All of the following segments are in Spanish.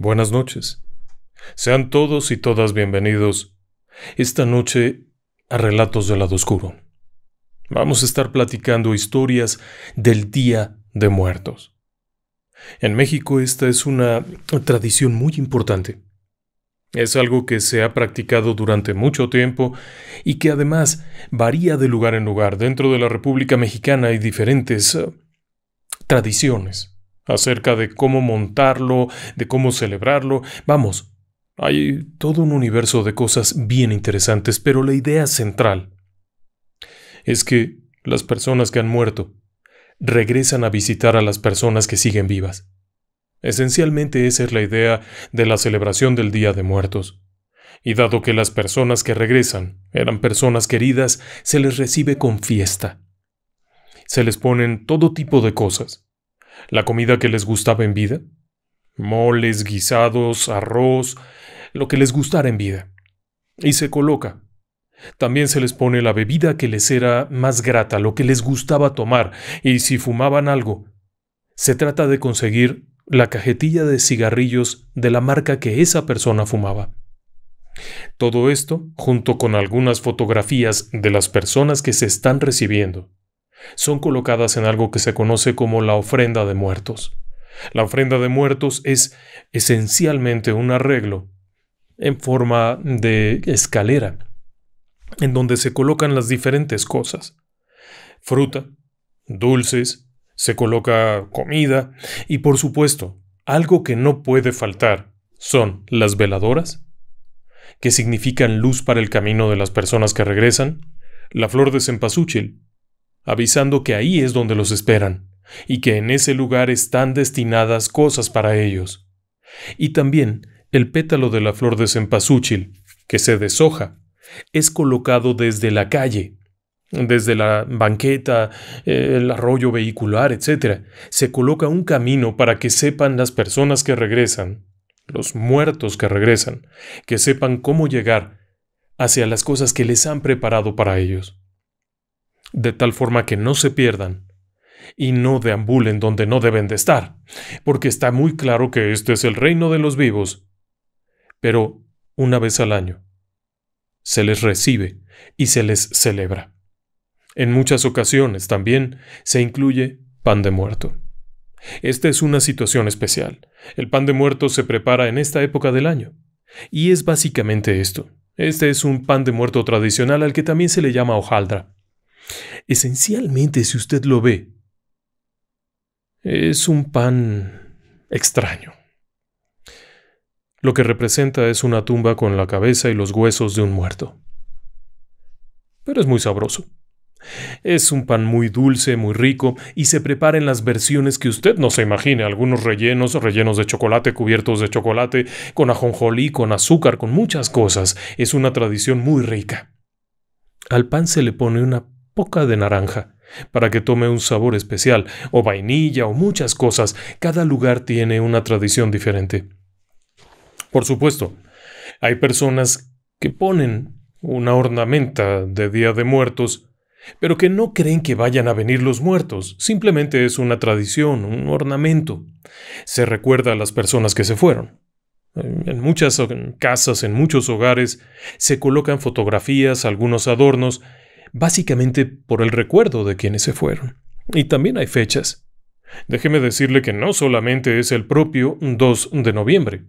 Buenas noches. Sean todos y todas bienvenidos esta noche a Relatos del Lado Oscuro. Vamos a estar platicando historias del Día de Muertos. En México esta es una tradición muy importante. Es algo que se ha practicado durante mucho tiempo y que además varía de lugar en lugar. Dentro de la República Mexicana hay diferentes eh, tradiciones acerca de cómo montarlo, de cómo celebrarlo. Vamos, hay todo un universo de cosas bien interesantes, pero la idea central es que las personas que han muerto regresan a visitar a las personas que siguen vivas. Esencialmente esa es la idea de la celebración del Día de Muertos. Y dado que las personas que regresan eran personas queridas, se les recibe con fiesta. Se les ponen todo tipo de cosas la comida que les gustaba en vida, moles, guisados, arroz, lo que les gustara en vida. Y se coloca. También se les pone la bebida que les era más grata, lo que les gustaba tomar, y si fumaban algo. Se trata de conseguir la cajetilla de cigarrillos de la marca que esa persona fumaba. Todo esto, junto con algunas fotografías de las personas que se están recibiendo, son colocadas en algo que se conoce como la ofrenda de muertos. La ofrenda de muertos es esencialmente un arreglo en forma de escalera, en donde se colocan las diferentes cosas. Fruta, dulces, se coloca comida y por supuesto, algo que no puede faltar son las veladoras, que significan luz para el camino de las personas que regresan, la flor de cempasúchil, avisando que ahí es donde los esperan, y que en ese lugar están destinadas cosas para ellos. Y también el pétalo de la flor de cempasúchil, que se deshoja, es colocado desde la calle, desde la banqueta, eh, el arroyo vehicular, etc. Se coloca un camino para que sepan las personas que regresan, los muertos que regresan, que sepan cómo llegar hacia las cosas que les han preparado para ellos de tal forma que no se pierdan y no deambulen donde no deben de estar, porque está muy claro que este es el reino de los vivos. Pero una vez al año se les recibe y se les celebra. En muchas ocasiones también se incluye pan de muerto. Esta es una situación especial. El pan de muerto se prepara en esta época del año. Y es básicamente esto. Este es un pan de muerto tradicional al que también se le llama hojaldra. Esencialmente, si usted lo ve, es un pan extraño. Lo que representa es una tumba con la cabeza y los huesos de un muerto. Pero es muy sabroso. Es un pan muy dulce, muy rico, y se prepara en las versiones que usted no se imagine, algunos rellenos, rellenos de chocolate, cubiertos de chocolate, con ajonjolí, con azúcar, con muchas cosas. Es una tradición muy rica. Al pan se le pone una poca de naranja, para que tome un sabor especial, o vainilla, o muchas cosas. Cada lugar tiene una tradición diferente. Por supuesto, hay personas que ponen una ornamenta de Día de Muertos, pero que no creen que vayan a venir los muertos, simplemente es una tradición, un ornamento. Se recuerda a las personas que se fueron. En muchas casas, en muchos hogares, se colocan fotografías, algunos adornos, básicamente por el recuerdo de quienes se fueron. Y también hay fechas. Déjeme decirle que no solamente es el propio 2 de noviembre,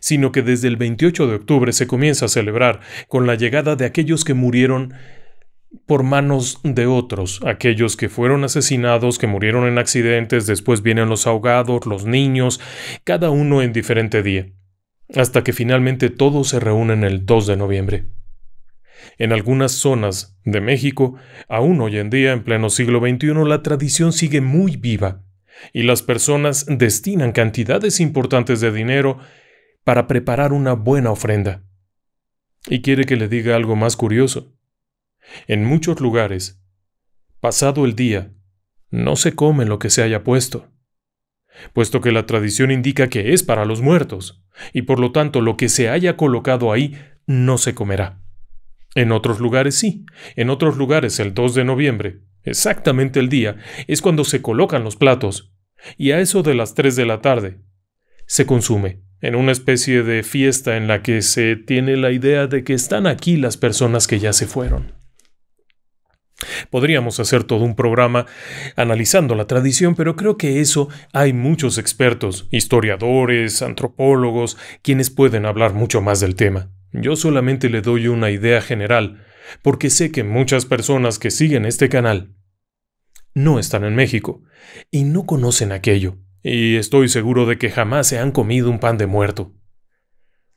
sino que desde el 28 de octubre se comienza a celebrar con la llegada de aquellos que murieron por manos de otros, aquellos que fueron asesinados, que murieron en accidentes, después vienen los ahogados, los niños, cada uno en diferente día, hasta que finalmente todos se reúnen el 2 de noviembre. En algunas zonas de México, aún hoy en día, en pleno siglo XXI, la tradición sigue muy viva y las personas destinan cantidades importantes de dinero para preparar una buena ofrenda. Y quiere que le diga algo más curioso. En muchos lugares, pasado el día, no se come lo que se haya puesto, puesto que la tradición indica que es para los muertos, y por lo tanto lo que se haya colocado ahí no se comerá. En otros lugares sí. En otros lugares el 2 de noviembre, exactamente el día, es cuando se colocan los platos. Y a eso de las 3 de la tarde, se consume, en una especie de fiesta en la que se tiene la idea de que están aquí las personas que ya se fueron. Podríamos hacer todo un programa analizando la tradición, pero creo que eso hay muchos expertos, historiadores, antropólogos, quienes pueden hablar mucho más del tema. Yo solamente le doy una idea general, porque sé que muchas personas que siguen este canal no están en México y no conocen aquello, y estoy seguro de que jamás se han comido un pan de muerto.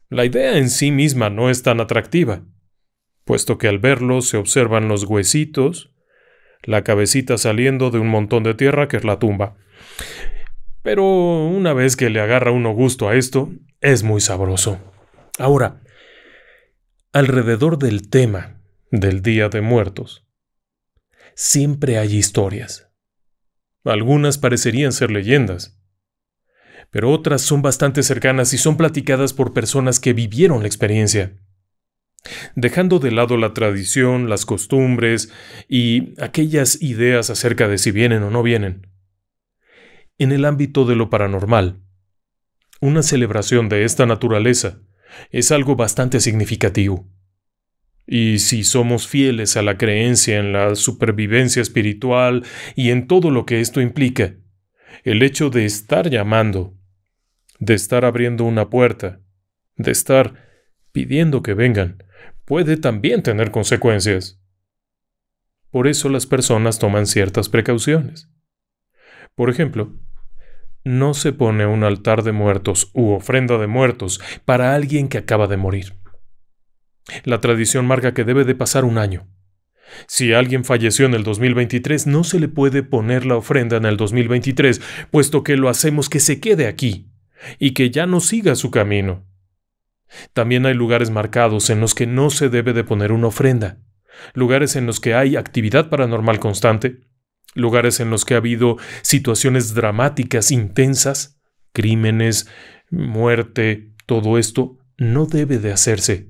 La idea en sí misma no es tan atractiva, puesto que al verlo se observan los huesitos, la cabecita saliendo de un montón de tierra que es la tumba. Pero una vez que le agarra uno gusto a esto, es muy sabroso. Ahora, alrededor del tema del Día de Muertos, siempre hay historias. Algunas parecerían ser leyendas, pero otras son bastante cercanas y son platicadas por personas que vivieron la experiencia. Dejando de lado la tradición, las costumbres y aquellas ideas acerca de si vienen o no vienen. En el ámbito de lo paranormal, una celebración de esta naturaleza es algo bastante significativo. Y si somos fieles a la creencia en la supervivencia espiritual y en todo lo que esto implica, el hecho de estar llamando, de estar abriendo una puerta, de estar pidiendo que vengan, puede también tener consecuencias. Por eso las personas toman ciertas precauciones. Por ejemplo, no se pone un altar de muertos u ofrenda de muertos para alguien que acaba de morir. La tradición marca que debe de pasar un año. Si alguien falleció en el 2023, no se le puede poner la ofrenda en el 2023, puesto que lo hacemos que se quede aquí y que ya no siga su camino. También hay lugares marcados en los que no se debe de poner una ofrenda, lugares en los que hay actividad paranormal constante, lugares en los que ha habido situaciones dramáticas, intensas, crímenes, muerte, todo esto no debe de hacerse,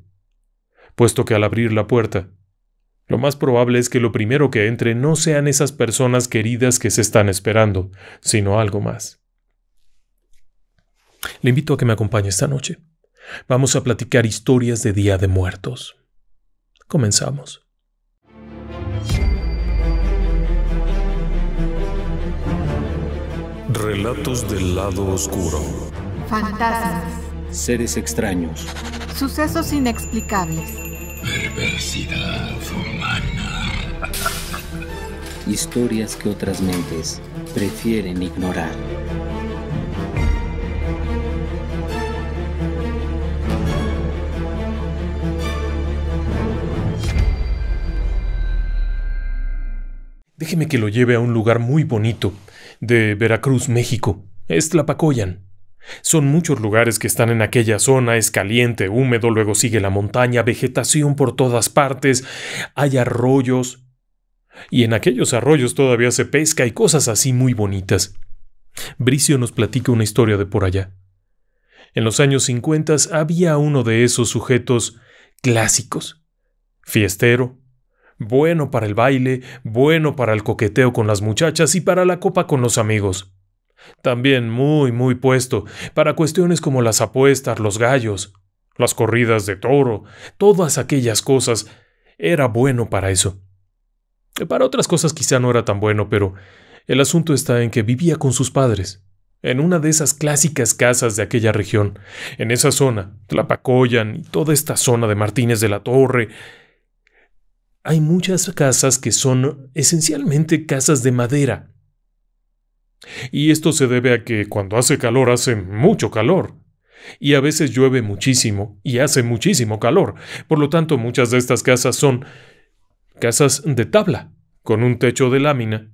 puesto que al abrir la puerta, lo más probable es que lo primero que entre no sean esas personas queridas que se están esperando, sino algo más. Le invito a que me acompañe esta noche. Vamos a platicar historias de Día de Muertos. Comenzamos. Relatos del lado oscuro. Fantasmas. Seres extraños. Sucesos inexplicables. Perversidad humana. Historias que otras mentes prefieren ignorar. Déjeme que lo lleve a un lugar muy bonito de Veracruz, México, es Tlapacoyan. Son muchos lugares que están en aquella zona, es caliente, húmedo, luego sigue la montaña, vegetación por todas partes, hay arroyos, y en aquellos arroyos todavía se pesca y cosas así muy bonitas. Bricio nos platica una historia de por allá. En los años 50 había uno de esos sujetos clásicos, fiestero, bueno para el baile, bueno para el coqueteo con las muchachas y para la copa con los amigos. También muy, muy puesto para cuestiones como las apuestas, los gallos, las corridas de toro, todas aquellas cosas. Era bueno para eso. Para otras cosas quizá no era tan bueno, pero el asunto está en que vivía con sus padres, en una de esas clásicas casas de aquella región, en esa zona, Tlapacoyan y toda esta zona de Martínez de la Torre, hay muchas casas que son esencialmente casas de madera. Y esto se debe a que cuando hace calor hace mucho calor. Y a veces llueve muchísimo y hace muchísimo calor. Por lo tanto, muchas de estas casas son casas de tabla, con un techo de lámina.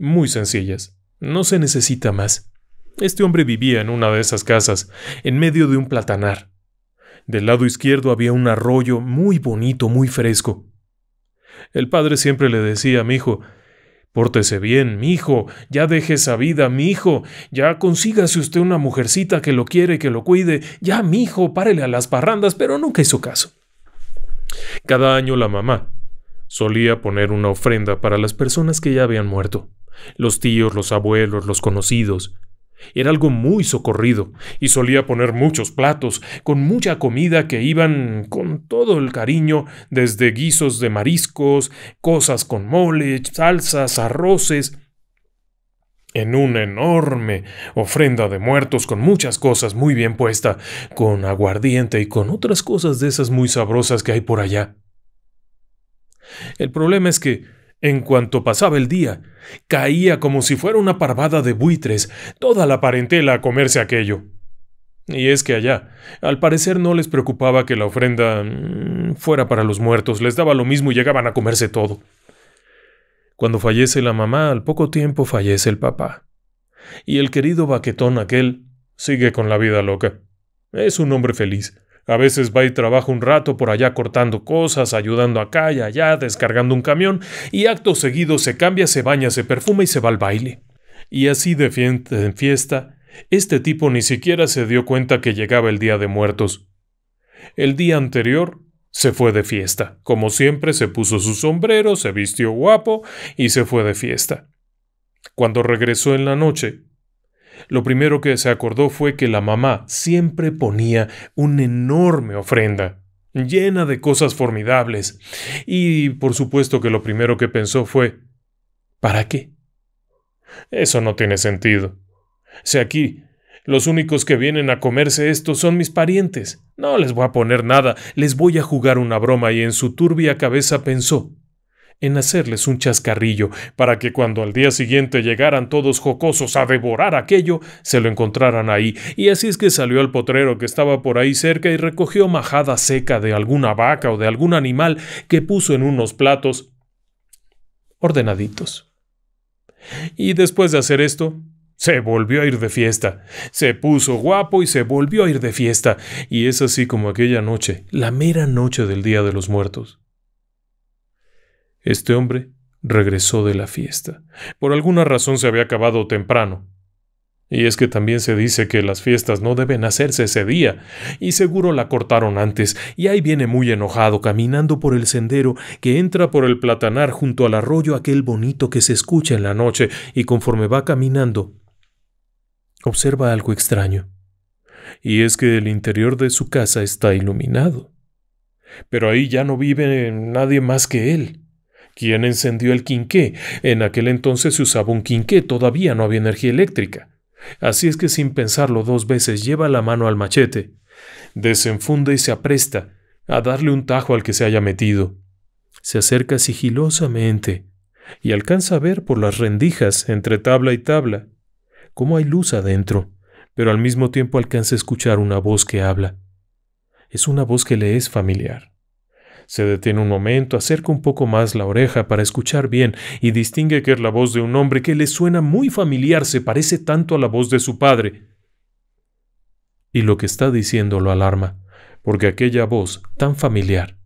Muy sencillas. No se necesita más. Este hombre vivía en una de esas casas, en medio de un platanar. Del lado izquierdo había un arroyo muy bonito, muy fresco. El padre siempre le decía a mi hijo, Pórtese bien, mi hijo, ya deje esa vida, mi hijo, ya consígase usted una mujercita que lo quiere, que lo cuide, ya, mi hijo, párele a las parrandas, pero nunca hizo caso. Cada año la mamá solía poner una ofrenda para las personas que ya habían muerto, los tíos, los abuelos, los conocidos, era algo muy socorrido y solía poner muchos platos, con mucha comida que iban con todo el cariño, desde guisos de mariscos, cosas con mole, salsas, arroces, en una enorme ofrenda de muertos con muchas cosas muy bien puesta, con aguardiente y con otras cosas de esas muy sabrosas que hay por allá. El problema es que en cuanto pasaba el día, caía como si fuera una parvada de buitres toda la parentela a comerse aquello. Y es que allá, al parecer no les preocupaba que la ofrenda mm, fuera para los muertos, les daba lo mismo y llegaban a comerse todo. Cuando fallece la mamá, al poco tiempo fallece el papá. Y el querido baquetón aquel sigue con la vida loca. Es un hombre feliz, a veces va y trabaja un rato por allá cortando cosas, ayudando acá y allá, descargando un camión, y acto seguido se cambia, se baña, se perfuma y se va al baile. Y así de fiesta en fiesta, este tipo ni siquiera se dio cuenta que llegaba el Día de Muertos. El día anterior se fue de fiesta. Como siempre, se puso su sombrero, se vistió guapo y se fue de fiesta. Cuando regresó en la noche, lo primero que se acordó fue que la mamá siempre ponía una enorme ofrenda, llena de cosas formidables, y por supuesto que lo primero que pensó fue ¿Para qué? Eso no tiene sentido. sé aquí los únicos que vienen a comerse esto son mis parientes. No les voy a poner nada, les voy a jugar una broma y en su turbia cabeza pensó en hacerles un chascarrillo, para que cuando al día siguiente llegaran todos jocosos a devorar aquello, se lo encontraran ahí, y así es que salió al potrero que estaba por ahí cerca y recogió majada seca de alguna vaca o de algún animal que puso en unos platos ordenaditos. Y después de hacer esto, se volvió a ir de fiesta. Se puso guapo y se volvió a ir de fiesta. Y es así como aquella noche, la mera noche del Día de los Muertos. Este hombre regresó de la fiesta. Por alguna razón se había acabado temprano. Y es que también se dice que las fiestas no deben hacerse ese día, y seguro la cortaron antes, y ahí viene muy enojado caminando por el sendero que entra por el platanar junto al arroyo aquel bonito que se escucha en la noche, y conforme va caminando, observa algo extraño, y es que el interior de su casa está iluminado. Pero ahí ya no vive nadie más que él. ¿Quién encendió el quinqué? En aquel entonces se usaba un quinqué, todavía no había energía eléctrica. Así es que sin pensarlo dos veces lleva la mano al machete, desenfunda y se apresta a darle un tajo al que se haya metido. Se acerca sigilosamente y alcanza a ver por las rendijas entre tabla y tabla cómo hay luz adentro, pero al mismo tiempo alcanza a escuchar una voz que habla. Es una voz que le es familiar. Se detiene un momento, acerca un poco más la oreja para escuchar bien y distingue que es la voz de un hombre que le suena muy familiar, se parece tanto a la voz de su padre. Y lo que está diciendo lo alarma, porque aquella voz tan familiar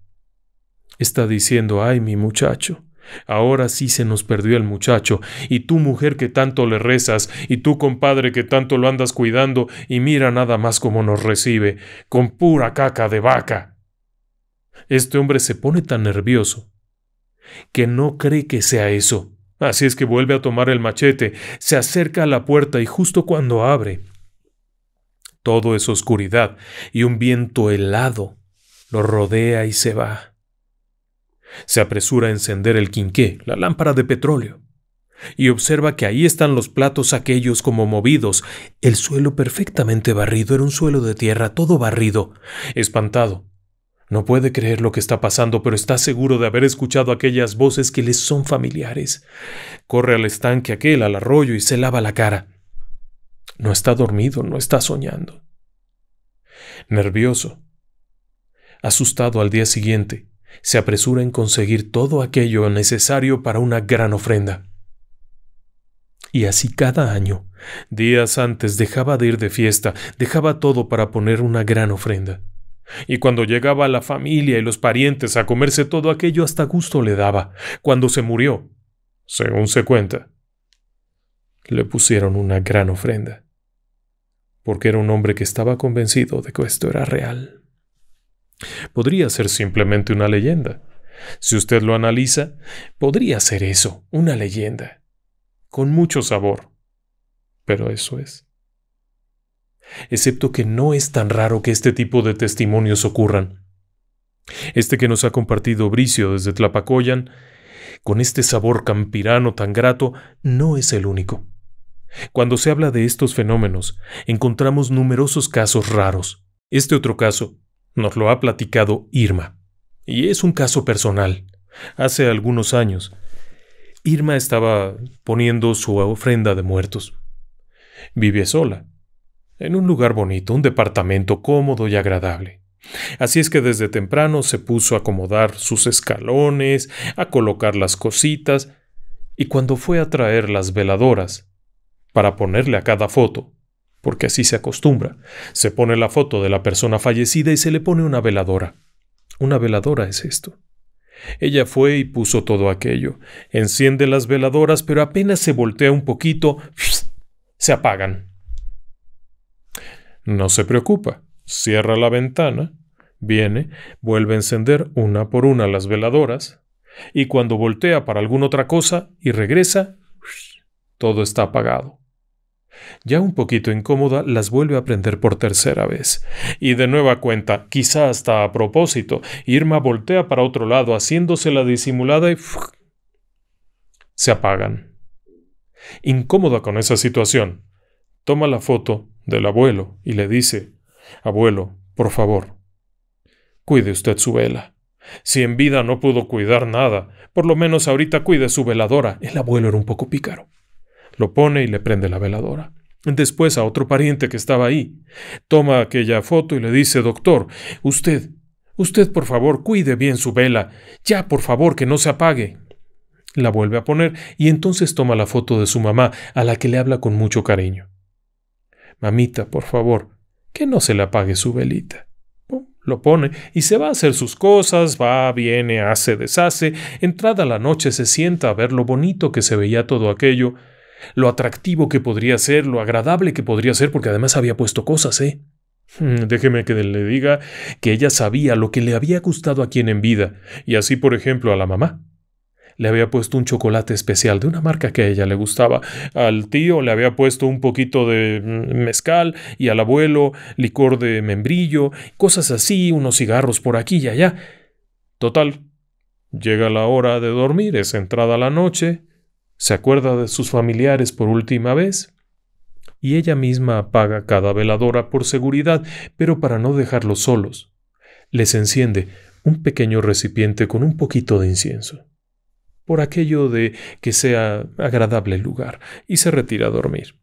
está diciendo, ay, mi muchacho, Ahora sí se nos perdió el muchacho, y tú mujer que tanto le rezas, y tú compadre que tanto lo andas cuidando, y mira nada más cómo nos recibe, con pura caca de vaca. Este hombre se pone tan nervioso que no cree que sea eso. Así es que vuelve a tomar el machete, se acerca a la puerta y justo cuando abre, todo es oscuridad y un viento helado lo rodea y se va. Se apresura a encender el quinqué, la lámpara de petróleo, y observa que ahí están los platos aquellos como movidos. El suelo perfectamente barrido era un suelo de tierra todo barrido. Espantado, no puede creer lo que está pasando, pero está seguro de haber escuchado aquellas voces que le son familiares. Corre al estanque aquel, al arroyo, y se lava la cara. No está dormido, no está soñando. Nervioso. Asustado al día siguiente, se apresura en conseguir todo aquello necesario para una gran ofrenda. Y así cada año, días antes, dejaba de ir de fiesta, dejaba todo para poner una gran ofrenda. Y cuando llegaba la familia y los parientes a comerse todo aquello hasta gusto le daba, cuando se murió, según se cuenta, le pusieron una gran ofrenda, porque era un hombre que estaba convencido de que esto era real. Podría ser simplemente una leyenda. Si usted lo analiza, podría ser eso, una leyenda, con mucho sabor. Pero eso es excepto que no es tan raro que este tipo de testimonios ocurran. Este que nos ha compartido Bricio desde Tlapacoyan, con este sabor campirano tan grato, no es el único. Cuando se habla de estos fenómenos, encontramos numerosos casos raros. Este otro caso nos lo ha platicado Irma, y es un caso personal. Hace algunos años, Irma estaba poniendo su ofrenda de muertos. Vive sola, en un lugar bonito, un departamento cómodo y agradable. Así es que desde temprano se puso a acomodar sus escalones, a colocar las cositas, y cuando fue a traer las veladoras, para ponerle a cada foto, porque así se acostumbra, se pone la foto de la persona fallecida y se le pone una veladora. Una veladora es esto. Ella fue y puso todo aquello. Enciende las veladoras, pero apenas se voltea un poquito, se apagan. No se preocupa, cierra la ventana, viene, vuelve a encender una por una las veladoras, y cuando voltea para alguna otra cosa y regresa, todo está apagado. Ya un poquito incómoda, las vuelve a prender por tercera vez. Y de nueva cuenta, quizá hasta a propósito, Irma voltea para otro lado, haciéndose la disimulada y se apagan. Incómoda con esa situación, toma la foto del abuelo y le dice, Abuelo, por favor, cuide usted su vela. Si en vida no pudo cuidar nada, por lo menos ahorita cuide su veladora. El abuelo era un poco pícaro. Lo pone y le prende la veladora. Después a otro pariente que estaba ahí. Toma aquella foto y le dice, Doctor, usted, usted por favor cuide bien su vela. Ya, por favor, que no se apague. La vuelve a poner y entonces toma la foto de su mamá, a la que le habla con mucho cariño. Mamita, por favor, que no se le apague su velita. Lo pone y se va a hacer sus cosas, va, viene, hace, deshace. Entrada la noche se sienta a ver lo bonito que se veía todo aquello, lo atractivo que podría ser, lo agradable que podría ser, porque además había puesto cosas, ¿eh? Mm, déjeme que le diga que ella sabía lo que le había gustado a quien en vida, y así, por ejemplo, a la mamá le había puesto un chocolate especial de una marca que a ella le gustaba. Al tío le había puesto un poquito de mm, mezcal y al abuelo licor de membrillo, cosas así, unos cigarros por aquí y allá. Total, llega la hora de dormir, es entrada la noche, se acuerda de sus familiares por última vez y ella misma apaga cada veladora por seguridad, pero para no dejarlos solos. Les enciende un pequeño recipiente con un poquito de incienso por aquello de que sea agradable el lugar, y se retira a dormir.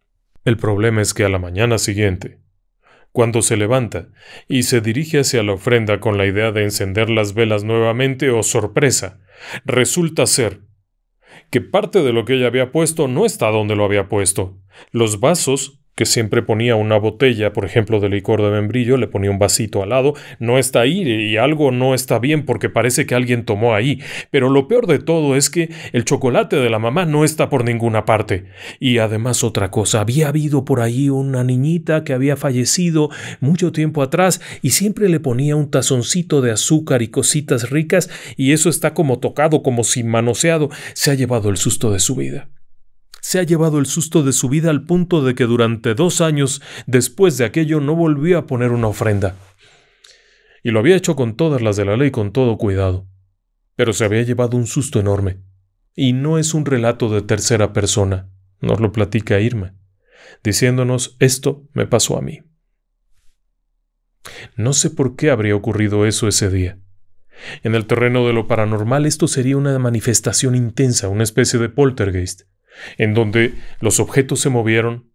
El problema es que a la mañana siguiente, cuando se levanta y se dirige hacia la ofrenda con la idea de encender las velas nuevamente, o oh sorpresa, resulta ser que parte de lo que ella había puesto no está donde lo había puesto. Los vasos que siempre ponía una botella, por ejemplo, de licor de membrillo, le ponía un vasito al lado, no está ahí y algo no está bien porque parece que alguien tomó ahí. Pero lo peor de todo es que el chocolate de la mamá no está por ninguna parte. Y además otra cosa, había habido por ahí una niñita que había fallecido mucho tiempo atrás y siempre le ponía un tazoncito de azúcar y cositas ricas y eso está como tocado, como si manoseado, se ha llevado el susto de su vida se ha llevado el susto de su vida al punto de que durante dos años después de aquello no volvió a poner una ofrenda. Y lo había hecho con todas las de la ley, con todo cuidado. Pero se había llevado un susto enorme. Y no es un relato de tercera persona, nos lo platica Irma, diciéndonos esto me pasó a mí. No sé por qué habría ocurrido eso ese día. En el terreno de lo paranormal esto sería una manifestación intensa, una especie de poltergeist en donde los objetos se movieron,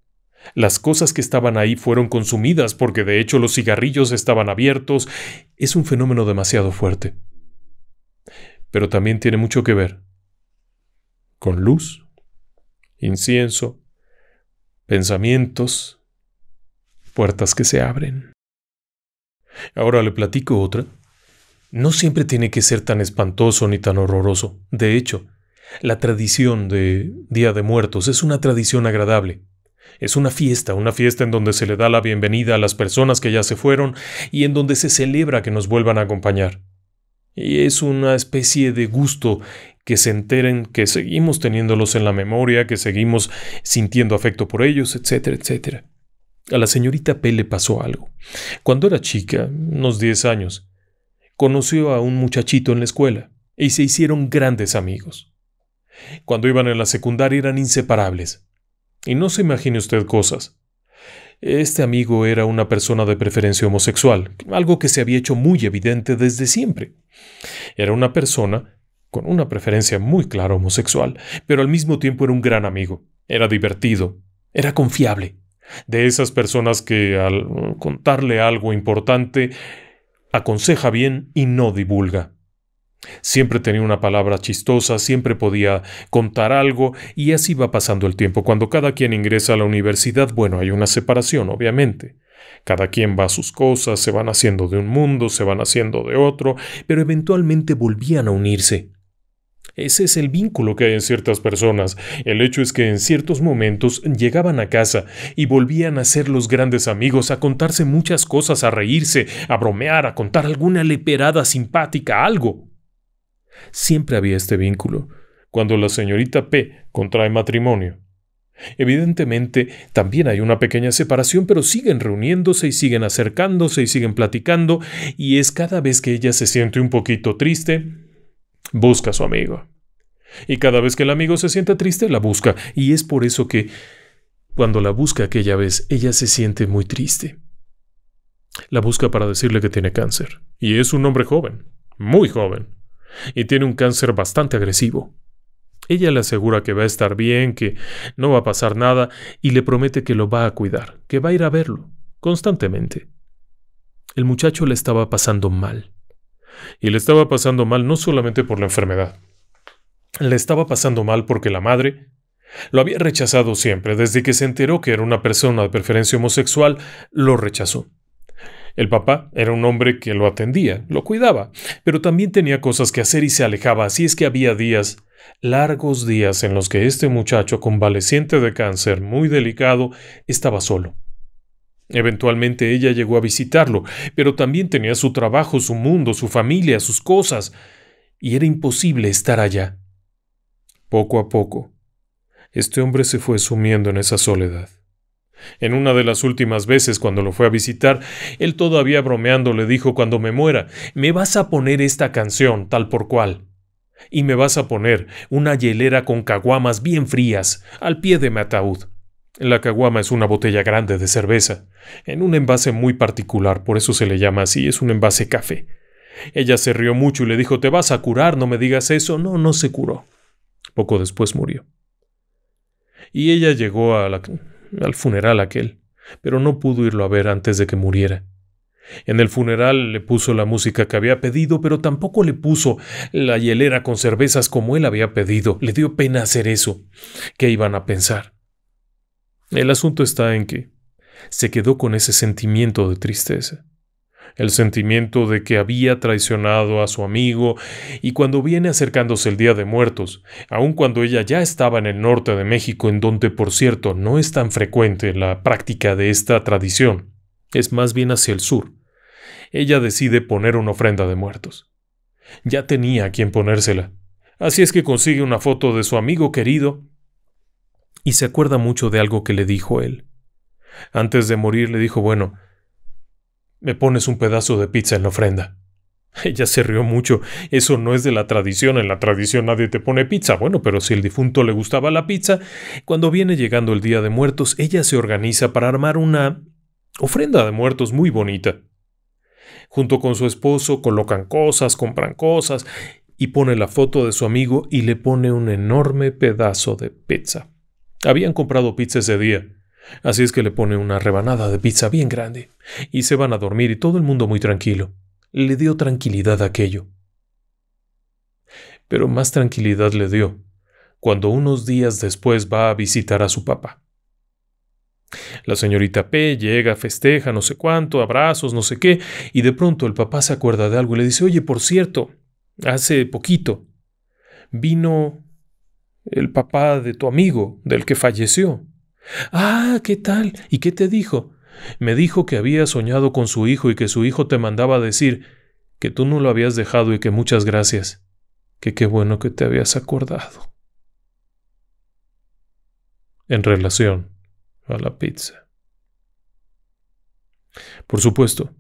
las cosas que estaban ahí fueron consumidas porque de hecho los cigarrillos estaban abiertos. Es un fenómeno demasiado fuerte. Pero también tiene mucho que ver con luz, incienso, pensamientos, puertas que se abren. Ahora le platico otra. No siempre tiene que ser tan espantoso ni tan horroroso. De hecho, la tradición de Día de Muertos es una tradición agradable. Es una fiesta, una fiesta en donde se le da la bienvenida a las personas que ya se fueron y en donde se celebra que nos vuelvan a acompañar. Y es una especie de gusto que se enteren que seguimos teniéndolos en la memoria, que seguimos sintiendo afecto por ellos, etcétera, etcétera. A la señorita P le pasó algo. Cuando era chica, unos 10 años, conoció a un muchachito en la escuela y se hicieron grandes amigos. Cuando iban en la secundaria eran inseparables. Y no se imagine usted cosas. Este amigo era una persona de preferencia homosexual, algo que se había hecho muy evidente desde siempre. Era una persona con una preferencia muy clara homosexual, pero al mismo tiempo era un gran amigo, era divertido, era confiable. De esas personas que al contarle algo importante, aconseja bien y no divulga. Siempre tenía una palabra chistosa, siempre podía contar algo y así va pasando el tiempo. Cuando cada quien ingresa a la universidad, bueno, hay una separación, obviamente. Cada quien va a sus cosas, se van haciendo de un mundo, se van haciendo de otro, pero eventualmente volvían a unirse. Ese es el vínculo que hay en ciertas personas. El hecho es que en ciertos momentos llegaban a casa y volvían a ser los grandes amigos, a contarse muchas cosas, a reírse, a bromear, a contar alguna leperada simpática, algo. Siempre había este vínculo cuando la señorita P contrae matrimonio. Evidentemente, también hay una pequeña separación, pero siguen reuniéndose y siguen acercándose y siguen platicando, y es cada vez que ella se siente un poquito triste, busca a su amigo. Y cada vez que el amigo se siente triste, la busca, y es por eso que, cuando la busca aquella vez, ella se siente muy triste. La busca para decirle que tiene cáncer, y es un hombre joven, muy joven y tiene un cáncer bastante agresivo. Ella le asegura que va a estar bien, que no va a pasar nada y le promete que lo va a cuidar, que va a ir a verlo, constantemente. El muchacho le estaba pasando mal. Y le estaba pasando mal no solamente por la enfermedad. Le estaba pasando mal porque la madre lo había rechazado siempre. Desde que se enteró que era una persona de preferencia homosexual, lo rechazó. El papá era un hombre que lo atendía, lo cuidaba, pero también tenía cosas que hacer y se alejaba, así es que había días, largos días en los que este muchacho convaleciente de cáncer muy delicado estaba solo. Eventualmente ella llegó a visitarlo, pero también tenía su trabajo, su mundo, su familia, sus cosas, y era imposible estar allá. Poco a poco, este hombre se fue sumiendo en esa soledad. En una de las últimas veces cuando lo fue a visitar, él todavía bromeando le dijo cuando me muera, me vas a poner esta canción tal por cual. Y me vas a poner una hielera con caguamas bien frías al pie de mi ataúd. La caguama es una botella grande de cerveza, en un envase muy particular, por eso se le llama así, es un envase café. Ella se rió mucho y le dijo, te vas a curar, no me digas eso. No, no se curó. Poco después murió. Y ella llegó a la al funeral aquel, pero no pudo irlo a ver antes de que muriera. En el funeral le puso la música que había pedido, pero tampoco le puso la hielera con cervezas como él había pedido. Le dio pena hacer eso. ¿Qué iban a pensar? El asunto está en que se quedó con ese sentimiento de tristeza el sentimiento de que había traicionado a su amigo, y cuando viene acercándose el Día de Muertos, aun cuando ella ya estaba en el norte de México, en donde por cierto no es tan frecuente la práctica de esta tradición, es más bien hacia el sur, ella decide poner una ofrenda de muertos. Ya tenía a quien ponérsela, así es que consigue una foto de su amigo querido y se acuerda mucho de algo que le dijo él. Antes de morir le dijo, bueno, me pones un pedazo de pizza en la ofrenda. Ella se rió mucho. Eso no es de la tradición. En la tradición nadie te pone pizza. Bueno, pero si el difunto le gustaba la pizza, cuando viene llegando el Día de Muertos, ella se organiza para armar una ofrenda de muertos muy bonita. Junto con su esposo colocan cosas, compran cosas y pone la foto de su amigo y le pone un enorme pedazo de pizza. Habían comprado pizza ese día. Así es que le pone una rebanada de pizza bien grande, y se van a dormir y todo el mundo muy tranquilo. Le dio tranquilidad aquello. Pero más tranquilidad le dio cuando unos días después va a visitar a su papá. La señorita P llega, festeja, no sé cuánto, abrazos, no sé qué, y de pronto el papá se acuerda de algo y le dice, oye, por cierto, hace poquito vino el papá de tu amigo, del que falleció. Ah, ¿qué tal? ¿Y qué te dijo? Me dijo que había soñado con su hijo y que su hijo te mandaba a decir que tú no lo habías dejado y que muchas gracias, que qué bueno que te habías acordado. En relación a la pizza. Por supuesto,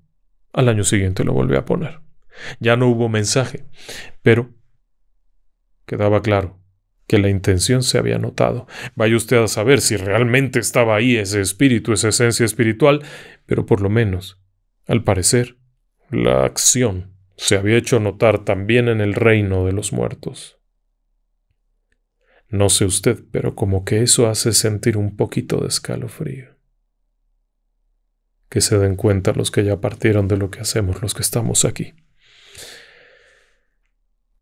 al año siguiente lo volví a poner. Ya no hubo mensaje, pero quedaba claro que la intención se había notado. Vaya usted a saber si realmente estaba ahí ese espíritu, esa esencia espiritual, pero por lo menos, al parecer, la acción se había hecho notar también en el reino de los muertos. No sé usted, pero como que eso hace sentir un poquito de escalofrío. Que se den cuenta los que ya partieron de lo que hacemos los que estamos aquí.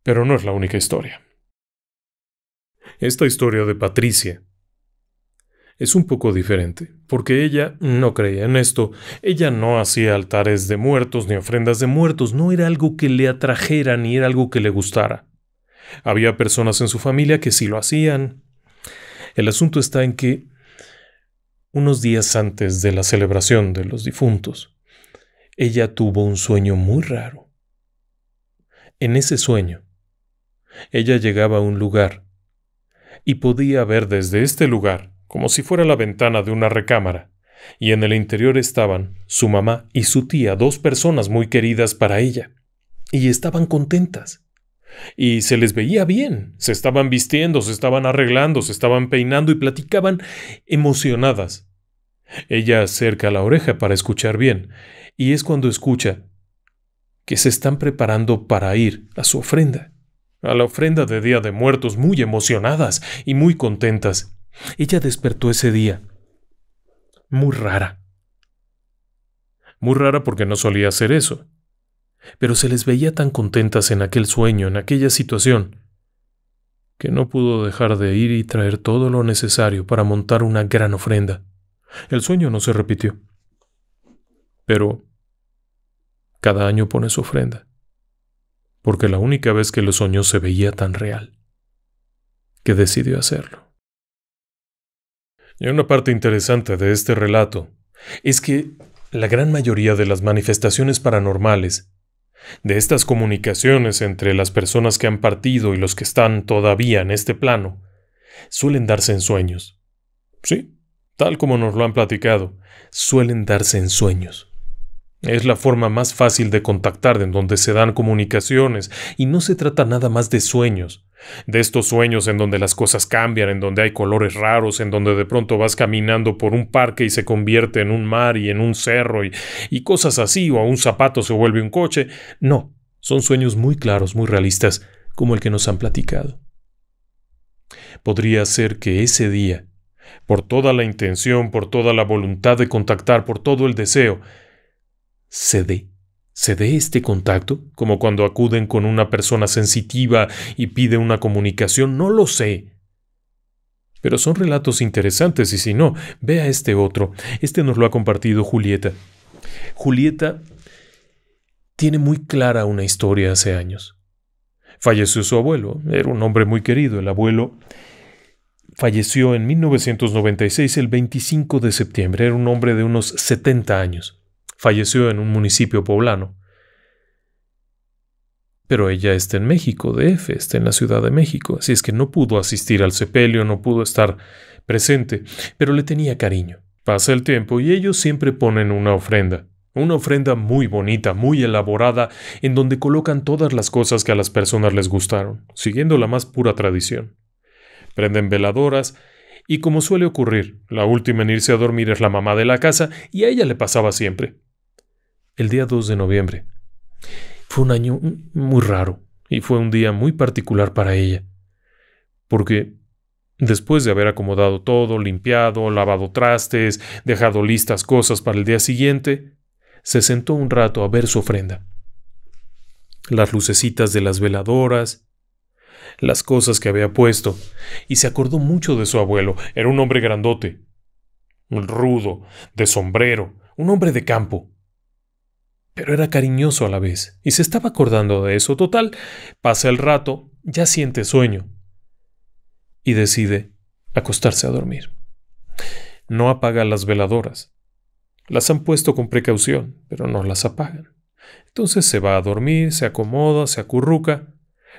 Pero no es la única historia. Esta historia de Patricia es un poco diferente, porque ella no creía en esto, ella no hacía altares de muertos ni ofrendas de muertos, no era algo que le atrajera ni era algo que le gustara. Había personas en su familia que sí lo hacían. El asunto está en que unos días antes de la celebración de los difuntos, ella tuvo un sueño muy raro. En ese sueño, ella llegaba a un lugar y podía ver desde este lugar, como si fuera la ventana de una recámara, y en el interior estaban su mamá y su tía, dos personas muy queridas para ella, y estaban contentas. Y se les veía bien, se estaban vistiendo, se estaban arreglando, se estaban peinando y platicaban emocionadas. Ella acerca la oreja para escuchar bien, y es cuando escucha que se están preparando para ir a su ofrenda a la ofrenda de Día de Muertos muy emocionadas y muy contentas. Ella despertó ese día. Muy rara. Muy rara porque no solía hacer eso. Pero se les veía tan contentas en aquel sueño, en aquella situación, que no pudo dejar de ir y traer todo lo necesario para montar una gran ofrenda. El sueño no se repitió. Pero cada año pone su ofrenda porque la única vez que los sueños se veía tan real, que decidió hacerlo. Y una parte interesante de este relato es que la gran mayoría de las manifestaciones paranormales, de estas comunicaciones entre las personas que han partido y los que están todavía en este plano, suelen darse en sueños. Sí, tal como nos lo han platicado, suelen darse en sueños. Es la forma más fácil de contactar en donde se dan comunicaciones, y no se trata nada más de sueños. De estos sueños en donde las cosas cambian, en donde hay colores raros, en donde de pronto vas caminando por un parque y se convierte en un mar y en un cerro y, y cosas así, o a un zapato se vuelve un coche. No, son sueños muy claros, muy realistas, como el que nos han platicado. Podría ser que ese día, por toda la intención, por toda la voluntad de contactar, por todo el deseo, se dé. Se dé este contacto, como cuando acuden con una persona sensitiva y pide una comunicación, no lo sé. Pero son relatos interesantes y si no, vea este otro. Este nos lo ha compartido Julieta. Julieta tiene muy clara una historia hace años. Falleció su abuelo, era un hombre muy querido, el abuelo falleció en 1996 el 25 de septiembre, era un hombre de unos 70 años falleció en un municipio poblano. Pero ella está en México, DF, está en la Ciudad de México, así es que no pudo asistir al sepelio, no pudo estar presente, pero le tenía cariño. Pasa el tiempo y ellos siempre ponen una ofrenda. Una ofrenda muy bonita, muy elaborada, en donde colocan todas las cosas que a las personas les gustaron, siguiendo la más pura tradición. Prenden veladoras y como suele ocurrir, la última en irse a dormir es la mamá de la casa y a ella le pasaba siempre el día 2 de noviembre. Fue un año muy raro y fue un día muy particular para ella, porque después de haber acomodado todo, limpiado, lavado trastes, dejado listas cosas para el día siguiente, se sentó un rato a ver su ofrenda. Las lucecitas de las veladoras, las cosas que había puesto, y se acordó mucho de su abuelo. Era un hombre grandote, rudo, de sombrero, un hombre de campo pero era cariñoso a la vez, y se estaba acordando de eso. Total, pasa el rato, ya siente sueño, y decide acostarse a dormir. No apaga las veladoras. Las han puesto con precaución, pero no las apagan. Entonces se va a dormir, se acomoda, se acurruca,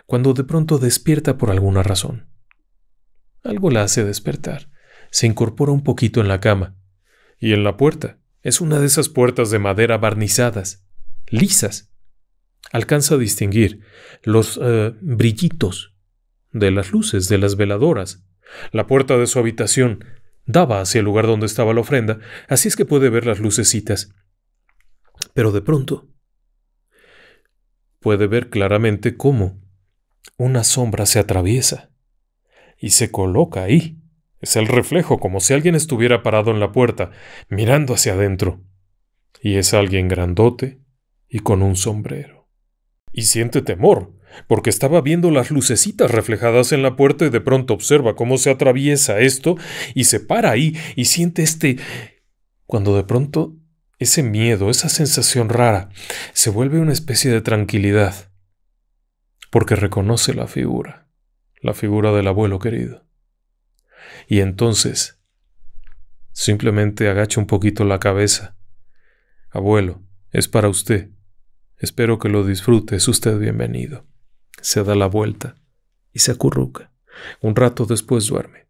cuando de pronto despierta por alguna razón. Algo la hace despertar. Se incorpora un poquito en la cama. Y en la puerta. Es una de esas puertas de madera barnizadas lisas. Alcanza a distinguir los eh, brillitos de las luces de las veladoras. La puerta de su habitación daba hacia el lugar donde estaba la ofrenda, así es que puede ver las lucecitas. Pero de pronto puede ver claramente cómo una sombra se atraviesa y se coloca ahí. Es el reflejo, como si alguien estuviera parado en la puerta, mirando hacia adentro. Y es alguien grandote, y con un sombrero. Y siente temor, porque estaba viendo las lucecitas reflejadas en la puerta y de pronto observa cómo se atraviesa esto y se para ahí y siente este... cuando de pronto ese miedo, esa sensación rara, se vuelve una especie de tranquilidad, porque reconoce la figura, la figura del abuelo querido. Y entonces, simplemente agacha un poquito la cabeza. Abuelo, es para usted. Espero que lo disfrute, es usted bienvenido. Se da la vuelta y se acurruca. Un rato después duerme.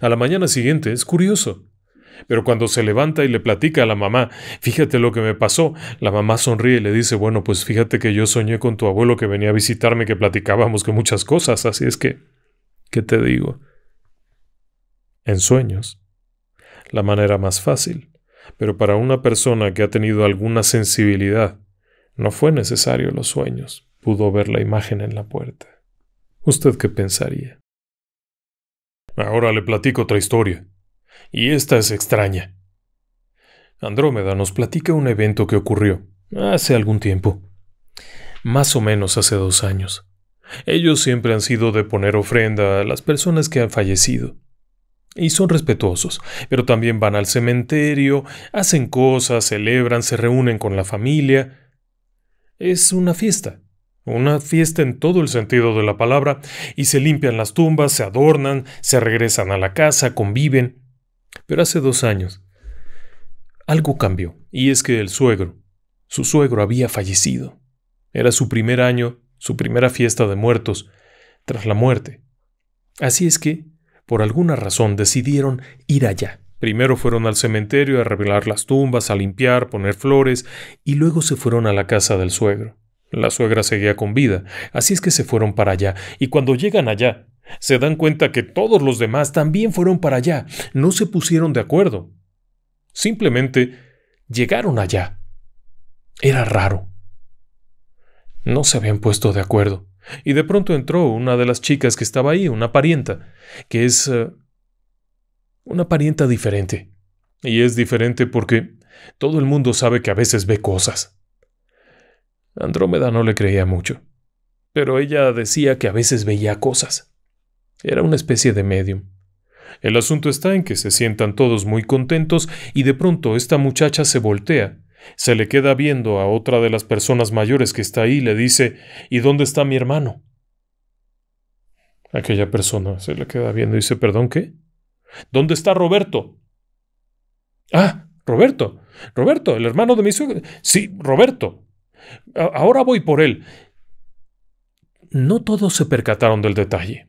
A la mañana siguiente es curioso. Pero cuando se levanta y le platica a la mamá, fíjate lo que me pasó, la mamá sonríe y le dice, bueno, pues fíjate que yo soñé con tu abuelo que venía a visitarme, que platicábamos que muchas cosas, así es que, ¿qué te digo? En sueños, la manera más fácil, pero para una persona que ha tenido alguna sensibilidad, no fue necesario los sueños, pudo ver la imagen en la puerta. ¿Usted qué pensaría? Ahora le platico otra historia. Y esta es extraña. Andrómeda nos platica un evento que ocurrió hace algún tiempo. Más o menos hace dos años. Ellos siempre han sido de poner ofrenda a las personas que han fallecido. Y son respetuosos, pero también van al cementerio, hacen cosas, celebran, se reúnen con la familia. Es una fiesta. Una fiesta en todo el sentido de la palabra, y se limpian las tumbas, se adornan, se regresan a la casa, conviven. Pero hace dos años, algo cambió, y es que el suegro, su suegro había fallecido. Era su primer año, su primera fiesta de muertos, tras la muerte. Así es que, por alguna razón, decidieron ir allá. Primero fueron al cementerio a revelar las tumbas, a limpiar, poner flores, y luego se fueron a la casa del suegro. La suegra seguía con vida, así es que se fueron para allá, y cuando llegan allá, se dan cuenta que todos los demás también fueron para allá, no se pusieron de acuerdo. Simplemente llegaron allá. Era raro. No se habían puesto de acuerdo, y de pronto entró una de las chicas que estaba ahí, una parienta, que es eh, una parienta diferente. Y es diferente porque todo el mundo sabe que a veces ve cosas. Andrómeda no le creía mucho, pero ella decía que a veces veía cosas. Era una especie de medium. El asunto está en que se sientan todos muy contentos y de pronto esta muchacha se voltea, se le queda viendo a otra de las personas mayores que está ahí y le dice ¿Y dónde está mi hermano? Aquella persona se le queda viendo y dice ¿Perdón qué? ¿Dónde está Roberto? Ah, Roberto. Roberto, el hermano de mi suegro. Sí, Roberto. ahora voy por él. No todos se percataron del detalle.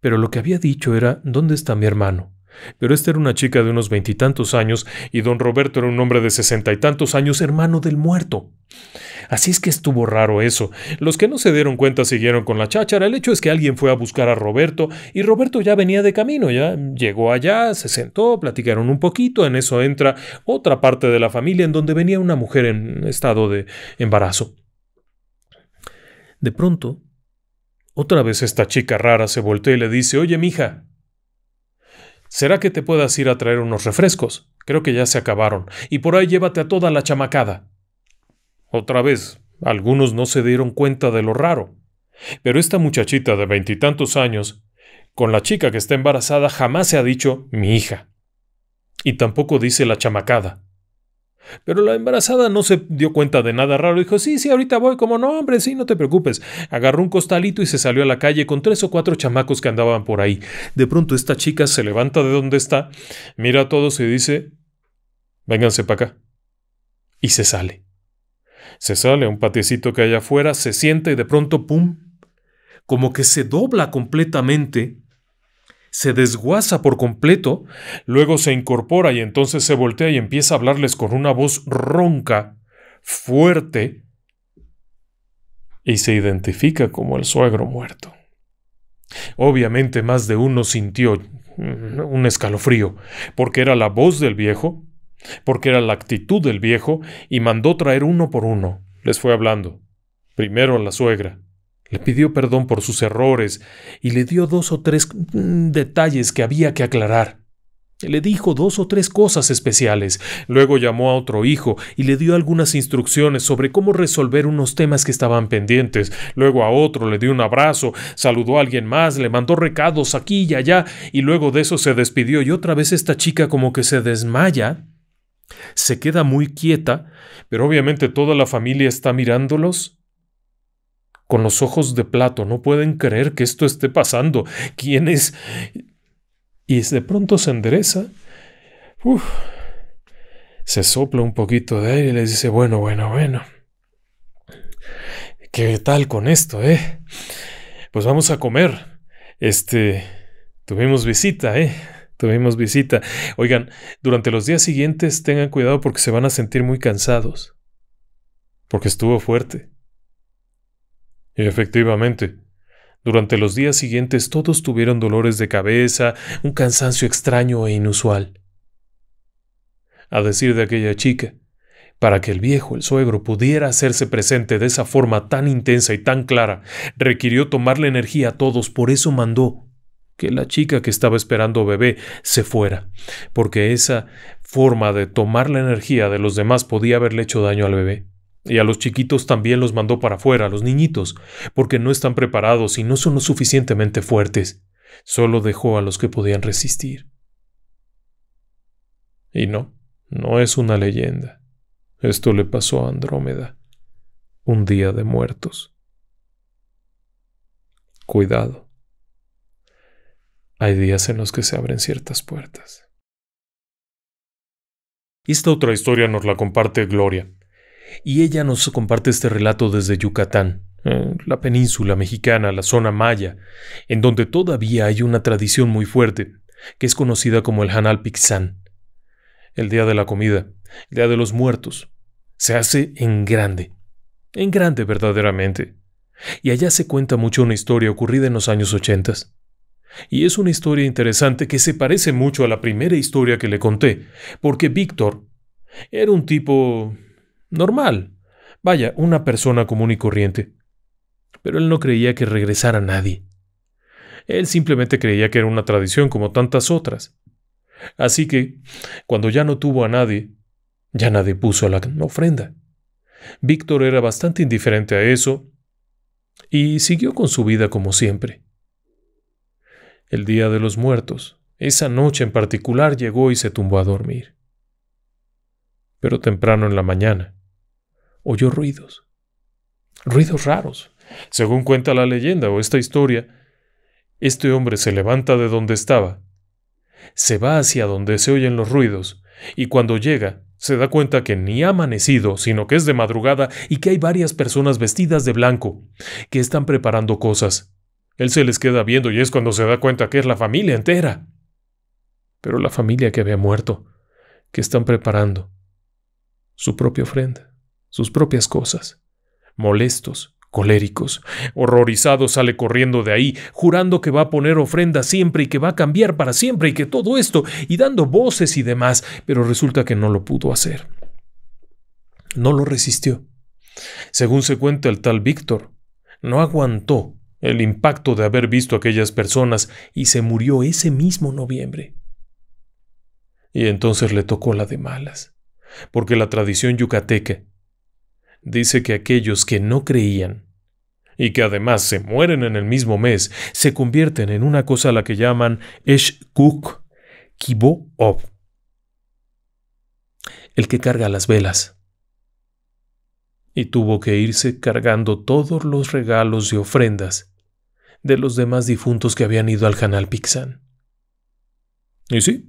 Pero lo que había dicho era, ¿dónde está mi hermano? Pero esta era una chica de unos veintitantos años y don Roberto era un hombre de sesenta y tantos años, hermano del muerto. Así es que estuvo raro eso. Los que no se dieron cuenta siguieron con la cháchara. El hecho es que alguien fue a buscar a Roberto y Roberto ya venía de camino, ya llegó allá, se sentó, platicaron un poquito, en eso entra otra parte de la familia en donde venía una mujer en estado de embarazo. De pronto, otra vez esta chica rara se volteó y le dice, oye, mija, ¿Será que te puedas ir a traer unos refrescos? Creo que ya se acabaron. Y por ahí llévate a toda la chamacada. Otra vez, algunos no se dieron cuenta de lo raro. Pero esta muchachita de veintitantos años, con la chica que está embarazada, jamás se ha dicho mi hija. Y tampoco dice la chamacada. Pero la embarazada no se dio cuenta de nada raro. Dijo, sí, sí, ahorita voy. Como, no, hombre, sí, no te preocupes. Agarró un costalito y se salió a la calle con tres o cuatro chamacos que andaban por ahí. De pronto esta chica se levanta de donde está, mira a todos y dice, vénganse para acá. Y se sale. Se sale a un patiecito que hay afuera, se sienta y de pronto, ¡pum! Como que se dobla completamente se desguaza por completo, luego se incorpora y entonces se voltea y empieza a hablarles con una voz ronca, fuerte, y se identifica como el suegro muerto. Obviamente más de uno sintió mm, un escalofrío, porque era la voz del viejo, porque era la actitud del viejo, y mandó traer uno por uno. Les fue hablando. Primero a la suegra, le pidió perdón por sus errores y le dio dos o tres mm, detalles que había que aclarar. Le dijo dos o tres cosas especiales. Luego llamó a otro hijo y le dio algunas instrucciones sobre cómo resolver unos temas que estaban pendientes. Luego a otro le dio un abrazo, saludó a alguien más, le mandó recados aquí y allá, y luego de eso se despidió y otra vez esta chica como que se desmaya. Se queda muy quieta, pero obviamente toda la familia está mirándolos con los ojos de plato, no pueden creer que esto esté pasando. ¿Quién es? Y de pronto se endereza. se sopla un poquito de aire y les dice, bueno, bueno, bueno. ¿Qué tal con esto, eh? Pues vamos a comer. Este, tuvimos visita, eh. Tuvimos visita. Oigan, durante los días siguientes tengan cuidado porque se van a sentir muy cansados. Porque estuvo fuerte. Efectivamente. Durante los días siguientes todos tuvieron dolores de cabeza, un cansancio extraño e inusual. A decir de aquella chica, para que el viejo, el suegro, pudiera hacerse presente de esa forma tan intensa y tan clara, requirió tomarle energía a todos, por eso mandó que la chica que estaba esperando bebé se fuera, porque esa forma de tomar la energía de los demás podía haberle hecho daño al bebé. Y a los chiquitos también los mandó para afuera, a los niñitos, porque no están preparados y no son lo suficientemente fuertes. Solo dejó a los que podían resistir. Y no, no es una leyenda. Esto le pasó a Andrómeda. Un día de muertos. Cuidado. Hay días en los que se abren ciertas puertas. Esta otra historia nos la comparte Gloria y ella nos comparte este relato desde Yucatán, eh, la península mexicana, la zona maya, en donde todavía hay una tradición muy fuerte, que es conocida como el Hanal Pixán. El día de la comida, el día de los muertos, se hace en grande, en grande verdaderamente. Y allá se cuenta mucho una historia ocurrida en los años ochentas. Y es una historia interesante que se parece mucho a la primera historia que le conté, porque Víctor era un tipo Normal. Vaya, una persona común y corriente. Pero él no creía que regresara nadie. Él simplemente creía que era una tradición como tantas otras. Así que, cuando ya no tuvo a nadie, ya nadie puso la ofrenda. Víctor era bastante indiferente a eso y siguió con su vida como siempre. El Día de los Muertos, esa noche en particular, llegó y se tumbó a dormir. Pero temprano en la mañana, oyó ruidos, ruidos raros. Según cuenta la leyenda o esta historia, este hombre se levanta de donde estaba, se va hacia donde se oyen los ruidos, y cuando llega, se da cuenta que ni ha amanecido, sino que es de madrugada y que hay varias personas vestidas de blanco, que están preparando cosas. Él se les queda viendo y es cuando se da cuenta que es la familia entera. Pero la familia que había muerto, que están preparando su propia ofrenda sus propias cosas. Molestos, coléricos, horrorizados, sale corriendo de ahí, jurando que va a poner ofrenda siempre y que va a cambiar para siempre y que todo esto, y dando voces y demás, pero resulta que no lo pudo hacer. No lo resistió. Según se cuenta el tal Víctor, no aguantó el impacto de haber visto a aquellas personas y se murió ese mismo noviembre. Y entonces le tocó la de malas, porque la tradición yucateca dice que aquellos que no creían y que además se mueren en el mismo mes, se convierten en una cosa a la que llaman Eshkuk Kibo-Ob, el que carga las velas. Y tuvo que irse cargando todos los regalos y ofrendas de los demás difuntos que habían ido al canal pixan y sí,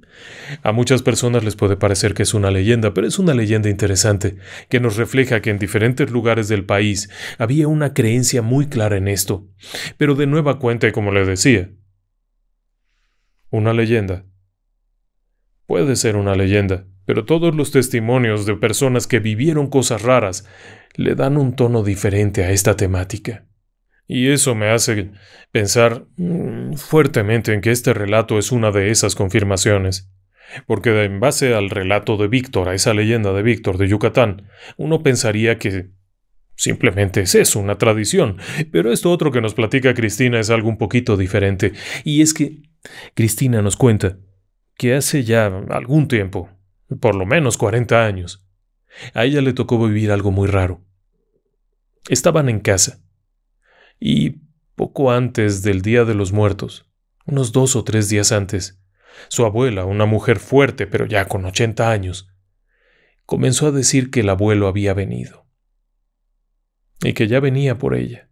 a muchas personas les puede parecer que es una leyenda, pero es una leyenda interesante, que nos refleja que en diferentes lugares del país había una creencia muy clara en esto. Pero de nueva cuenta, como le decía, una leyenda. Puede ser una leyenda, pero todos los testimonios de personas que vivieron cosas raras le dan un tono diferente a esta temática. Y eso me hace pensar mm, fuertemente en que este relato es una de esas confirmaciones. Porque en base al relato de Víctor, a esa leyenda de Víctor de Yucatán, uno pensaría que simplemente es eso, una tradición. Pero esto otro que nos platica Cristina es algo un poquito diferente. Y es que Cristina nos cuenta que hace ya algún tiempo, por lo menos 40 años, a ella le tocó vivir algo muy raro. Estaban en casa y poco antes del Día de los Muertos, unos dos o tres días antes, su abuela, una mujer fuerte pero ya con 80 años, comenzó a decir que el abuelo había venido y que ya venía por ella.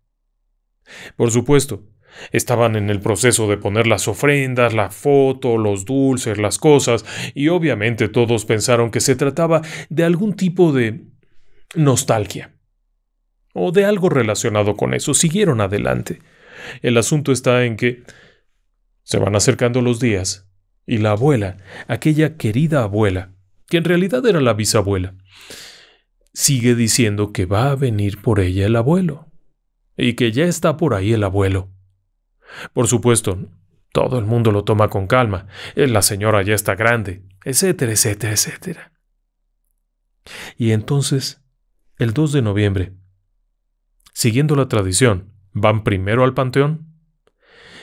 Por supuesto, estaban en el proceso de poner las ofrendas, la foto, los dulces, las cosas, y obviamente todos pensaron que se trataba de algún tipo de nostalgia o de algo relacionado con eso, siguieron adelante. El asunto está en que se van acercando los días y la abuela, aquella querida abuela, que en realidad era la bisabuela, sigue diciendo que va a venir por ella el abuelo y que ya está por ahí el abuelo. Por supuesto, todo el mundo lo toma con calma, eh, la señora ya está grande, etcétera, etcétera, etcétera. Y entonces, el 2 de noviembre, siguiendo la tradición, van primero al panteón,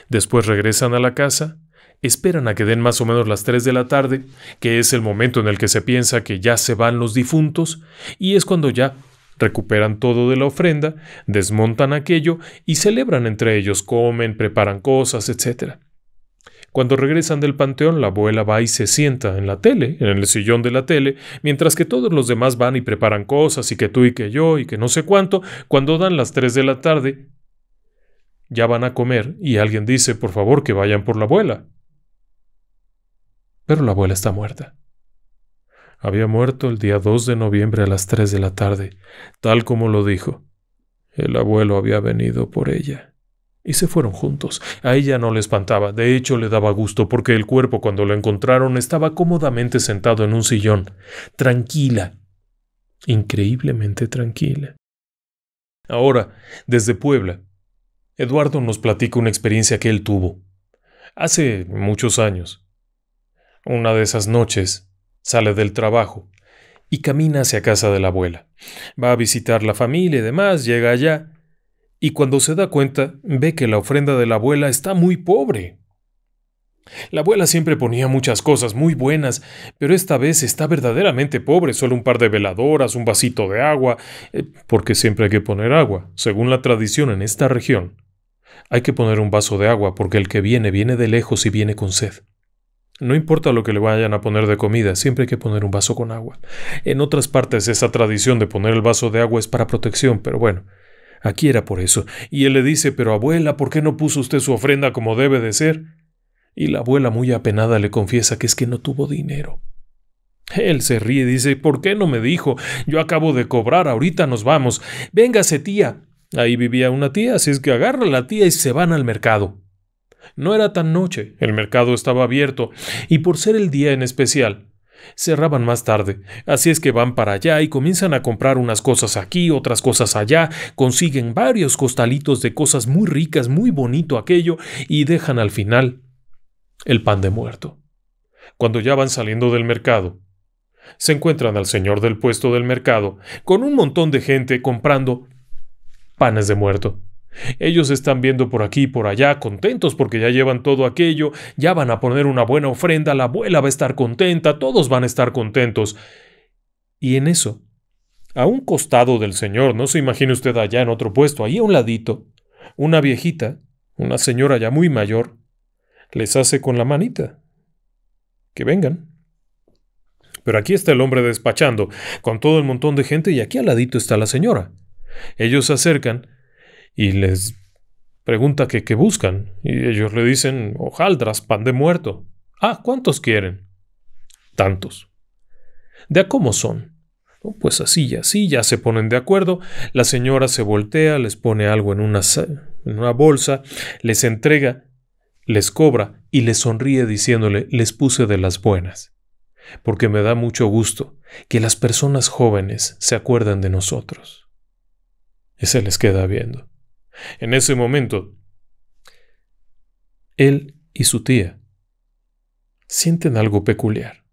después regresan a la casa, esperan a que den más o menos las 3 de la tarde, que es el momento en el que se piensa que ya se van los difuntos, y es cuando ya recuperan todo de la ofrenda, desmontan aquello y celebran entre ellos, comen, preparan cosas, etc. Cuando regresan del panteón, la abuela va y se sienta en la tele, en el sillón de la tele, mientras que todos los demás van y preparan cosas, y que tú y que yo, y que no sé cuánto, cuando dan las 3 de la tarde, ya van a comer y alguien dice, por favor, que vayan por la abuela. Pero la abuela está muerta. Había muerto el día 2 de noviembre a las 3 de la tarde, tal como lo dijo. El abuelo había venido por ella y se fueron juntos. A ella no le espantaba, de hecho le daba gusto porque el cuerpo cuando lo encontraron estaba cómodamente sentado en un sillón, tranquila, increíblemente tranquila. Ahora, desde Puebla, Eduardo nos platica una experiencia que él tuvo. Hace muchos años. Una de esas noches, sale del trabajo y camina hacia casa de la abuela. Va a visitar la familia y demás, llega allá y cuando se da cuenta ve que la ofrenda de la abuela está muy pobre. La abuela siempre ponía muchas cosas muy buenas, pero esta vez está verdaderamente pobre, solo un par de veladoras, un vasito de agua, eh, porque siempre hay que poner agua, según la tradición en esta región. Hay que poner un vaso de agua porque el que viene viene de lejos y viene con sed. No importa lo que le vayan a poner de comida, siempre hay que poner un vaso con agua. En otras partes esa tradición de poner el vaso de agua es para protección, pero bueno, Aquí era por eso. Y él le dice, pero abuela, ¿por qué no puso usted su ofrenda como debe de ser? Y la abuela muy apenada le confiesa que es que no tuvo dinero. Él se ríe y dice, ¿por qué no me dijo? Yo acabo de cobrar, ahorita nos vamos. Véngase, tía. Ahí vivía una tía, así es que agarra la tía y se van al mercado. No era tan noche, el mercado estaba abierto, y por ser el día en especial, Cerraban más tarde, así es que van para allá y comienzan a comprar unas cosas aquí, otras cosas allá, consiguen varios costalitos de cosas muy ricas, muy bonito aquello, y dejan al final el pan de muerto. Cuando ya van saliendo del mercado, se encuentran al señor del puesto del mercado con un montón de gente comprando panes de muerto. Ellos están viendo por aquí y por allá, contentos porque ya llevan todo aquello, ya van a poner una buena ofrenda, la abuela va a estar contenta, todos van a estar contentos. Y en eso, a un costado del señor, no se imagine usted allá en otro puesto, ahí a un ladito, una viejita, una señora ya muy mayor, les hace con la manita. Que vengan. Pero aquí está el hombre despachando, con todo el montón de gente, y aquí al ladito está la señora. Ellos se acercan, y les pregunta que qué buscan. Y ellos le dicen, hojaldras, pan de muerto. Ah, ¿cuántos quieren? Tantos. ¿De a cómo son? pues así y así, ya se ponen de acuerdo. La señora se voltea, les pone algo en una, en una bolsa, les entrega, les cobra y les sonríe diciéndole, les puse de las buenas. Porque me da mucho gusto que las personas jóvenes se acuerden de nosotros. Y se les queda viendo. En ese momento, él y su tía sienten algo peculiar.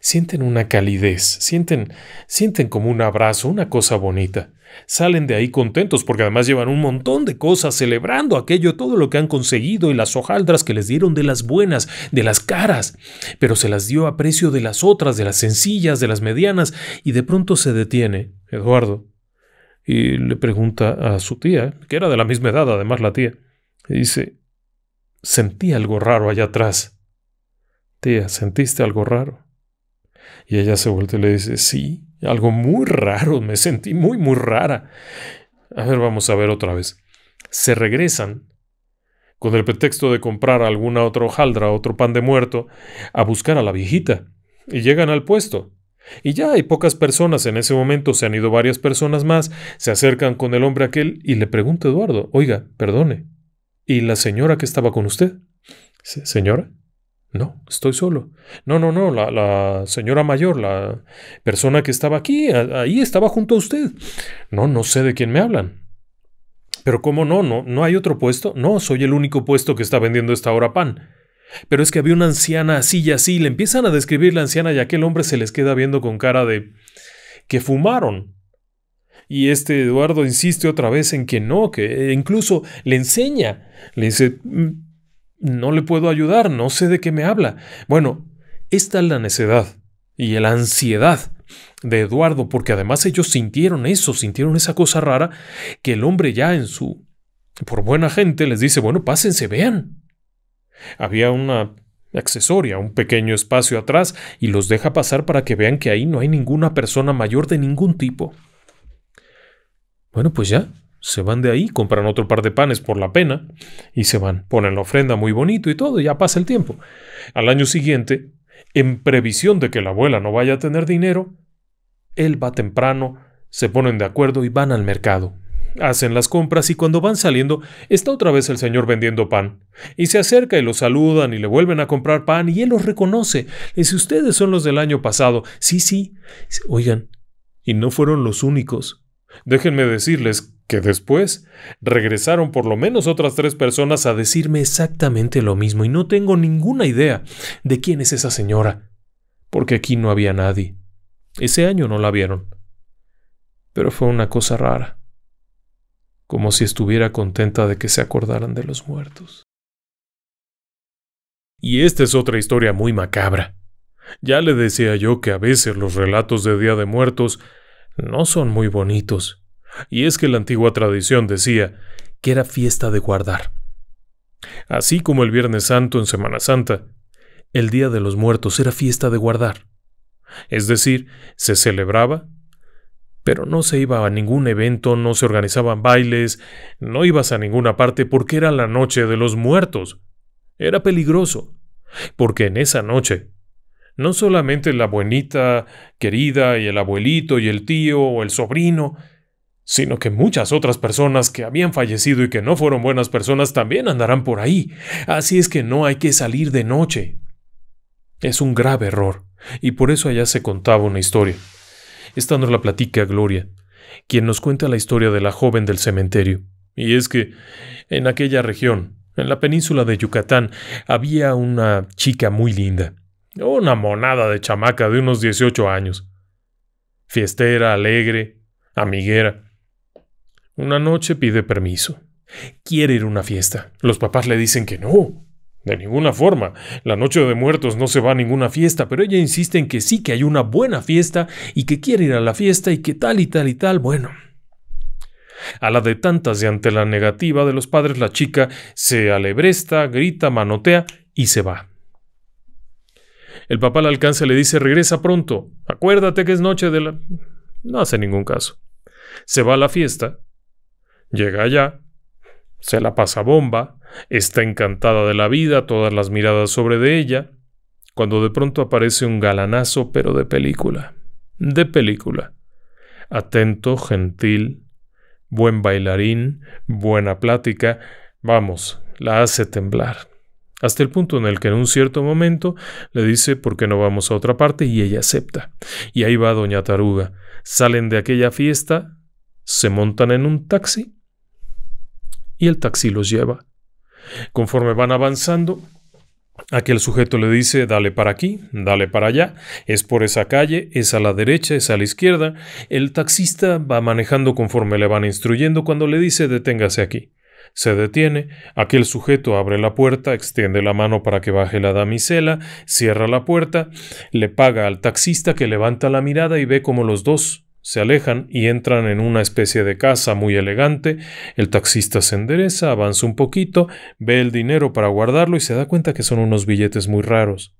Sienten una calidez, sienten, sienten como un abrazo, una cosa bonita. Salen de ahí contentos porque además llevan un montón de cosas celebrando aquello, todo lo que han conseguido y las hojaldras que les dieron de las buenas, de las caras, pero se las dio a precio de las otras, de las sencillas, de las medianas, y de pronto se detiene, Eduardo, y le pregunta a su tía, que era de la misma edad además la tía, y dice, sentí algo raro allá atrás. Tía, ¿sentiste algo raro? Y ella se vuelve y le dice, sí, algo muy raro, me sentí muy, muy rara. A ver, vamos a ver otra vez. Se regresan con el pretexto de comprar alguna otra hojaldra, otro pan de muerto, a buscar a la viejita. Y llegan al puesto. Y ya hay pocas personas, en ese momento se han ido varias personas más, se acercan con el hombre aquel y le pregunta Eduardo, oiga, perdone, ¿y la señora que estaba con usted? ¿Señora? No, estoy solo. No, no, no, la, la señora mayor, la persona que estaba aquí, ahí estaba junto a usted. No, no sé de quién me hablan. Pero ¿cómo no? ¿No, no hay otro puesto? No, soy el único puesto que está vendiendo esta hora pan. Pero es que había una anciana así y así, le empiezan a describir la anciana y aquel hombre se les queda viendo con cara de que fumaron. Y este Eduardo insiste otra vez en que no, que incluso le enseña, le dice, mm, no le puedo ayudar, no sé de qué me habla. Bueno, esta es la necedad y la ansiedad de Eduardo, porque además ellos sintieron eso, sintieron esa cosa rara, que el hombre ya en su... por buena gente les dice, bueno, pásense, vean. Había una accesoria, un pequeño espacio atrás, y los deja pasar para que vean que ahí no hay ninguna persona mayor de ningún tipo. Bueno, pues ya, se van de ahí, compran otro par de panes por la pena, y se van, ponen la ofrenda muy bonito y todo, y ya pasa el tiempo. Al año siguiente, en previsión de que la abuela no vaya a tener dinero, él va temprano, se ponen de acuerdo y van al mercado. Hacen las compras y cuando van saliendo está otra vez el señor vendiendo pan. Y se acerca y lo saludan y le vuelven a comprar pan y él los reconoce. y si ustedes son los del año pasado. Sí, sí. Oigan, y no fueron los únicos. Déjenme decirles que después regresaron por lo menos otras tres personas a decirme exactamente lo mismo y no tengo ninguna idea de quién es esa señora, porque aquí no había nadie. Ese año no la vieron. Pero fue una cosa rara como si estuviera contenta de que se acordaran de los muertos. Y esta es otra historia muy macabra. Ya le decía yo que a veces los relatos de Día de Muertos no son muy bonitos, y es que la antigua tradición decía que era fiesta de guardar. Así como el Viernes Santo en Semana Santa, el Día de los Muertos era fiesta de guardar. Es decir, se celebraba pero no se iba a ningún evento, no se organizaban bailes, no ibas a ninguna parte porque era la noche de los muertos. Era peligroso, porque en esa noche no solamente la buenita querida y el abuelito y el tío o el sobrino, sino que muchas otras personas que habían fallecido y que no fueron buenas personas también andarán por ahí. Así es que no hay que salir de noche. Es un grave error, y por eso allá se contaba una historia. Esta nos la platica Gloria, quien nos cuenta la historia de la joven del cementerio. Y es que, en aquella región, en la península de Yucatán, había una chica muy linda, una monada de chamaca de unos 18 años. Fiestera, alegre, amiguera. Una noche pide permiso. Quiere ir a una fiesta. Los papás le dicen que no, de ninguna forma. La Noche de Muertos no se va a ninguna fiesta, pero ella insiste en que sí, que hay una buena fiesta y que quiere ir a la fiesta y que tal y tal y tal. Bueno. A la de tantas de ante la negativa de los padres, la chica se alebresta, grita, manotea y se va. El papá la alcanza le dice, regresa pronto, acuérdate que es noche de la... No hace ningún caso. Se va a la fiesta, llega allá, se la pasa bomba, Está encantada de la vida, todas las miradas sobre de ella, cuando de pronto aparece un galanazo, pero de película. De película. Atento, gentil, buen bailarín, buena plática, vamos, la hace temblar. Hasta el punto en el que en un cierto momento le dice por qué no vamos a otra parte y ella acepta. Y ahí va Doña Taruga. Salen de aquella fiesta, se montan en un taxi y el taxi los lleva Conforme van avanzando, Aquel sujeto le dice, dale para aquí, dale para allá, es por esa calle, es a la derecha, es a la izquierda. El taxista va manejando conforme le van instruyendo cuando le dice, deténgase aquí. Se detiene, aquel sujeto abre la puerta, extiende la mano para que baje la damisela, cierra la puerta, le paga al taxista que levanta la mirada y ve como los dos se alejan y entran en una especie de casa muy elegante. El taxista se endereza, avanza un poquito, ve el dinero para guardarlo y se da cuenta que son unos billetes muy raros.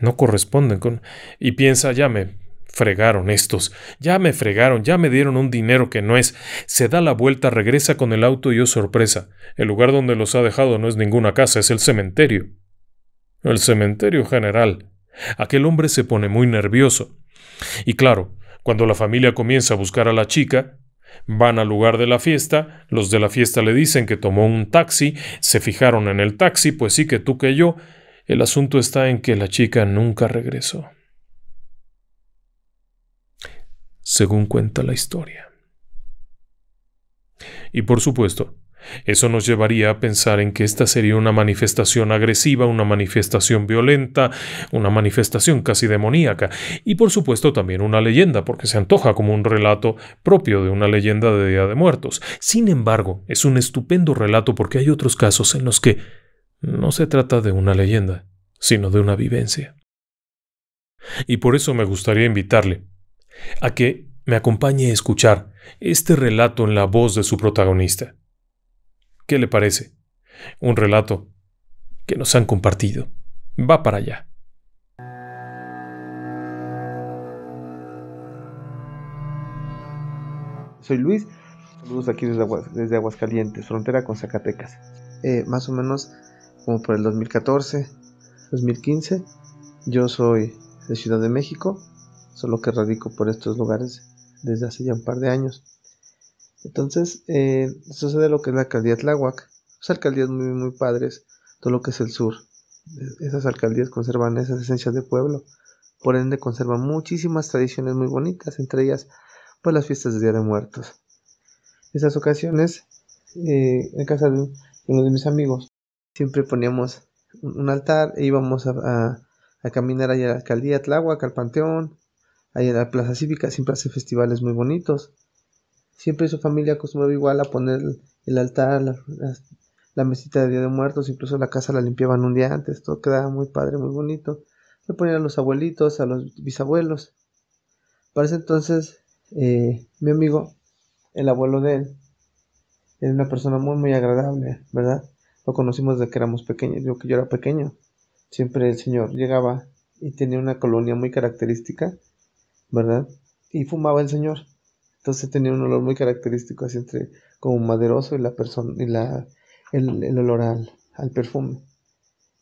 No corresponden con... Y piensa, ya me fregaron estos, ya me fregaron, ya me dieron un dinero que no es. Se da la vuelta, regresa con el auto y oh sorpresa, el lugar donde los ha dejado no es ninguna casa, es el cementerio. El cementerio general. Aquel hombre se pone muy nervioso. Y claro, cuando la familia comienza a buscar a la chica, Van al lugar de la fiesta, los de la fiesta le dicen que tomó un taxi, se fijaron en el taxi, pues sí que tú que yo. El asunto está en que la chica nunca regresó. Según cuenta la historia. Y por supuesto, eso nos llevaría a pensar en que esta sería una manifestación agresiva, una manifestación violenta, una manifestación casi demoníaca, y por supuesto también una leyenda, porque se antoja como un relato propio de una leyenda de Día de Muertos. Sin embargo, es un estupendo relato porque hay otros casos en los que no se trata de una leyenda, sino de una vivencia. Y por eso me gustaría invitarle a que me acompañe a escuchar este relato en la voz de su protagonista. ¿Qué le parece? Un relato que nos han compartido. Va para allá. Soy Luis, saludos aquí desde, Aguascalientes, frontera con Zacatecas. Eh, más o menos como por el 2014, 2015, yo soy de Ciudad de México, solo que radico por estos lugares desde hace ya un par de años. Entonces, eh, sucede lo que es la alcaldía Tláhuac, Esas alcaldías muy, muy padres, todo lo que es el sur. E-, esas alcaldías conservan esas esencias de pueblo, por ende conservan muchísimas tradiciones muy bonitas, entre ellas pues las fiestas de Día de Muertos. Esas ocasiones, eh, en casa de uno de mis amigos, siempre poníamos un altar e íbamos a, caminar allá a la alcaldía Tláhuac, al panteón, allá en la plaza cívica, siempre hace festivales muy bonitos Siempre su familia acostumbraba igual a poner el altar, la, mesita de Día de Muertos, incluso la casa la limpiaban un día antes, todo quedaba muy padre, muy bonito. Le ponían a los abuelitos, a los bisabuelos. Para ese entonces, eh, mi amigo, el abuelo de él, era una persona muy, muy agradable, ¿verdad? Lo conocimos desde que éramos pequeños, yo que yo era pequeño. Siempre el señor llegaba y tenía una colonia muy característica, ¿verdad? Y fumaba el señor. Entonces tenía un olor muy característico, así entre como maderoso y la persona y la, el, olor al, perfume.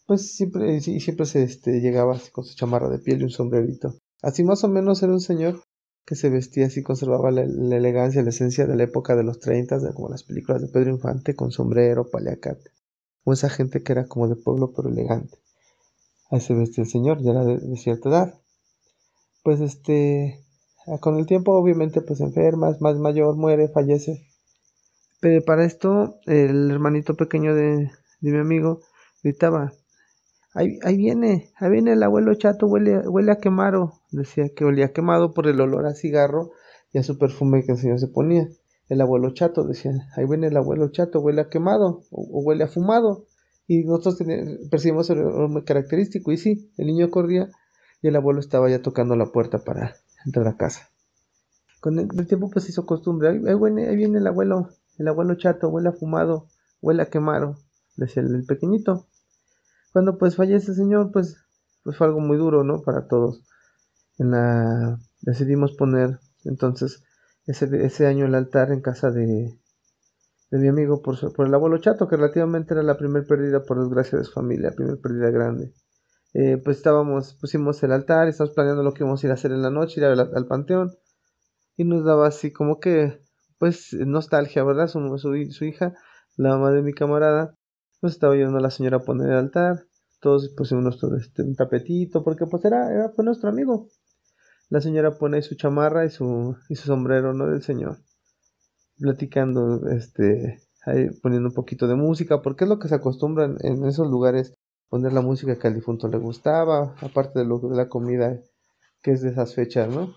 Pues siempre, siempre se este, llegaba así con su chamarra de piel y un sombrerito. Así más o menos era un señor que se vestía así, conservaba la, elegancia, la esencia de la época de los 30, de como las películas de Pedro Infante, con sombrero, paliacate. O esa gente que era como de pueblo pero elegante. Ahí se vestía el señor, ya era de cierta edad. Pues este, Ah, con el tiempo, obviamente, pues enfermas, más mayor, muere, fallece. Pero para esto, el hermanito pequeño de, mi amigo gritaba, ahí, ahí, viene, ahí viene el abuelo chato, huele, huele a quemado. Decía que olía quemado por el olor a cigarro y a su perfume que el señor se ponía. El abuelo chato, decía, ahí viene el abuelo chato, huele a quemado o, huele a fumado. Y nosotros percibimos el olor característico. Y sí, el niño corría y el abuelo estaba ya tocando la puerta para entrar a la casa. Con el, tiempo pues se hizo costumbre. Ahí, viene, el abuelo, el abuelo chato, a fumado, huele quemado, decía el, el, pequeñito. Cuando pues fallece el señor, pues, pues fue algo muy duro, ¿no? Para todos. En la, decidimos poner entonces ese, ese año el altar en casa de, de mi amigo por, por, el abuelo Chato, que relativamente era la primera pérdida, por desgracia, de su familia, la primera pérdida grande. Eh, pues estábamos, pusimos el altar, estábamos planeando lo que íbamos a ir a hacer en la noche, ir al, panteón, y nos daba así como que, pues, nostalgia, ¿verdad? Su, su, hija, la mamá de mi camarada, nos estaba ayudando a la señora a poner el altar, todos pusimos este, un tapetito, porque pues era, era nuestro amigo. La señora pone su chamarra y su, y su sombrero, ¿no? Del señor. Platicando, este, ahí, poniendo un poquito de música, porque es lo que se acostumbra en esos lugares poner la música que al difunto le gustaba, aparte de, lo, de la comida que es de esas fechas, ¿no?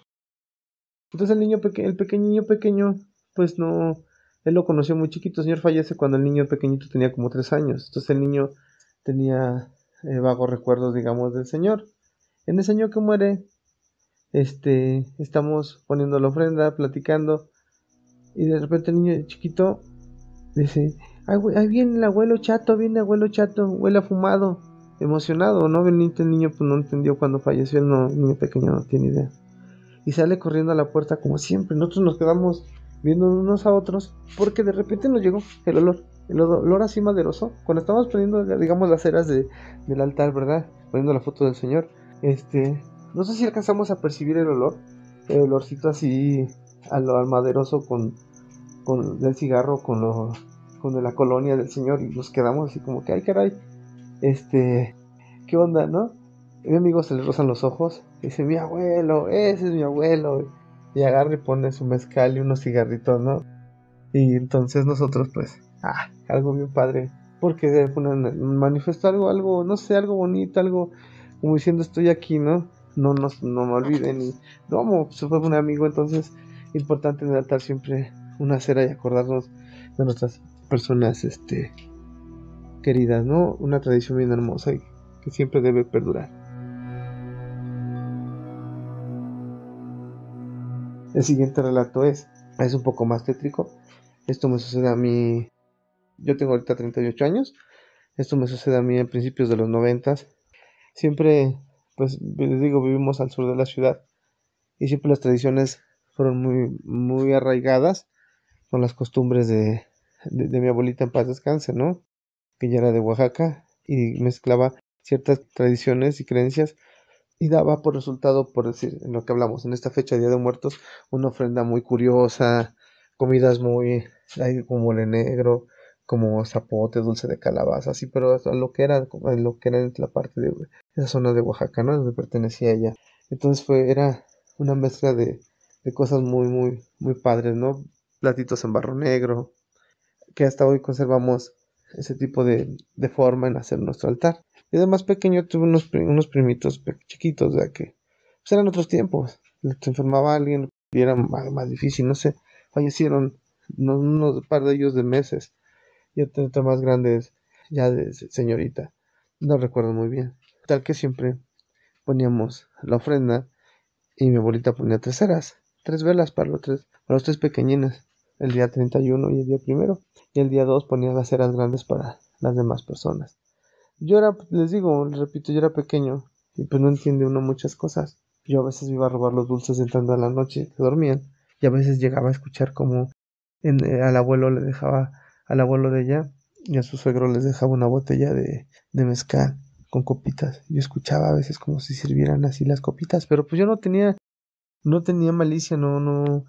Entonces el niño el pequeño pequeño, pues no, él lo conoció muy chiquito, el señor fallece cuando el niño pequeñito tenía como tres años, entonces el niño tenía eh, vagos recuerdos, digamos, del señor. En ese año que muere, este, estamos poniendo la ofrenda, platicando, y de repente el niño chiquito dice, ahí viene el abuelo chato, viene el abuelo chato, huele a fumado. Emocionado, ¿no? El niño pues, no entendió cuando falleció, el, niño pequeño no tiene idea. Y sale corriendo a la puerta como siempre. Nosotros nos quedamos viendo unos a otros porque de repente nos llegó el olor. El olor así maderoso. Cuando estábamos poniendo, digamos, las ceras de, del altar, ¿verdad? Poniendo la foto del Señor. Este, no sé si alcanzamos a percibir el olor. El olorcito así al, maderoso con, con el cigarro, con lo cuando la colonia del señor y nos quedamos así como que, ay caray, este, ¿qué onda, no? mi amigo se le rozan los ojos y dice, mi abuelo, ese es mi abuelo. Y agarra y pone su mezcal y unos cigarritos, ¿no? Y entonces nosotros pues, ah, algo bien padre. Porque manifestó algo, algo, no sé, algo bonito, algo como diciendo estoy aquí, ¿no? No, no, no me olviden. Y como se fue un amigo, entonces importante en siempre una cera y acordarnos de nuestras personas este, queridas, ¿no? Una tradición bien hermosa y que siempre debe perdurar. El siguiente relato es, es un poco más tétrico. Esto me sucede a mí, yo tengo ahorita 38 años, esto me sucede a mí en principios de los 90. Siempre, pues les digo, vivimos al sur de la ciudad y siempre las tradiciones fueron muy, muy arraigadas con las costumbres de, de, mi abuelita en paz descanse, ¿no? Que ya era de Oaxaca y mezclaba ciertas tradiciones y creencias y daba por resultado, por decir, en lo que hablamos, en esta fecha Día de Muertos, una ofrenda muy curiosa, comidas muy, como mole negro, como zapote, dulce de calabaza, así, pero lo que era, lo que era en la parte de la zona de Oaxaca, ¿no? Donde pertenecía ella. Entonces fue, era una mezcla de, de cosas muy, muy, muy padres, ¿no? Platitos en barro negro, que hasta hoy conservamos ese tipo de, forma en hacer nuestro altar. Y de más pequeño tuve unos, unos primitos chiquitos, ya que pues, eran otros tiempos. Se enfermaba alguien y era más, difícil, no sé. Fallecieron unos, par de ellos de meses y otros más grandes ya de señorita. No recuerdo muy bien. Tal que siempre poníamos la ofrenda y mi abuelita ponía tres ceras, tres velas para los tres, para los tres pequeñines el día 31 y el día primero, y el día 2 ponía las ceras grandes para las demás personas. Yo era, les digo, repito, yo era pequeño y pues no entiende uno muchas cosas. Yo a veces iba a robar los dulces entrando a la noche, que dormían, y a veces llegaba a escuchar como eh, al abuelo le dejaba, al abuelo de ella y a su suegro les dejaba una botella de, mezcal con copitas. Yo escuchaba a veces como si sirvieran así las copitas, pero pues yo no tenía, no tenía malicia, no, no,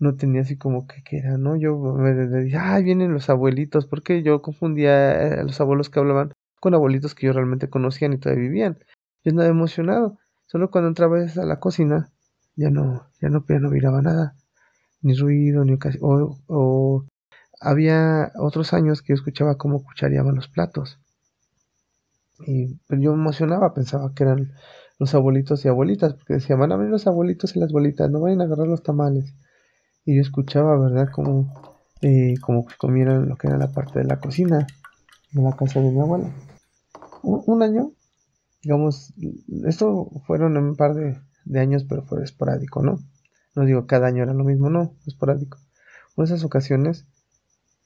no tenía así como que, que era, ¿no? Yo me decía, ay, vienen los abuelitos, porque yo confundía a eh, los abuelos que hablaban con abuelitos que yo realmente conocía y todavía vivían. Yo andaba emocionado, solo cuando entraba a la cocina, ya no, ya no, ya no miraba nada, ni ruido, ni ocasión, o, había otros años que yo escuchaba cómo cuchareaban los platos. Y, pero yo me emocionaba, pensaba que eran los abuelitos y abuelitas, porque decía van a venir los abuelitos y las abuelitas, no vayan a agarrar los tamales y yo escuchaba, ¿verdad?, como, eh, como que comieran lo que era la parte de la cocina de la casa de mi abuela. Un, año, digamos, esto fueron un par de, años, pero fue esporádico, ¿no? No digo cada año era lo mismo, no, esporádico. En esas ocasiones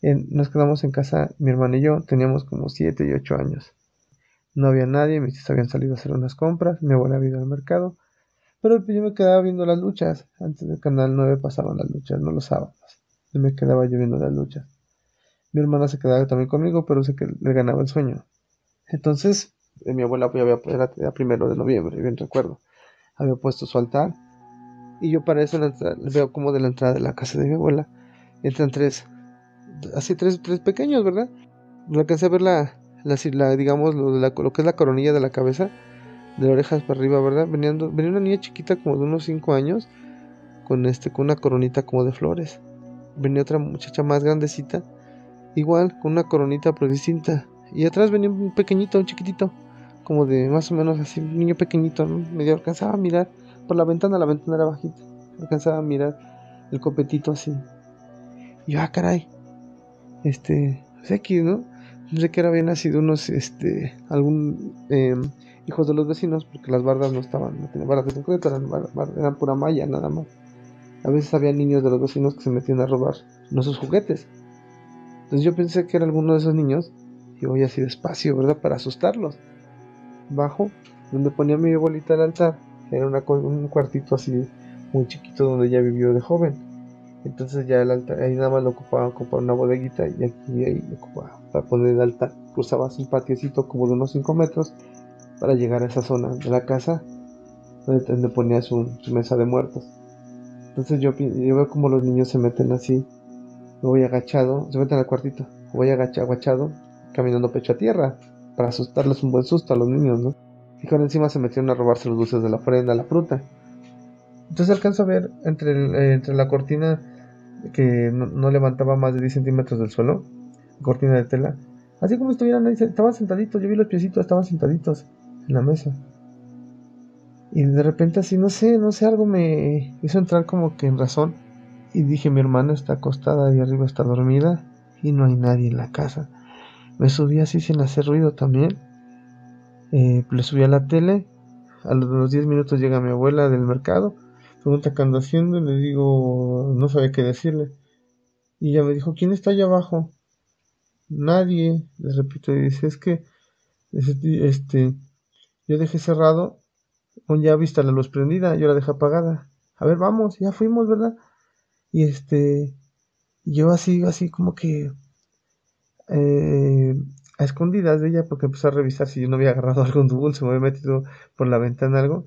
nos quedamos en casa, mi hermano y yo, teníamos como 7 y 8 años. No había nadie, mis hijos habían salido a hacer unas compras, mi abuela había ido al mercado, pero yo me quedaba viendo las luchas. Antes del Canal 9 pasaban las luchas, no los sábados. Y me quedaba yo viendo las luchas. Mi hermana se quedaba también conmigo, pero sé que le ganaba el sueño. Entonces, eh, mi abuela había, era, primero de noviembre, bien recuerdo. Había puesto su altar. Y yo para eso veo como de la entrada de la casa de mi abuela entran tres, así tres, tres pequeños, ¿verdad? No alcancé a ver la, la, digamos, lo que es la coronilla de la cabeza de orejas para arriba, ¿verdad? Venía, venía una niña chiquita como de unos 5 años con este con una coronita como de flores. Venía otra muchacha más grandecita, igual con una coronita pero distinta. Y atrás venía un pequeñito, un chiquitito, como de más o menos así, un niño pequeñito, medio alcanzaba a mirar por la ventana, la ventana era bajita, alcanzaba a mirar el copetito así. Y yo, ah, caray, este, sé qué, ¿no? sé qué era bien nacido unos, este, algún em, hijos de los vecinos porque las bardas no estaban, no tenían bardas de concreto, eran, pura malla nada más. A veces había niños de los vecinos que se metían a robar nuestros juguetes. Entonces yo pensé que era alguno de esos niños y voy así despacio, ¿verdad? Para asustarlos. Bajo, donde ponía mi abuelita el altar, era una, un cuartito así muy chiquito donde ella vivió de joven. Entonces ya el altar, ahí nada más lo ocupaban ocupaba una bodeguita y aquí ahí lo ocupaba para poner el altar. así un patiocito como de unos 5 metros para llegar a esa zona de la casa donde, ponía su, mesa de muertos. Entonces yo, veo como los niños se meten así, me voy agachado, se meten al cuartito, voy agachado, caminando pecho a tierra, para asustarles un buen susto a los niños, ¿no? Y con encima se metieron a robarse los dulces de la prenda la fruta. Entonces alcanzo a ver entre, eh, la cortina que no, levantaba más de 10 centímetros del suelo, cortina de tela, así como estuvieran ahí, estaban sentaditos, yo vi los piecitos, estaban sentaditos en la mesa. Y de repente así, no sé, no sé, algo me hizo entrar como que en razón. Y dije, mi hermana está acostada y arriba está dormida y no hay nadie en la casa. Me subí así sin hacer ruido también. Eh, le subí a la tele. A los 10 minutos llega mi abuela del mercado. Pregunta qué ando haciendo. Le digo, no sabe qué decirle. Y ella me dijo, ¿quién está allá abajo? Nadie. Le repito y dice, es que este, este yo dejé cerrado un ya vista la luz prendida, yo la dejé apagada. A ver, vamos, ya fuimos, ¿verdad? Y este, yo así, así como que eh, a escondidas de ella, porque empecé a revisar si yo no había agarrado algún dulce, me había metido por la ventana algo.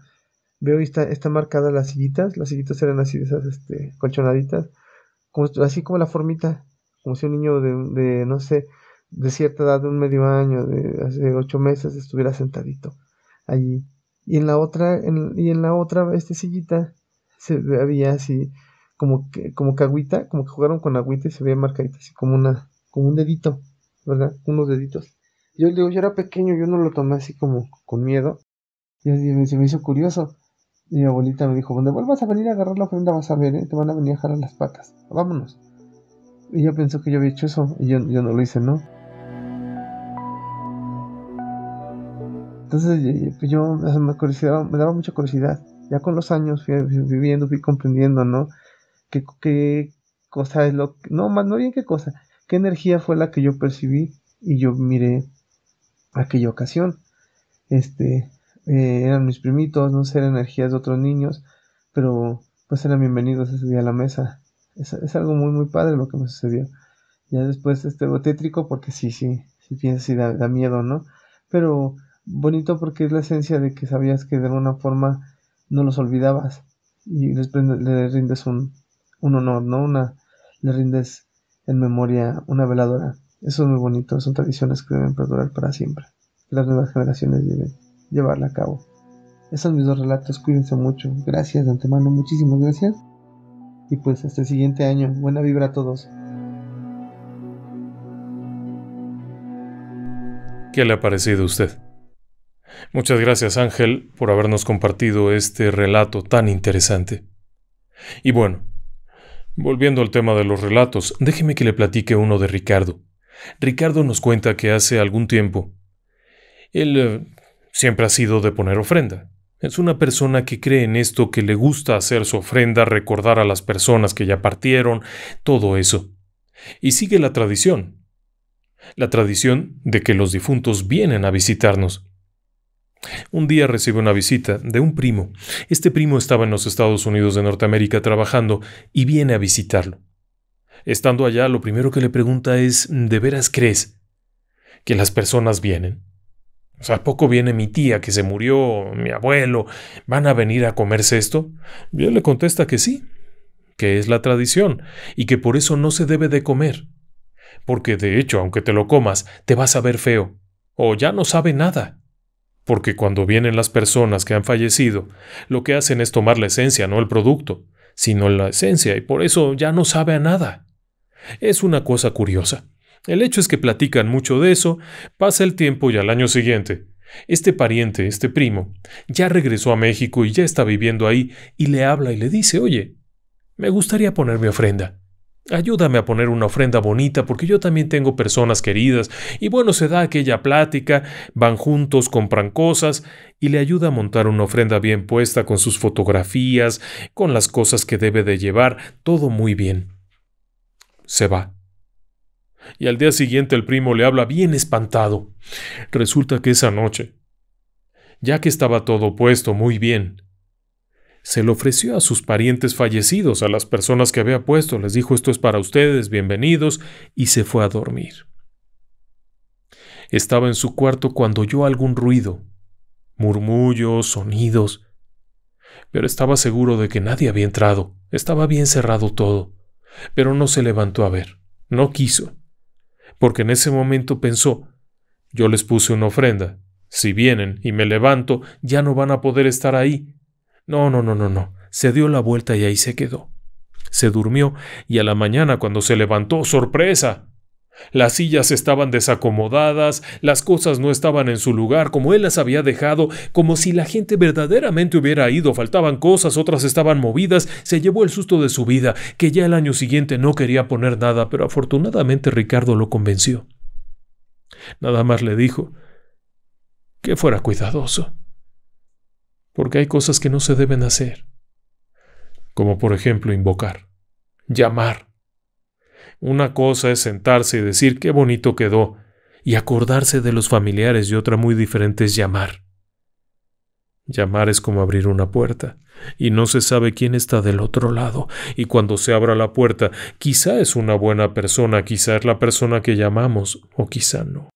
Veo y está, está marcada las sillitas, las sillitas eran así, De esas este, colchonaditas, así como la formita, como si un niño de, de no sé, de cierta edad, de un medio año, de hace ocho meses, estuviera sentadito allí. Y en la otra, y en la otra, este sillita, se veía así, como que, como que agüita, como que jugaron con agüita y se veía marcadita, así como una, como un dedito, ¿verdad? Unos deditos. Yo digo, yo era pequeño, yo no lo tomé así como con miedo. Y se me hizo curioso. Y mi abuelita me dijo, cuando vuelvas a venir a agarrar la ofrenda vas a ver, ¿eh? te van a venir a jalar las patas. Vámonos. Y yo pensó que yo había hecho eso y yo, yo no lo hice, ¿no? Entonces pues, yo me, daba mucha curiosidad. Ya con los años fui viviendo, fui comprendiendo, ¿no? ¿Qué, cosa es lo que... No, más no bien qué cosa. ¿Qué energía fue la que yo percibí y yo miré aquella ocasión? Este, eh, eran mis primitos, no sé, eran energías de otros niños, pero pues eran bienvenidos ese día a la mesa. Es, algo muy, muy padre lo que me sucedió. Ya después, este, tétrico, porque sí, sí, Si piensa, si da miedo, ¿no? Pero bonito porque es la esencia de que sabías que de alguna forma no los olvidabas y les le rindes un, un honor, ¿no? Una, le rindes en memoria una veladora. Eso es muy bonito, son tradiciones que deben perdurar para siempre, que las nuevas generaciones deben llevarla a cabo. Esos son mis dos relatos, cuídense mucho, gracias de antemano, muchísimas gracias. Y pues hasta el siguiente año, buena vibra a todos. ¿Qué le ha parecido a usted? Muchas gracias Ángel por habernos compartido este relato tan interesante. Y bueno, volviendo al tema de los relatos, déjeme que le platique uno de Ricardo. Ricardo nos cuenta que hace algún tiempo, él eh, siempre ha sido de poner ofrenda. Es una persona que cree en esto, que le gusta hacer su ofrenda, recordar a las personas que ya partieron, todo eso. Y sigue la tradición. La tradición de que los difuntos vienen a visitarnos. Un día recibe una visita de un primo. Este primo estaba en los Estados Unidos de Norteamérica trabajando y viene a visitarlo. Estando allá, lo primero que le pregunta es, ¿de veras crees que las personas vienen? ¿a poco viene mi tía que se murió, mi abuelo? ¿Van a venir a comerse esto? Bien le contesta que sí, que es la tradición, y que por eso no se debe de comer. Porque de hecho, aunque te lo comas, te vas a ver feo, o ya no sabe nada porque cuando vienen las personas que han fallecido, lo que hacen es tomar la esencia, no el producto, sino la esencia, y por eso ya no sabe a nada. Es una cosa curiosa. El hecho es que platican mucho de eso, pasa el tiempo y al año siguiente, este pariente, este primo, ya regresó a México y ya está viviendo ahí, y le habla y le dice, oye, me gustaría ponerme ofrenda. Ayúdame a poner una ofrenda bonita porque yo también tengo personas queridas. Y bueno, se da aquella plática, van juntos, compran cosas y le ayuda a montar una ofrenda bien puesta con sus fotografías, con las cosas que debe de llevar, todo muy bien. Se va. Y al día siguiente el primo le habla bien espantado. Resulta que esa noche, ya que estaba todo puesto muy bien, se lo ofreció a sus parientes fallecidos, a las personas que había puesto, les dijo esto es para ustedes, bienvenidos, y se fue a dormir. Estaba en su cuarto cuando oyó algún ruido, murmullos, sonidos, pero estaba seguro de que nadie había entrado, estaba bien cerrado todo, pero no se levantó a ver, no quiso, porque en ese momento pensó, yo les puse una ofrenda, si vienen y me levanto, ya no van a poder estar ahí, no, no, no, no, no. Se dio la vuelta y ahí se quedó. Se durmió y a la mañana cuando se levantó, sorpresa. Las sillas estaban desacomodadas, las cosas no estaban en su lugar como él las había dejado, como si la gente verdaderamente hubiera ido, faltaban cosas, otras estaban movidas, se llevó el susto de su vida, que ya el año siguiente no quería poner nada, pero afortunadamente Ricardo lo convenció. Nada más le dijo que fuera cuidadoso porque hay cosas que no se deben hacer, como por ejemplo invocar, llamar. Una cosa es sentarse y decir qué bonito quedó, y acordarse de los familiares y otra muy diferente es llamar. Llamar es como abrir una puerta, y no se sabe quién está del otro lado, y cuando se abra la puerta, quizá es una buena persona, quizá es la persona que llamamos, o quizá no.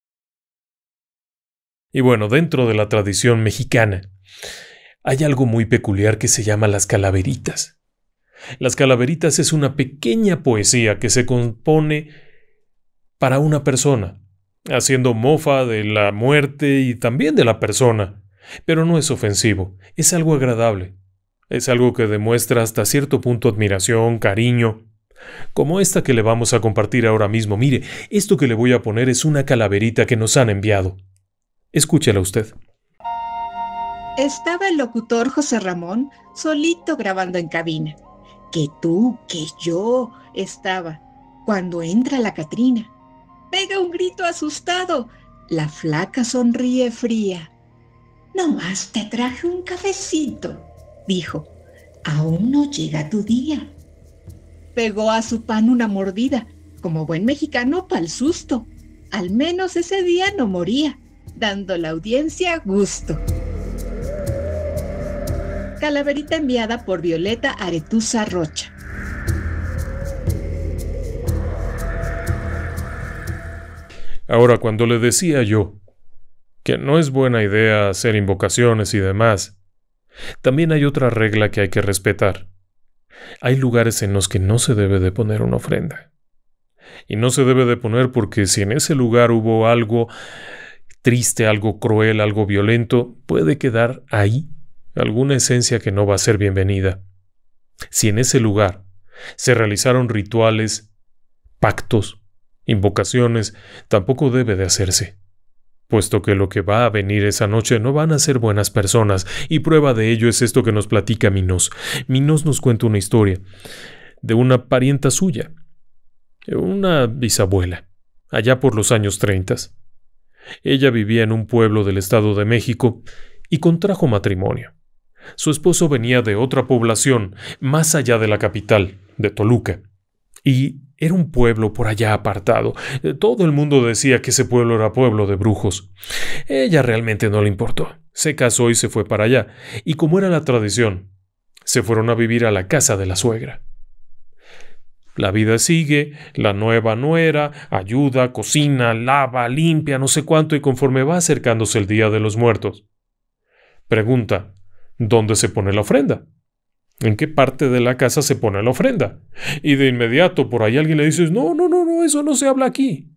Y bueno, dentro de la tradición mexicana, hay algo muy peculiar que se llama Las Calaveritas. Las Calaveritas es una pequeña poesía que se compone para una persona, haciendo mofa de la muerte y también de la persona, pero no es ofensivo, es algo agradable, es algo que demuestra hasta cierto punto admiración, cariño, como esta que le vamos a compartir ahora mismo. Mire, esto que le voy a poner es una calaverita que nos han enviado. Escúchela usted. Estaba el locutor José Ramón solito grabando en cabina. Que tú, que yo estaba. Cuando entra la Catrina, pega un grito asustado. La flaca sonríe fría. más te traje un cafecito, dijo. Aún no llega tu día. Pegó a su pan una mordida, como buen mexicano pa'l susto. Al menos ese día no moría, dando la audiencia gusto. Calaverita enviada por Violeta Aretusa Rocha. Ahora, cuando le decía yo que no es buena idea hacer invocaciones y demás, también hay otra regla que hay que respetar. Hay lugares en los que no se debe de poner una ofrenda. Y no se debe de poner porque si en ese lugar hubo algo triste, algo cruel, algo violento, puede quedar ahí alguna esencia que no va a ser bienvenida. Si en ese lugar se realizaron rituales, pactos, invocaciones, tampoco debe de hacerse, puesto que lo que va a venir esa noche no van a ser buenas personas, y prueba de ello es esto que nos platica Minos. Minos nos cuenta una historia de una parienta suya, una bisabuela, allá por los años 30. Ella vivía en un pueblo del Estado de México y contrajo matrimonio. Su esposo venía de otra población, más allá de la capital, de Toluca. Y era un pueblo por allá apartado. Todo el mundo decía que ese pueblo era pueblo de brujos. Ella realmente no le importó. Se casó y se fue para allá. Y como era la tradición, se fueron a vivir a la casa de la suegra. La vida sigue, la nueva nuera ayuda, cocina, lava, limpia, no sé cuánto, y conforme va acercándose el Día de los Muertos. Pregunta, dónde se pone la ofrenda. ¿En qué parte de la casa se pone la ofrenda? Y de inmediato por ahí alguien le dice, no, no, no, no, eso no se habla aquí.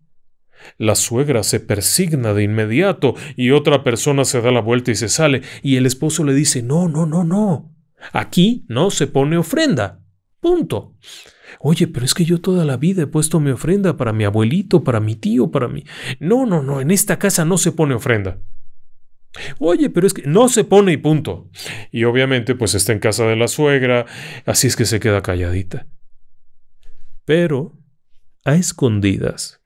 La suegra se persigna de inmediato y otra persona se da la vuelta y se sale y el esposo le dice, no, no, no, no, aquí no se pone ofrenda. Punto. Oye, pero es que yo toda la vida he puesto mi ofrenda para mi abuelito, para mi tío, para mí No, no, no, en esta casa no se pone ofrenda. Oye, pero es que no se pone y punto. Y obviamente pues está en casa de la suegra, así es que se queda calladita. Pero, a escondidas,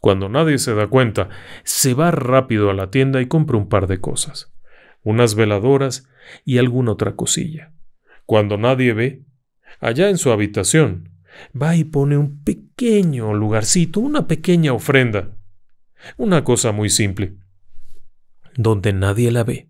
cuando nadie se da cuenta, se va rápido a la tienda y compra un par de cosas, unas veladoras y alguna otra cosilla. Cuando nadie ve, allá en su habitación, va y pone un pequeño lugarcito, una pequeña ofrenda. Una cosa muy simple donde nadie la ve.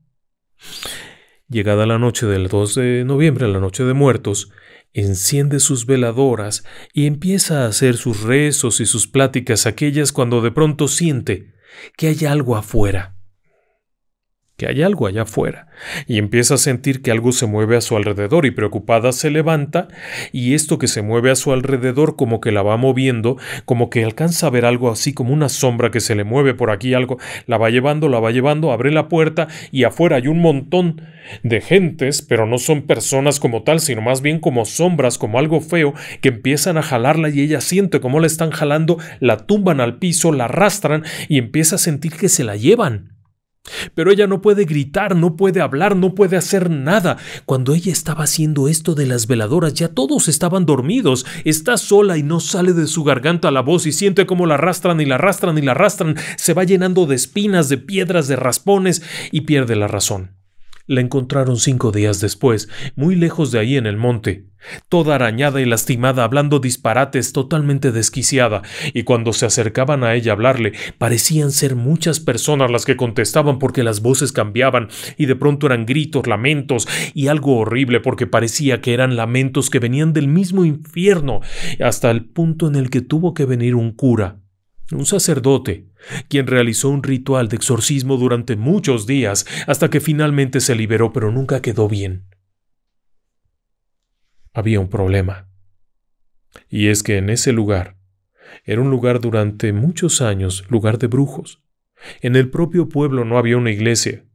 Llegada la noche del 2 de noviembre, la noche de muertos, enciende sus veladoras y empieza a hacer sus rezos y sus pláticas aquellas cuando de pronto siente que hay algo afuera hay algo allá afuera, y empieza a sentir que algo se mueve a su alrededor y preocupada se levanta, y esto que se mueve a su alrededor como que la va moviendo, como que alcanza a ver algo así como una sombra que se le mueve por aquí algo, la va llevando, la va llevando, abre la puerta y afuera hay un montón de gentes, pero no son personas como tal, sino más bien como sombras, como algo feo, que empiezan a jalarla y ella siente cómo la están jalando, la tumban al piso, la arrastran y empieza a sentir que se la llevan pero ella no puede gritar, no puede hablar, no puede hacer nada. Cuando ella estaba haciendo esto de las veladoras, ya todos estaban dormidos. Está sola y no sale de su garganta la voz y siente cómo la arrastran y la arrastran y la arrastran. Se va llenando de espinas, de piedras, de raspones y pierde la razón. La encontraron cinco días después, muy lejos de ahí en el monte, toda arañada y lastimada, hablando disparates, totalmente desquiciada, y cuando se acercaban a ella a hablarle, parecían ser muchas personas las que contestaban porque las voces cambiaban, y de pronto eran gritos, lamentos, y algo horrible porque parecía que eran lamentos que venían del mismo infierno, hasta el punto en el que tuvo que venir un cura, un sacerdote, quien realizó un ritual de exorcismo durante muchos días hasta que finalmente se liberó pero nunca quedó bien. Había un problema. Y es que en ese lugar, era un lugar durante muchos años, lugar de brujos. En el propio pueblo no había una iglesia,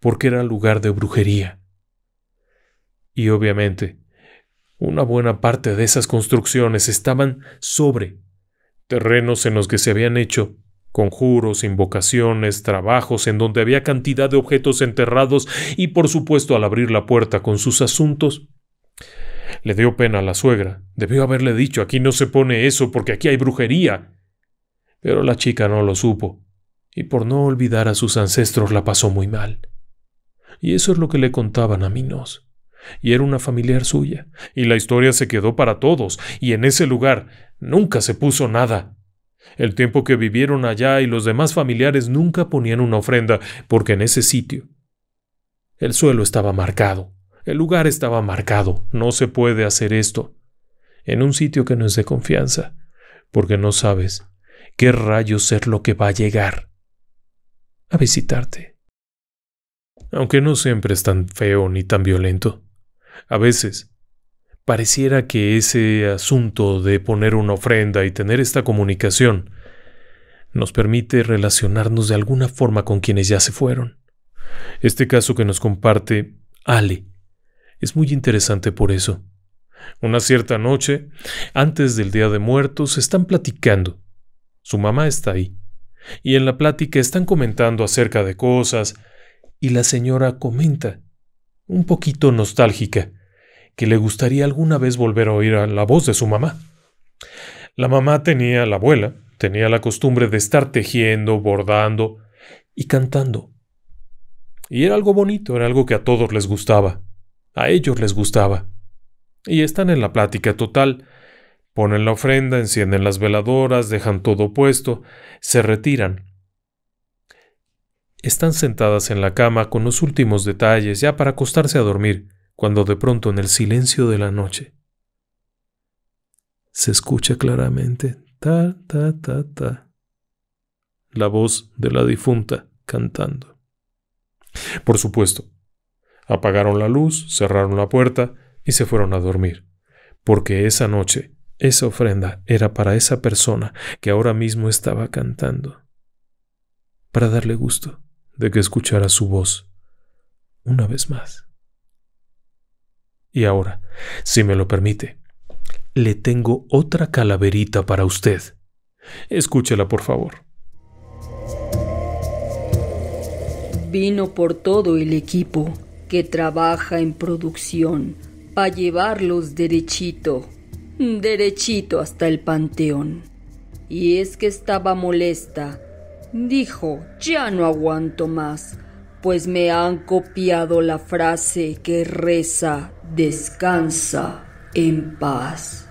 porque era lugar de brujería. Y obviamente, una buena parte de esas construcciones estaban sobre terrenos en los que se habían hecho conjuros, invocaciones, trabajos, en donde había cantidad de objetos enterrados y por supuesto al abrir la puerta con sus asuntos. Le dio pena a la suegra. Debió haberle dicho aquí no se pone eso porque aquí hay brujería. Pero la chica no lo supo, y por no olvidar a sus ancestros la pasó muy mal. Y eso es lo que le contaban a Minos y era una familiar suya, y la historia se quedó para todos, y en ese lugar nunca se puso nada. El tiempo que vivieron allá y los demás familiares nunca ponían una ofrenda, porque en ese sitio el suelo estaba marcado, el lugar estaba marcado, no se puede hacer esto. En un sitio que no es de confianza, porque no sabes qué rayo ser lo que va a llegar a visitarte. Aunque no siempre es tan feo ni tan violento. A veces Pareciera que ese asunto de poner una ofrenda y tener esta comunicación nos permite relacionarnos de alguna forma con quienes ya se fueron. Este caso que nos comparte Ale es muy interesante por eso. Una cierta noche, antes del Día de Muertos, están platicando. Su mamá está ahí. Y en la plática están comentando acerca de cosas, y la señora comenta, un poquito nostálgica, que le gustaría alguna vez volver a oír a la voz de su mamá. La mamá tenía, la abuela, tenía la costumbre de estar tejiendo, bordando y cantando. Y era algo bonito, era algo que a todos les gustaba. A ellos les gustaba. Y están en la plática total. Ponen la ofrenda, encienden las veladoras, dejan todo puesto, se retiran. Están sentadas en la cama con los últimos detalles ya para acostarse a dormir cuando de pronto en el silencio de la noche se escucha claramente ta ta ta ta la voz de la difunta cantando. Por supuesto, apagaron la luz, cerraron la puerta y se fueron a dormir, porque esa noche esa ofrenda era para esa persona que ahora mismo estaba cantando, para darle gusto de que escuchara su voz una vez más. Y ahora, si me lo permite, le tengo otra calaverita para usted. Escúchela, por favor. Vino por todo el equipo que trabaja en producción para llevarlos derechito, derechito hasta el panteón. Y es que estaba molesta. Dijo, ya no aguanto más, pues me han copiado la frase que reza Descansa en paz.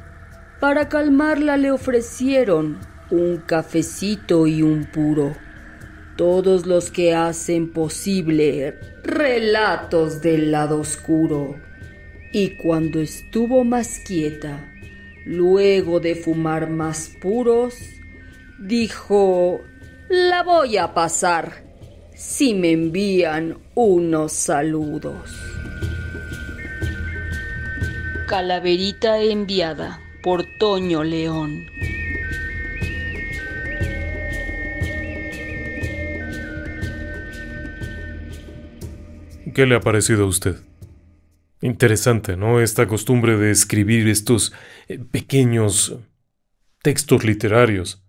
Para calmarla le ofrecieron un cafecito y un puro. Todos los que hacen posible relatos del lado oscuro. Y cuando estuvo más quieta, luego de fumar más puros, dijo, la voy a pasar si me envían unos saludos. Calaverita enviada por Toño León. ¿Qué le ha parecido a usted? Interesante, ¿no? Esta costumbre de escribir estos eh, pequeños textos literarios,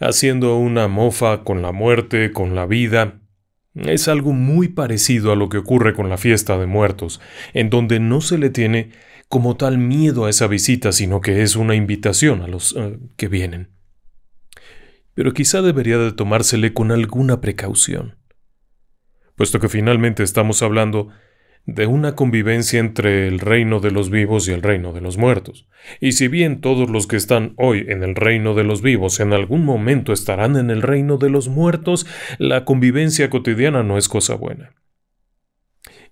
haciendo una mofa con la muerte, con la vida. Es algo muy parecido a lo que ocurre con la fiesta de muertos, en donde no se le tiene como tal miedo a esa visita, sino que es una invitación a los eh, que vienen. Pero quizá debería de tomársele con alguna precaución, puesto que finalmente estamos hablando de una convivencia entre el reino de los vivos y el reino de los muertos. Y si bien todos los que están hoy en el reino de los vivos en algún momento estarán en el reino de los muertos, la convivencia cotidiana no es cosa buena.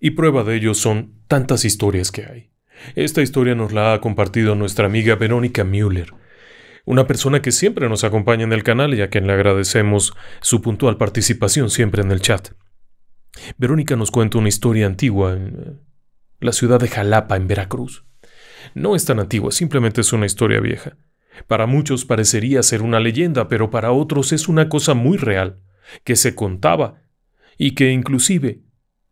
Y prueba de ello son tantas historias que hay. Esta historia nos la ha compartido nuestra amiga Verónica Müller, una persona que siempre nos acompaña en el canal y a quien le agradecemos su puntual participación siempre en el chat. Verónica nos cuenta una historia antigua en eh, la ciudad de Jalapa, en Veracruz. No es tan antigua, simplemente es una historia vieja. Para muchos parecería ser una leyenda, pero para otros es una cosa muy real, que se contaba y que inclusive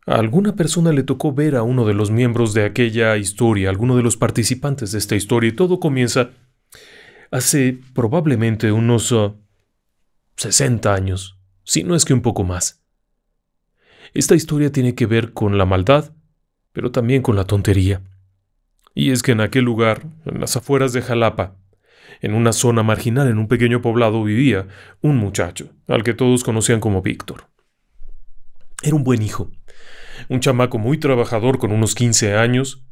a alguna persona le tocó ver a uno de los miembros de aquella historia, alguno de los participantes de esta historia, y todo comienza hace probablemente unos 60 uh, años, si no es que un poco más. Esta historia tiene que ver con la maldad, pero también con la tontería. Y es que en aquel lugar, en las afueras de Jalapa, en una zona marginal, en un pequeño poblado, vivía un muchacho, al que todos conocían como Víctor. Era un buen hijo, un chamaco muy trabajador con unos 15 años,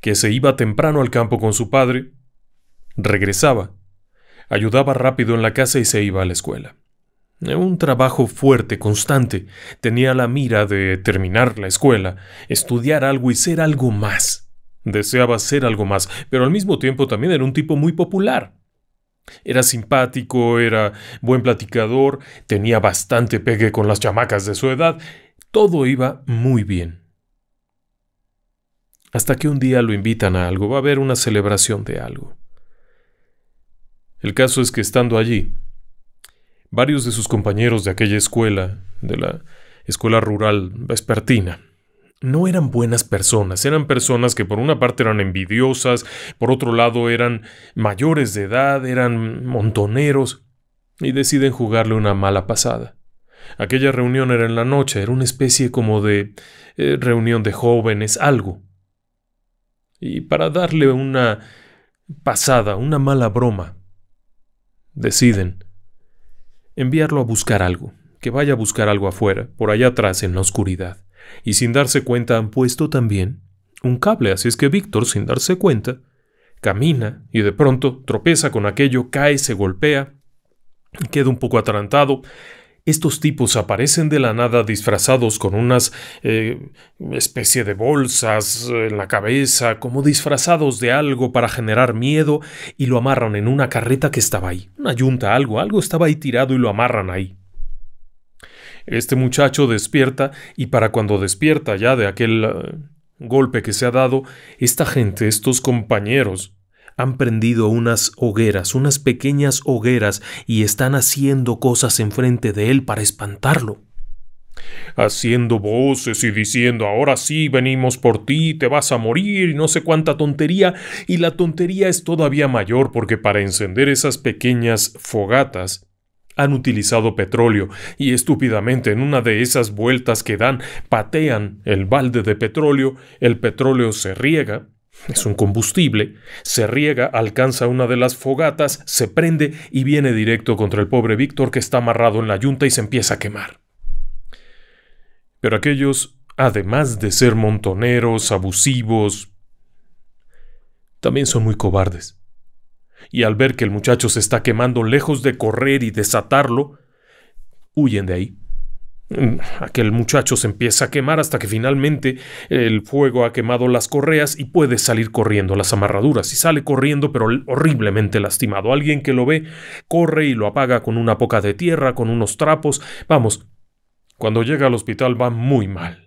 que se iba temprano al campo con su padre, regresaba, ayudaba rápido en la casa y se iba a la escuela. Un trabajo fuerte, constante, tenía la mira de terminar la escuela, estudiar algo y ser algo más. Deseaba ser algo más, pero al mismo tiempo también era un tipo muy popular. Era simpático, era buen platicador, tenía bastante pegue con las chamacas de su edad todo iba muy bien. Hasta que un día lo invitan a algo, va a haber una celebración de algo. El caso es que estando allí, varios de sus compañeros de aquella escuela, de la escuela rural vespertina, no eran buenas personas, eran personas que por una parte eran envidiosas, por otro lado eran mayores de edad, eran montoneros, y deciden jugarle una mala pasada. Aquella reunión era en la noche, era una especie como de eh, reunión de jóvenes, algo. Y para darle una pasada, una mala broma, deciden enviarlo a buscar algo, que vaya a buscar algo afuera, por allá atrás en la oscuridad. Y sin darse cuenta han puesto también un cable, así es que Víctor, sin darse cuenta, camina y de pronto tropeza con aquello, cae, se golpea, queda un poco atarantado, estos tipos aparecen de la nada disfrazados con unas eh, especie de bolsas eh, en la cabeza, como disfrazados de algo para generar miedo, y lo amarran en una carreta que estaba ahí. Una yunta, algo, algo estaba ahí tirado y lo amarran ahí. Este muchacho despierta y para cuando despierta ya de aquel eh, golpe que se ha dado, esta gente, estos compañeros, han prendido unas hogueras, unas pequeñas hogueras, y están haciendo cosas enfrente de él para espantarlo. Haciendo voces y diciendo, ahora sí venimos por ti, te vas a morir, y no sé cuánta tontería, y la tontería es todavía mayor porque para encender esas pequeñas fogatas han utilizado petróleo y estúpidamente en una de esas vueltas que dan patean el balde de petróleo, el petróleo se riega es un combustible, se riega, alcanza una de las fogatas, se prende y viene directo contra el pobre Víctor que está amarrado en la yunta y se empieza a quemar. Pero aquellos, además de ser montoneros, abusivos, también son muy cobardes. Y al ver que el muchacho se está quemando, lejos de correr y desatarlo, huyen de ahí. Aquel muchacho se empieza a quemar hasta que finalmente el fuego ha quemado las correas y puede salir corriendo las amarraduras. Y sale corriendo pero horriblemente lastimado. Alguien que lo ve corre y lo apaga con una poca de tierra, con unos trapos. Vamos, cuando llega al hospital va muy mal.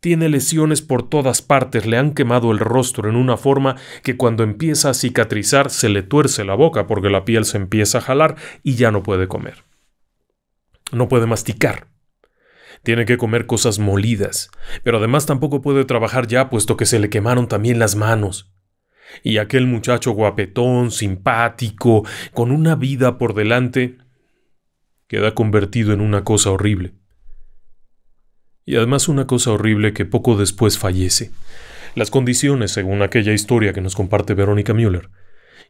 Tiene lesiones por todas partes, le han quemado el rostro en una forma que cuando empieza a cicatrizar se le tuerce la boca porque la piel se empieza a jalar y ya no puede comer. No puede masticar. Tiene que comer cosas molidas, pero además tampoco puede trabajar ya puesto que se le quemaron también las manos. Y aquel muchacho guapetón, simpático, con una vida por delante, queda convertido en una cosa horrible. Y además una cosa horrible que poco después fallece. Las condiciones, según aquella historia que nos comparte Verónica Müller,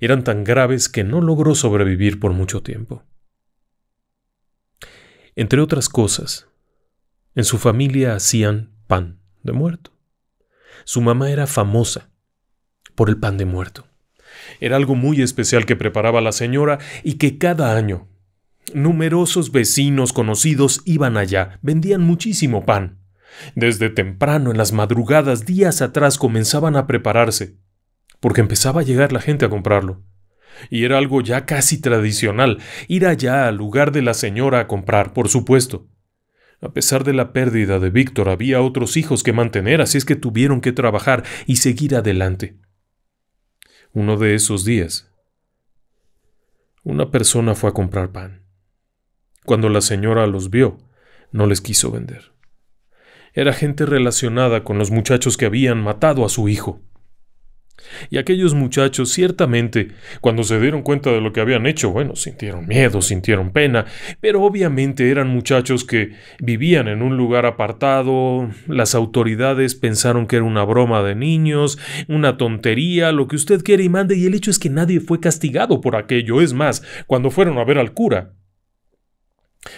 eran tan graves que no logró sobrevivir por mucho tiempo. Entre otras cosas, en su familia hacían pan de muerto. Su mamá era famosa por el pan de muerto. Era algo muy especial que preparaba la señora y que cada año numerosos vecinos conocidos iban allá, vendían muchísimo pan. Desde temprano en las madrugadas días atrás comenzaban a prepararse, porque empezaba a llegar la gente a comprarlo. Y era algo ya casi tradicional, ir allá al lugar de la señora a comprar, por supuesto. A pesar de la pérdida de Víctor, había otros hijos que mantener, así es que tuvieron que trabajar y seguir adelante. Uno de esos días, una persona fue a comprar pan. Cuando la señora los vio, no les quiso vender. Era gente relacionada con los muchachos que habían matado a su hijo. Y aquellos muchachos, ciertamente, cuando se dieron cuenta de lo que habían hecho, bueno, sintieron miedo, sintieron pena, pero obviamente eran muchachos que vivían en un lugar apartado, las autoridades pensaron que era una broma de niños, una tontería, lo que usted quiere y mande, y el hecho es que nadie fue castigado por aquello, es más, cuando fueron a ver al cura,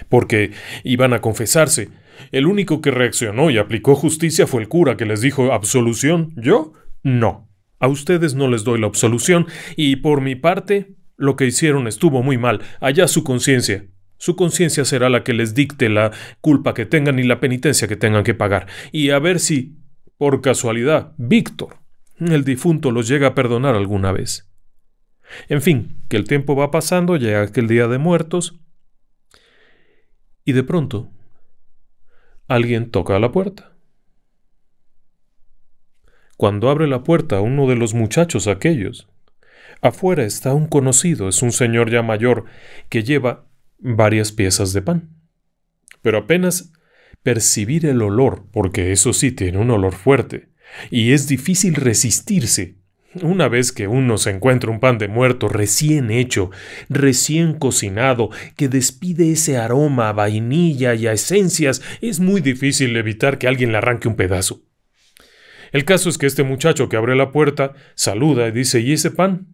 porque iban a confesarse, el único que reaccionó y aplicó justicia fue el cura que les dijo absolución, yo no. A ustedes no les doy la absolución y por mi parte, lo que hicieron estuvo muy mal. Allá su conciencia. Su conciencia será la que les dicte la culpa que tengan y la penitencia que tengan que pagar. Y a ver si, por casualidad, Víctor, el difunto, los llega a perdonar alguna vez. En fin, que el tiempo va pasando, llega aquel día de muertos, y de pronto alguien toca a la puerta cuando abre la puerta uno de los muchachos aquellos. Afuera está un conocido, es un señor ya mayor, que lleva varias piezas de pan. Pero apenas percibir el olor, porque eso sí tiene un olor fuerte, y es difícil resistirse. Una vez que uno se encuentra un pan de muerto recién hecho, recién cocinado, que despide ese aroma a vainilla y a esencias, es muy difícil evitar que alguien le arranque un pedazo. El caso es que este muchacho que abre la puerta saluda y dice, ¿y ese pan?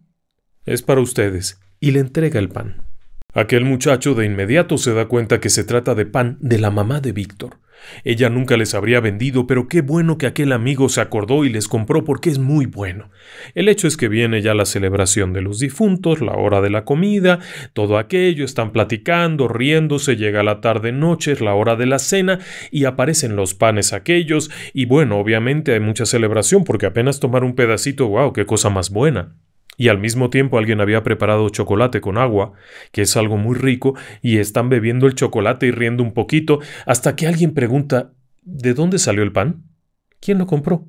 Es para ustedes. Y le entrega el pan. Aquel muchacho de inmediato se da cuenta que se trata de pan de la mamá de Víctor. Ella nunca les habría vendido, pero qué bueno que aquel amigo se acordó y les compró porque es muy bueno. El hecho es que viene ya la celebración de los difuntos, la hora de la comida, todo aquello, están platicando, riéndose, llega la tarde noche, es la hora de la cena y aparecen los panes aquellos y bueno, obviamente hay mucha celebración porque apenas tomar un pedacito, wow, qué cosa más buena y al mismo tiempo alguien había preparado chocolate con agua, que es algo muy rico, y están bebiendo el chocolate y riendo un poquito, hasta que alguien pregunta ¿De dónde salió el pan? ¿Quién lo compró?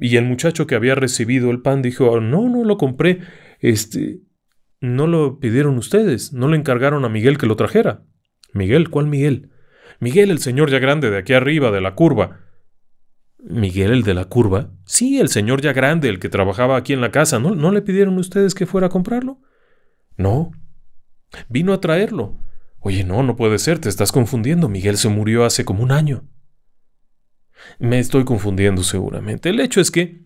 Y el muchacho que había recibido el pan dijo No, no lo compré. Este. No lo pidieron ustedes, no le encargaron a Miguel que lo trajera. Miguel, ¿cuál Miguel? Miguel, el señor ya grande de aquí arriba, de la curva. Miguel, el de la curva. Sí, el señor ya grande, el que trabajaba aquí en la casa. ¿No, ¿No le pidieron ustedes que fuera a comprarlo? No. Vino a traerlo. Oye, no, no puede ser, te estás confundiendo. Miguel se murió hace como un año. Me estoy confundiendo seguramente. El hecho es que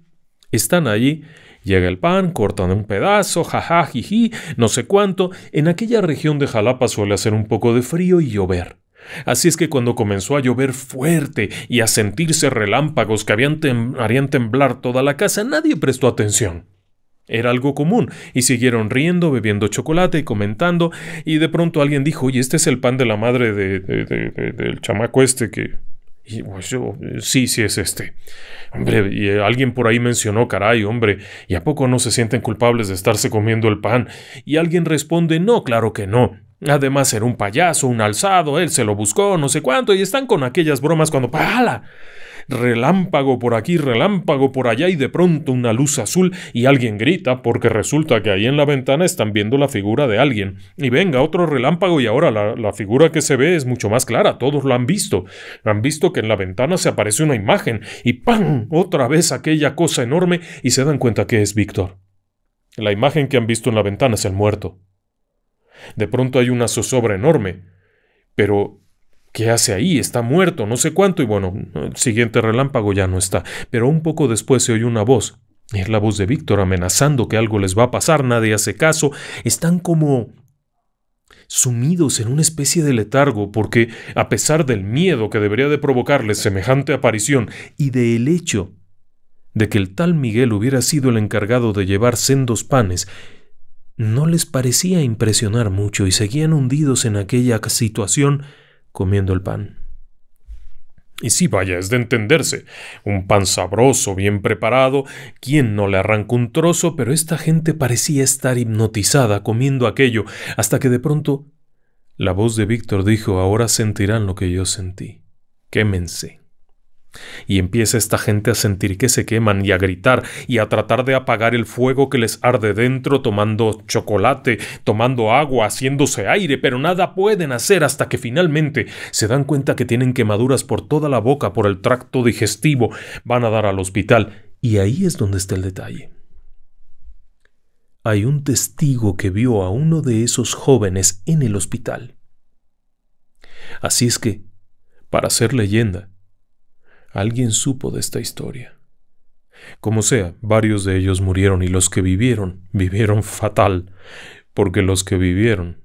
están allí, llega el pan, cortan un pedazo, jaja, jiji, no sé cuánto. En aquella región de Jalapa suele hacer un poco de frío y llover. Así es que cuando comenzó a llover fuerte y a sentirse relámpagos que harían temblar toda la casa, nadie prestó atención. Era algo común, y siguieron riendo, bebiendo chocolate y comentando, y de pronto alguien dijo, oye, este es el pan de la madre del chamaco este que... Pues, yo, sí, sí es este. Hombre, y eh, alguien por ahí mencionó, caray, hombre, ¿y a poco no se sienten culpables de estarse comiendo el pan? Y alguien responde, no, claro que no. Además era un payaso, un alzado, él se lo buscó, no sé cuánto, y están con aquellas bromas cuando ¡pala! Relámpago por aquí, relámpago por allá, y de pronto una luz azul, y alguien grita, porque resulta que ahí en la ventana están viendo la figura de alguien. Y venga, otro relámpago, y ahora la, figura que se ve es mucho más clara, todos lo han visto. Han visto que en la ventana se aparece una imagen, y ¡pam! otra vez aquella cosa enorme, y se dan cuenta que es Víctor. La imagen que han visto en la ventana es el muerto. De pronto hay una zozobra enorme. Pero ¿Qué hace ahí? Está muerto, no sé cuánto. Y bueno, el siguiente relámpago ya no está. Pero un poco después se oye una voz. Es la voz de Víctor amenazando que algo les va a pasar, nadie hace caso. Están como sumidos en una especie de letargo porque, a pesar del miedo que debería de provocarles semejante aparición y del hecho de que el tal Miguel hubiera sido el encargado de llevar sendos panes no les parecía impresionar mucho y seguían hundidos en aquella situación comiendo el pan. Y sí, vaya, es de entenderse. Un pan sabroso, bien preparado, ¿quién no le arranca un trozo? Pero esta gente parecía estar hipnotizada comiendo aquello, hasta que de pronto la voz de Víctor dijo, ahora sentirán lo que yo sentí. Quémense. Y empieza esta gente a sentir que se queman y a gritar y a tratar de apagar el fuego que les arde dentro tomando chocolate, tomando agua, haciéndose aire, pero nada pueden hacer hasta que finalmente se dan cuenta que tienen quemaduras por toda la boca, por el tracto digestivo, van a dar al hospital. Y ahí es donde está el detalle. Hay un testigo que vio a uno de esos jóvenes en el hospital. Así es que, para ser leyenda, Alguien supo de esta historia. Como sea, varios de ellos murieron y los que vivieron vivieron fatal, porque los que vivieron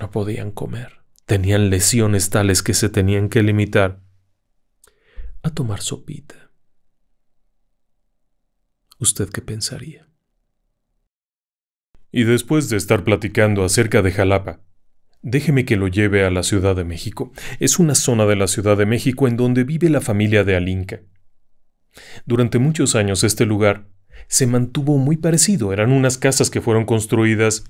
no podían comer. Tenían lesiones tales que se tenían que limitar a tomar sopita. ¿Usted qué pensaría? Y después de estar platicando acerca de Jalapa, Déjeme que lo lleve a la Ciudad de México. Es una zona de la Ciudad de México en donde vive la familia de Alinca. Durante muchos años este lugar se mantuvo muy parecido. Eran unas casas que fueron construidas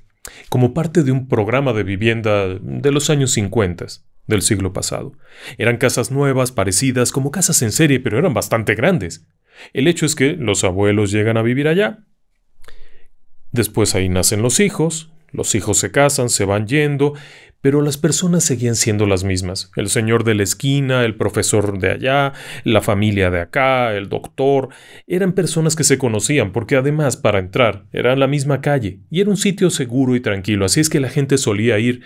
como parte de un programa de vivienda de los años 50 del siglo pasado. Eran casas nuevas, parecidas, como casas en serie, pero eran bastante grandes. El hecho es que los abuelos llegan a vivir allá. Después ahí nacen los hijos, los hijos se casan, se van yendo, pero las personas seguían siendo las mismas. El señor de la esquina, el profesor de allá, la familia de acá, el doctor, eran personas que se conocían porque además para entrar era la misma calle y era un sitio seguro y tranquilo, así es que la gente solía ir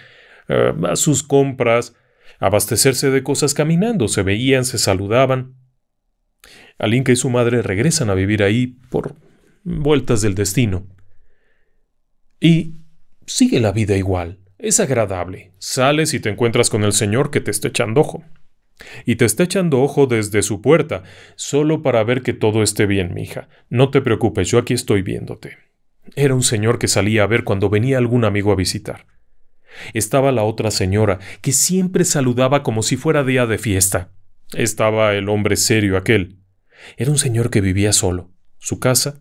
eh, a sus compras, abastecerse de cosas caminando, se veían, se saludaban. Alinka y su madre regresan a vivir ahí por vueltas del destino. Y sigue la vida igual. Es agradable. Sales y te encuentras con el Señor que te está echando ojo. Y te está echando ojo desde su puerta, solo para ver que todo esté bien, mija. No te preocupes, yo aquí estoy viéndote. Era un señor que salía a ver cuando venía algún amigo a visitar. Estaba la otra señora, que siempre saludaba como si fuera día de fiesta. Estaba el hombre serio aquel. Era un señor que vivía solo. Su casa,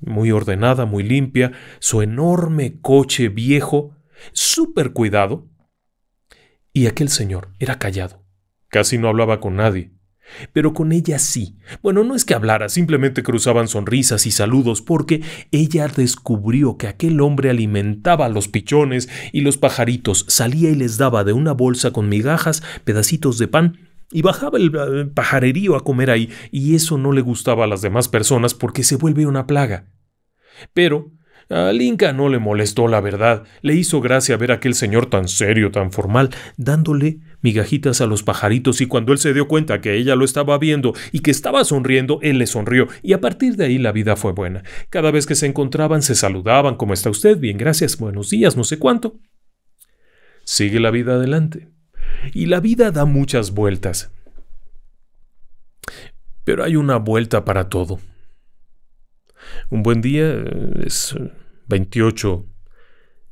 muy ordenada, muy limpia, su enorme coche viejo, súper cuidado. Y aquel señor era callado, casi no hablaba con nadie, pero con ella sí. Bueno, no es que hablara, simplemente cruzaban sonrisas y saludos porque ella descubrió que aquel hombre alimentaba a los pichones y los pajaritos, salía y les daba de una bolsa con migajas, pedacitos de pan y bajaba el eh, pajarerío a comer ahí, y eso no le gustaba a las demás personas porque se vuelve una plaga. Pero al Inca no le molestó la verdad, le hizo gracia ver a aquel señor tan serio, tan formal, dándole migajitas a los pajaritos y cuando él se dio cuenta que ella lo estaba viendo y que estaba sonriendo, él le sonrió y a partir de ahí la vida fue buena. Cada vez que se encontraban se saludaban, ¿cómo está usted? Bien, gracias, buenos días, no sé cuánto. Sigue la vida adelante y la vida da muchas vueltas. Pero hay una vuelta para todo. Un buen día eh, es 28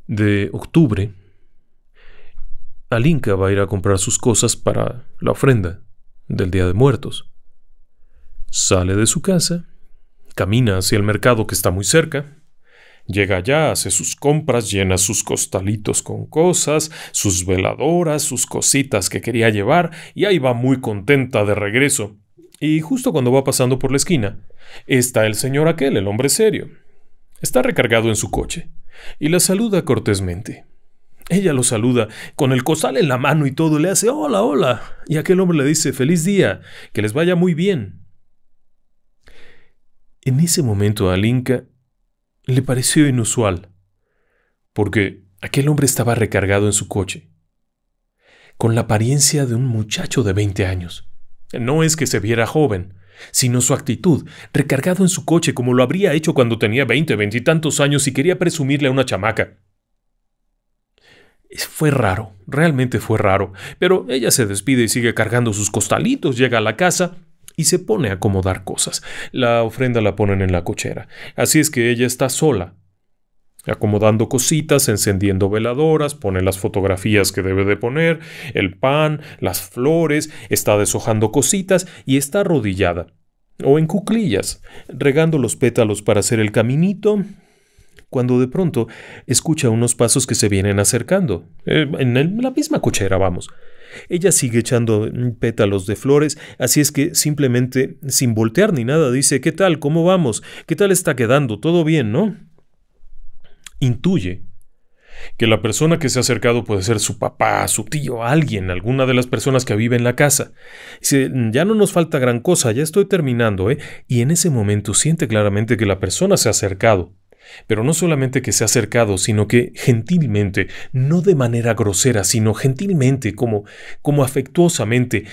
de octubre. Alinka va a ir a comprar sus cosas para la ofrenda del Día de Muertos. Sale de su casa, camina hacia el mercado que está muy cerca, Llega allá, hace sus compras, llena sus costalitos con cosas, sus veladoras, sus cositas que quería llevar, y ahí va muy contenta de regreso. Y justo cuando va pasando por la esquina, está el señor aquel, el hombre serio. Está recargado en su coche, y la saluda cortésmente. Ella lo saluda, con el costal en la mano y todo, le hace hola, hola, y aquel hombre le dice feliz día, que les vaya muy bien. En ese momento Alinka le pareció inusual, porque aquel hombre estaba recargado en su coche, con la apariencia de un muchacho de 20 años. No es que se viera joven, sino su actitud, recargado en su coche como lo habría hecho cuando tenía 20, veintitantos años y quería presumirle a una chamaca. Fue raro, realmente fue raro, pero ella se despide y sigue cargando sus costalitos, llega a la casa y se pone a acomodar cosas. La ofrenda la ponen en la cochera. Así es que ella está sola, acomodando cositas, encendiendo veladoras, pone las fotografías que debe de poner, el pan, las flores, está deshojando cositas y está arrodillada o en cuclillas, regando los pétalos para hacer el caminito, cuando de pronto escucha unos pasos que se vienen acercando, eh, en la misma cochera, vamos. Ella sigue echando mm, pétalos de flores, así es que simplemente, sin voltear ni nada, dice, ¿qué tal? ¿Cómo vamos? ¿Qué tal está quedando? ¿Todo bien, no? Intuye que la persona que se ha acercado puede ser su papá, su tío, alguien, alguna de las personas que vive en la casa. Dice, mm, ya no nos falta gran cosa, ya estoy terminando, ¿eh? Y en ese momento siente claramente que la persona se ha acercado pero no solamente que se ha acercado, sino que gentilmente, no de manera grosera, sino gentilmente, como, como afectuosamente,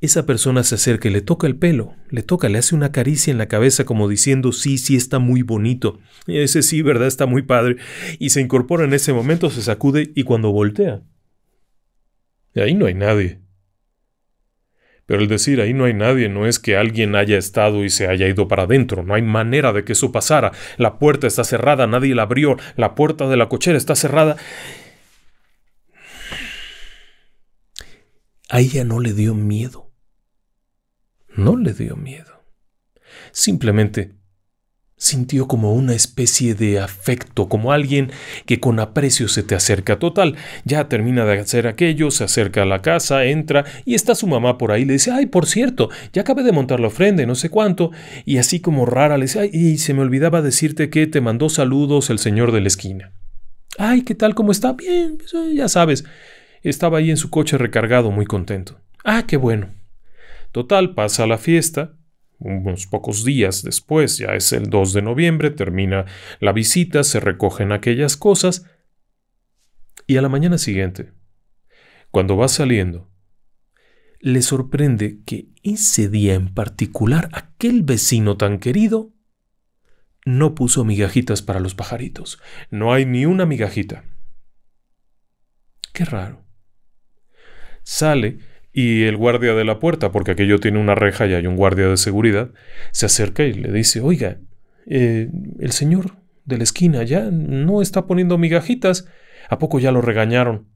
esa persona se acerca y le toca el pelo, le toca, le hace una caricia en la cabeza como diciendo, sí, sí, está muy bonito, ese sí, ¿verdad? Está muy padre. Y se incorpora en ese momento, se sacude y cuando voltea. ahí no hay nadie. Pero el decir ahí no hay nadie no es que alguien haya estado y se haya ido para adentro, no hay manera de que eso pasara. La puerta está cerrada, nadie la abrió, la puerta de la cochera está cerrada. A ella no le dio miedo. No le dio miedo. Simplemente sintió como una especie de afecto, como alguien que con aprecio se te acerca. Total, ya termina de hacer aquello, se acerca a la casa, entra y está su mamá por ahí. Le dice, ay, por cierto, ya acabé de montar la ofrenda, no sé cuánto. Y así como rara le dice, ay, y se me olvidaba decirte que te mandó saludos el señor de la esquina. Ay, ¿qué tal? ¿Cómo está? Bien, pues, eh, ya sabes. Estaba ahí en su coche recargado, muy contento. Ah, qué bueno. Total, pasa la fiesta, unos pocos días después, ya es el 2 de noviembre, termina la visita, se recogen aquellas cosas y a la mañana siguiente, cuando va saliendo, le sorprende que ese día en particular aquel vecino tan querido no puso migajitas para los pajaritos. No hay ni una migajita. Qué raro. Sale y el guardia de la puerta, porque aquello tiene una reja y hay un guardia de seguridad, se acerca y le dice, oiga, eh, el señor de la esquina ya no está poniendo migajitas, ¿a poco ya lo regañaron?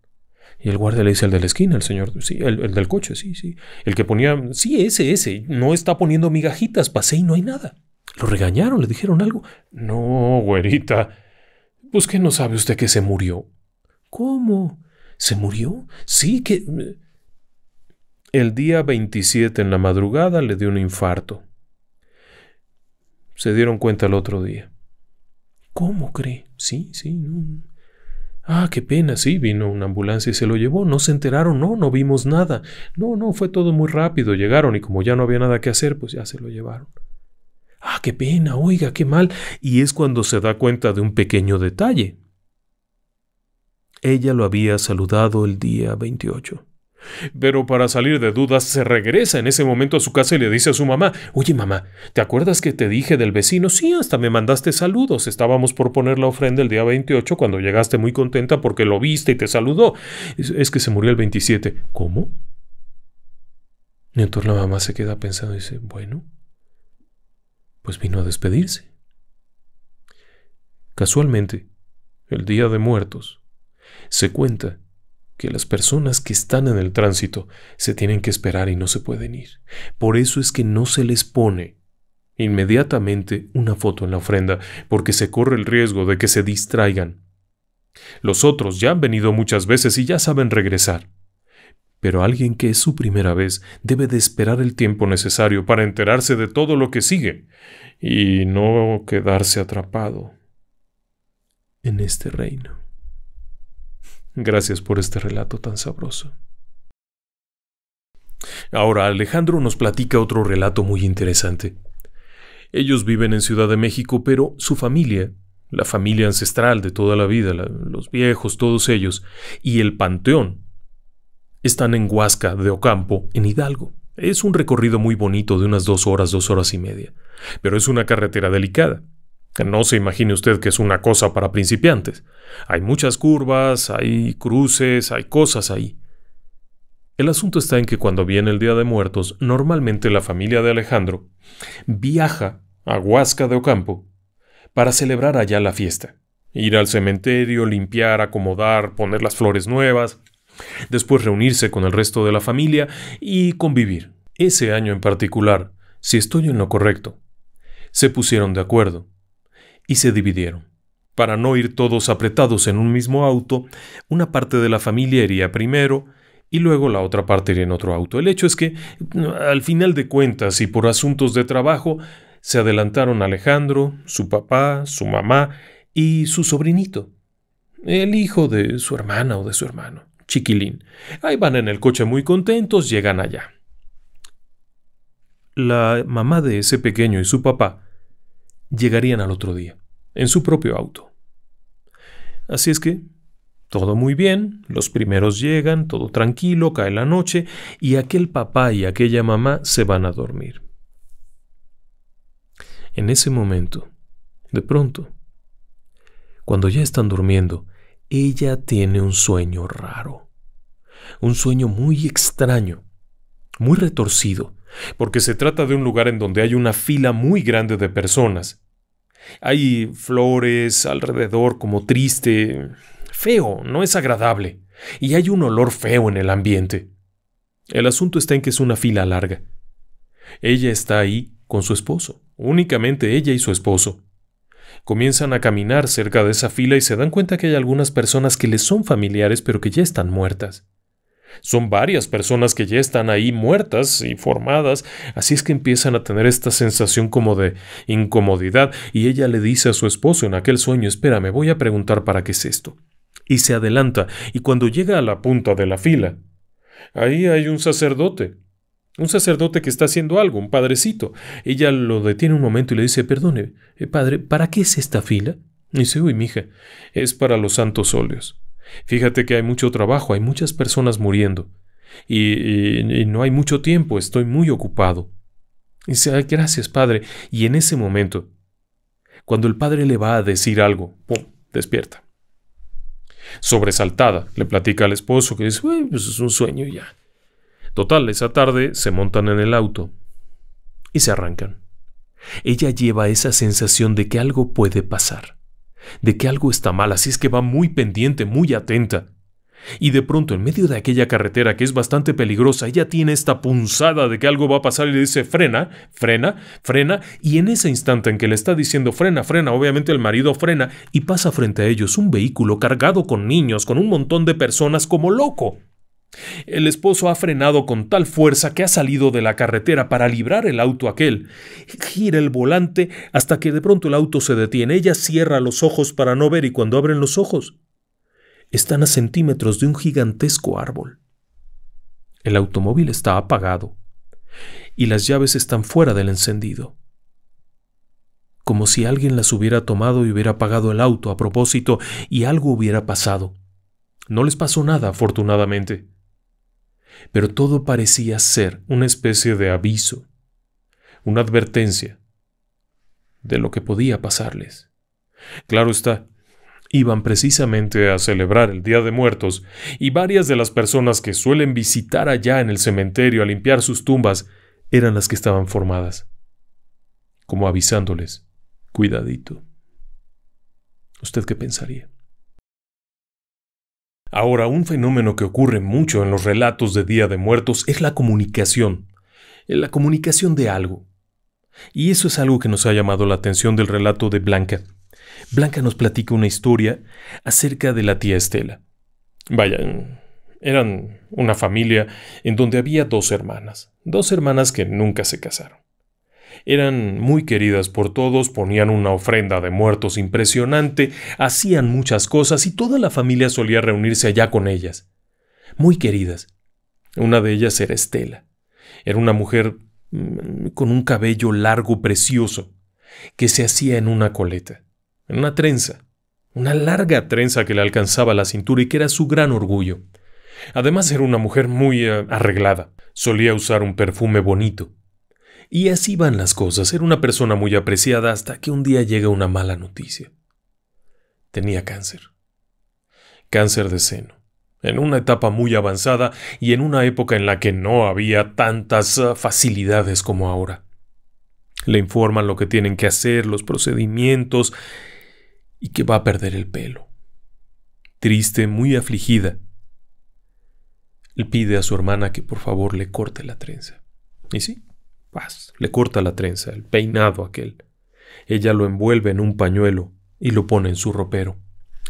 Y el guardia le dice al de la esquina, el señor, sí, el, el del coche, sí, sí, el que ponía, sí, ese, ese, no está poniendo migajitas, pasé y no hay nada. Lo regañaron, le dijeron algo. No, güerita, pues que no sabe usted que se murió. ¿Cómo? ¿Se murió? Sí, que... El día 27 en la madrugada le dio un infarto. Se dieron cuenta el otro día. ¿Cómo cree? Sí, sí. Ah, qué pena, sí, vino una ambulancia y se lo llevó. No se enteraron, no, no vimos nada. No, no, fue todo muy rápido. Llegaron y como ya no había nada que hacer, pues ya se lo llevaron. Ah, qué pena, oiga, qué mal. Y es cuando se da cuenta de un pequeño detalle. Ella lo había saludado el día 28. Pero para salir de dudas se regresa en ese momento a su casa y le dice a su mamá, oye mamá, ¿te acuerdas que te dije del vecino? Sí, hasta me mandaste saludos. Estábamos por poner la ofrenda el día 28 cuando llegaste muy contenta porque lo viste y te saludó. Es, que se murió el 27. ¿Cómo? Y entonces la mamá se queda pensando y dice, bueno, pues vino a despedirse. Casualmente, el Día de Muertos, se cuenta que las personas que están en el tránsito se tienen que esperar y no se pueden ir. Por eso es que no se les pone inmediatamente una foto en la ofrenda, porque se corre el riesgo de que se distraigan. Los otros ya han venido muchas veces y ya saben regresar. Pero alguien que es su primera vez debe de esperar el tiempo necesario para enterarse de todo lo que sigue y no quedarse atrapado en este reino. Gracias por este relato tan sabroso. Ahora Alejandro nos platica otro relato muy interesante. Ellos viven en Ciudad de México, pero su familia, la familia ancestral de toda la vida, los viejos, todos ellos, y el panteón, están en Huasca de Ocampo, en Hidalgo. Es un recorrido muy bonito de unas dos horas, dos horas y media, pero es una carretera delicada. No se imagine usted que es una cosa para principiantes. Hay muchas curvas, hay cruces, hay cosas ahí. El asunto está en que cuando viene el Día de Muertos, normalmente la familia de Alejandro viaja a Huasca de Ocampo para celebrar allá la fiesta. Ir al cementerio, limpiar, acomodar, poner las flores nuevas, después reunirse con el resto de la familia y convivir. Ese año en particular, si estoy en lo correcto, se pusieron de acuerdo y se dividieron. Para no ir todos apretados en un mismo auto, una parte de la familia iría primero y luego la otra parte iría en otro auto. El hecho es que, al final de cuentas y por asuntos de trabajo, se adelantaron Alejandro, su papá, su mamá y su sobrinito, el hijo de su hermana o de su hermano, chiquilín. Ahí van en el coche muy contentos, llegan allá. La mamá de ese pequeño y su papá llegarían al otro día, en su propio auto. Así es que, todo muy bien, los primeros llegan, todo tranquilo, cae la noche y aquel papá y aquella mamá se van a dormir. En ese momento, de pronto, cuando ya están durmiendo, ella tiene un sueño raro, un sueño muy extraño, muy retorcido, porque se trata de un lugar en donde hay una fila muy grande de personas. Hay flores alrededor como triste, feo, no es agradable, y hay un olor feo en el ambiente. El asunto está en que es una fila larga. Ella está ahí con su esposo, únicamente ella y su esposo. Comienzan a caminar cerca de esa fila y se dan cuenta que hay algunas personas que les son familiares pero que ya están muertas. Son varias personas que ya están ahí muertas y formadas, así es que empiezan a tener esta sensación como de incomodidad y ella le dice a su esposo en aquel sueño, espérame, voy a preguntar para qué es esto. Y se adelanta, y cuando llega a la punta de la fila, ahí hay un sacerdote, un sacerdote que está haciendo algo, un padrecito. Ella lo detiene un momento y le dice, perdone, eh, padre, ¿para qué es esta fila? Y dice, uy, mija, es para los santos óleos. Fíjate que hay mucho trabajo, hay muchas personas muriendo. Y, no hay mucho tiempo, estoy muy ocupado. Y dice, gracias, Padre. Y en ese momento, cuando el Padre le va a decir algo, ¡pum! despierta. Sobresaltada, le platica al esposo que dice, pues es un sueño ya. Total, esa tarde se montan en el auto y se arrancan. Ella lleva esa sensación de que algo puede pasar de que algo está mal, así es que va muy pendiente, muy atenta. Y de pronto, en medio de aquella carretera que es bastante peligrosa, ella tiene esta punzada de que algo va a pasar y le dice frena, frena, frena, y en ese instante en que le está diciendo frena, frena, obviamente el marido frena y pasa frente a ellos un vehículo cargado con niños, con un montón de personas como loco. El esposo ha frenado con tal fuerza que ha salido de la carretera para librar el auto aquel. Gira el volante hasta que de pronto el auto se detiene. Ella cierra los ojos para no ver y cuando abren los ojos están a centímetros de un gigantesco árbol. El automóvil está apagado y las llaves están fuera del encendido. Como si alguien las hubiera tomado y hubiera apagado el auto a propósito y algo hubiera pasado. No les pasó nada, afortunadamente pero todo parecía ser una especie de aviso, una advertencia de lo que podía pasarles. Claro está, iban precisamente a celebrar el Día de Muertos, y varias de las personas que suelen visitar allá en el cementerio a limpiar sus tumbas eran las que estaban formadas, como avisándoles, cuidadito. ¿Usted qué pensaría? Ahora, un fenómeno que ocurre mucho en los relatos de Día de Muertos es la comunicación. Eh, la comunicación de algo. Y eso es algo que nos ha llamado la atención del relato de Blanca. Blanca nos platica una historia acerca de la tía Estela. Vaya, eran una familia en donde había dos hermanas, dos hermanas que nunca se casaron. Eran muy queridas por todos, ponían una ofrenda de muertos impresionante, hacían muchas cosas y toda la familia solía reunirse allá con ellas. Muy queridas. Una de ellas era Estela. Era una mujer mm, con un cabello largo precioso, que se hacía en una coleta, en una trenza, una larga trenza que le alcanzaba la cintura y que era su gran orgullo. Además era una mujer muy eh, arreglada. Solía usar un perfume bonito. Y así van las cosas. Era una persona muy apreciada hasta que un día llega una mala noticia. Tenía cáncer. Cáncer de seno. En una etapa muy avanzada y en una época en la que no había tantas eh, facilidades como ahora. Le informan lo que tienen que hacer, los procedimientos y que va a perder el pelo. Triste, muy afligida, le pide a su hermana que por favor le corte la trenza. Y sí, le corta la trenza, el peinado aquel. Ella lo envuelve en un pañuelo y lo pone en su ropero.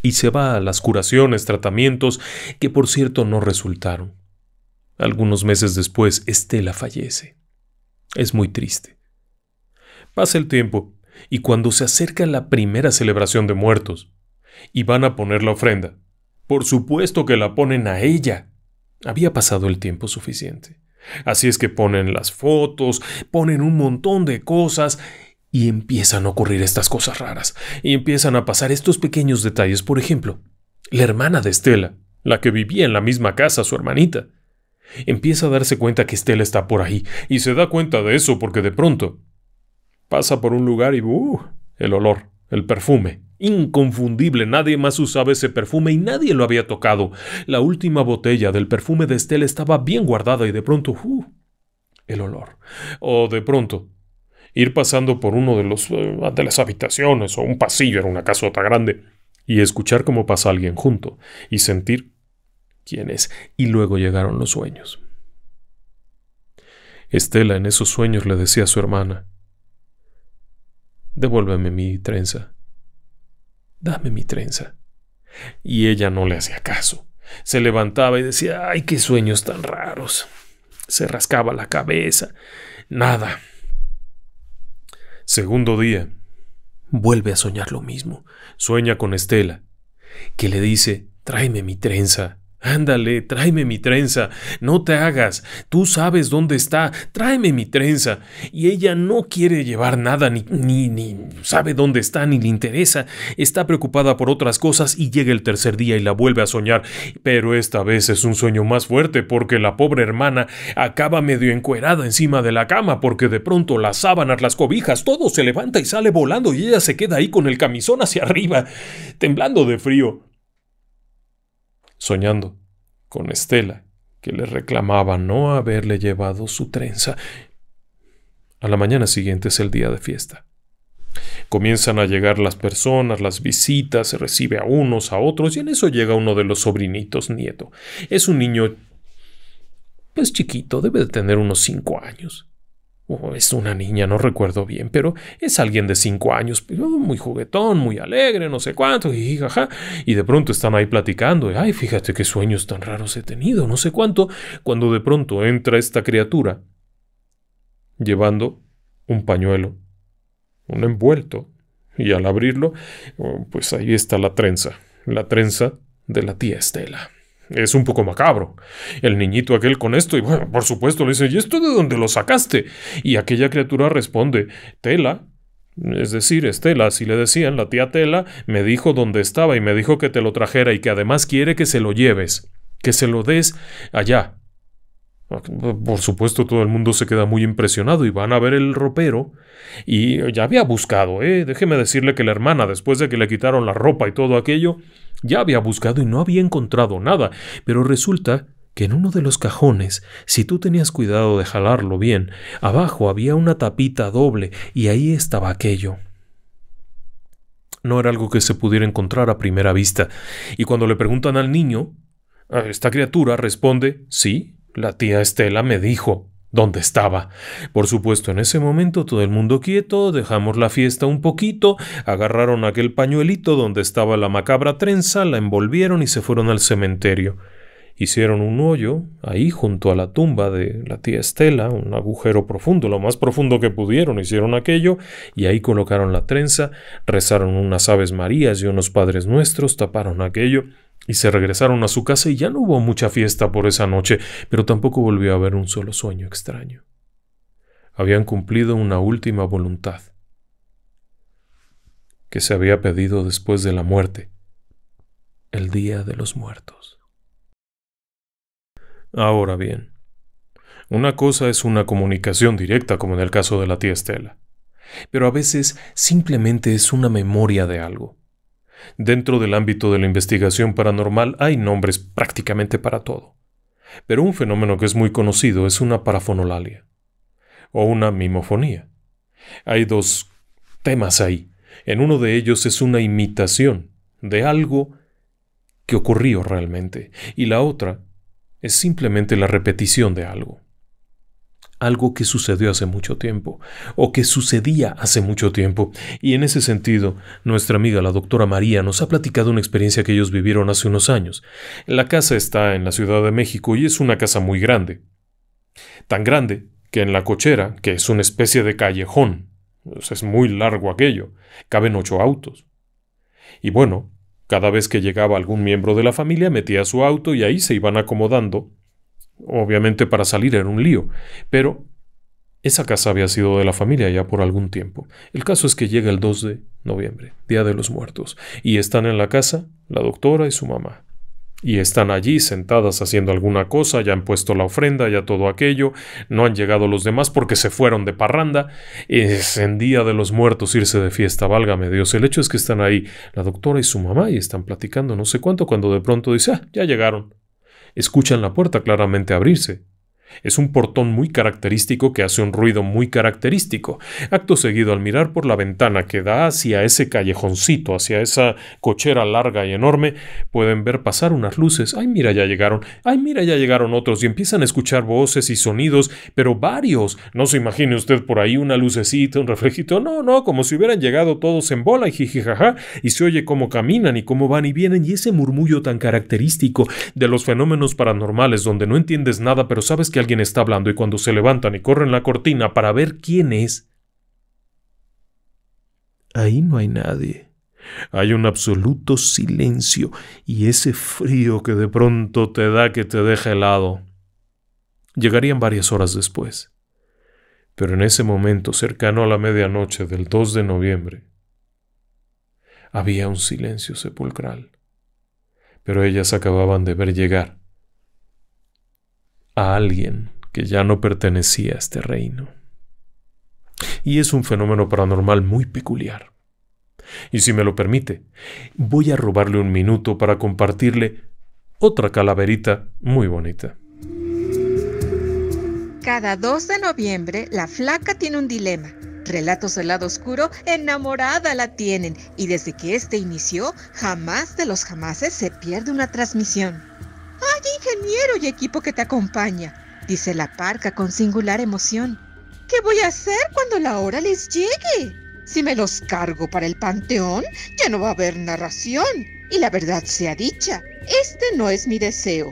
Y se va a las curaciones, tratamientos, que por cierto no resultaron. Algunos meses después, Estela fallece. Es muy triste. Pasa el tiempo, y cuando se acerca la primera celebración de muertos, y van a poner la ofrenda, por supuesto que la ponen a ella. Había pasado el tiempo suficiente. Así es que ponen las fotos, ponen un montón de cosas y empiezan a ocurrir estas cosas raras. Y empiezan a pasar estos pequeños detalles. Por ejemplo, la hermana de Estela, la que vivía en la misma casa, su hermanita, empieza a darse cuenta que Estela está por ahí. Y se da cuenta de eso porque de pronto pasa por un lugar y uh, el olor, el perfume. Inconfundible, nadie más usaba ese perfume y nadie lo había tocado. La última botella del perfume de Estela estaba bien guardada y de pronto... Uh, el olor. O de pronto, ir pasando por uno de, los, eh, de las habitaciones o un pasillo, era una casota grande, y escuchar cómo pasa alguien junto y sentir quién es. Y luego llegaron los sueños. Estela en esos sueños le decía a su hermana, Devuélveme mi trenza dame mi trenza. Y ella no le hacía caso. Se levantaba y decía, ay, qué sueños tan raros. Se rascaba la cabeza. Nada. Segundo día. Vuelve a soñar lo mismo. Sueña con Estela, que le dice, tráeme mi trenza. Ándale, tráeme mi trenza, no te hagas, tú sabes dónde está, tráeme mi trenza. Y ella no quiere llevar nada, ni, ni, ni, sabe dónde está, ni le interesa, está preocupada por otras cosas y llega el tercer día y la vuelve a soñar. Pero esta vez es un sueño más fuerte porque la pobre hermana acaba medio encuerada encima de la cama porque de pronto las sábanas, las cobijas, todo se levanta y sale volando y ella se queda ahí con el camisón hacia arriba, temblando de frío soñando con Estela, que le reclamaba no haberle llevado su trenza. A la mañana siguiente es el día de fiesta. Comienzan a llegar las personas, las visitas, se recibe a unos, a otros, y en eso llega uno de los sobrinitos nieto. Es un niño, pues chiquito, debe de tener unos cinco años. Oh, es una niña, no recuerdo bien, pero es alguien de cinco años, pues, oh, muy juguetón, muy alegre, no sé cuánto, y Y de pronto están ahí platicando, ay, fíjate qué sueños tan raros he tenido, no sé cuánto, cuando de pronto entra esta criatura llevando un pañuelo, un envuelto, y al abrirlo, oh, pues ahí está la trenza, la trenza de la tía Estela. Es un poco macabro. El niñito aquel con esto, y bueno, por supuesto le dice, ¿y esto de dónde lo sacaste? Y aquella criatura responde, tela. Es decir, Estela, si le decían, la tía Tela me dijo dónde estaba y me dijo que te lo trajera y que además quiere que se lo lleves, que se lo des allá. Por supuesto, todo el mundo se queda muy impresionado y van a ver el ropero. Y ya había buscado, ¿eh? Déjeme decirle que la hermana, después de que le quitaron la ropa y todo aquello, ya había buscado y no había encontrado nada, pero resulta que en uno de los cajones, si tú tenías cuidado de jalarlo bien, abajo había una tapita doble y ahí estaba aquello. No era algo que se pudiera encontrar a primera vista, y cuando le preguntan al niño, a ah, esta criatura responde, sí, la tía Estela me dijo donde estaba. Por supuesto, en ese momento todo el mundo quieto, dejamos la fiesta un poquito, agarraron aquel pañuelito donde estaba la macabra trenza, la envolvieron y se fueron al cementerio. Hicieron un hoyo ahí junto a la tumba de la tía Estela, un agujero profundo, lo más profundo que pudieron, hicieron aquello, y ahí colocaron la trenza, rezaron unas Aves Marías y unos Padres Nuestros, taparon aquello, y se regresaron a su casa y ya no hubo mucha fiesta por esa noche, pero tampoco volvió a haber un solo sueño extraño. Habían cumplido una última voluntad que se había pedido después de la muerte, el Día de los Muertos. Ahora bien, una cosa es una comunicación directa como en el caso de la tía Estela, pero a veces simplemente es una memoria de algo. Dentro del ámbito de la investigación paranormal hay nombres prácticamente para todo. Pero un fenómeno que es muy conocido es una parafonolalia o una mimofonía. Hay dos temas ahí. En uno de ellos es una imitación de algo que ocurrió realmente y la otra es simplemente la repetición de algo algo que sucedió hace mucho tiempo o que sucedía hace mucho tiempo. Y en ese sentido, nuestra amiga la doctora María nos ha platicado una experiencia que ellos vivieron hace unos años. La casa está en la Ciudad de México y es una casa muy grande. Tan grande que en la cochera, que es una especie de callejón, es muy largo aquello, caben ocho autos. Y bueno, cada vez que llegaba algún miembro de la familia metía su auto y ahí se iban acomodando obviamente para salir era un lío, pero esa casa había sido de la familia ya por algún tiempo. El caso es que llega el 2 de noviembre, Día de los Muertos, y están en la casa la doctora y su mamá. Y están allí sentadas haciendo alguna cosa, ya han puesto la ofrenda, ya todo aquello, no han llegado los demás porque se fueron de parranda. Es en Día de los Muertos irse de fiesta, válgame Dios. El hecho es que están ahí la doctora y su mamá y están platicando no sé cuánto cuando de pronto dice, ah, ya llegaron escuchan la puerta claramente abrirse. Es un portón muy característico que hace un ruido muy característico. Acto seguido, al mirar por la ventana que da hacia ese callejoncito, hacia esa cochera larga y enorme, pueden ver pasar unas luces. Ay, mira, ya llegaron. Ay, mira, ya llegaron otros. Y empiezan a escuchar voces y sonidos, pero varios. No se imagine usted por ahí una lucecita, un reflejito. No, no, como si hubieran llegado todos en bola y jijijaja. Y se oye cómo caminan y cómo van y vienen. Y ese murmullo tan característico de los fenómenos paranormales, donde no entiendes nada, pero sabes que alguien está hablando y cuando se levantan y corren la cortina para ver quién es, ahí no hay nadie. Hay un absoluto silencio y ese frío que de pronto te da que te deja helado. Llegarían varias horas después. Pero en ese momento, cercano a la medianoche del 2 de noviembre, había un silencio sepulcral. Pero ellas acababan de ver llegar a alguien que ya no pertenecía a este reino. Y es un fenómeno paranormal muy peculiar. Y si me lo permite, voy a robarle un minuto para compartirle otra calaverita muy bonita. Cada 2 de noviembre, la flaca tiene un dilema. Relatos del lado oscuro, enamorada la tienen, y desde que este inició, jamás de los jamases se pierde una transmisión. Ay, ingeniero y equipo que te acompaña, dice la parca con singular emoción. ¿Qué voy a hacer cuando la hora les llegue? Si me los cargo para el panteón, ya no va a haber narración. Y la verdad sea dicha, este no es mi deseo.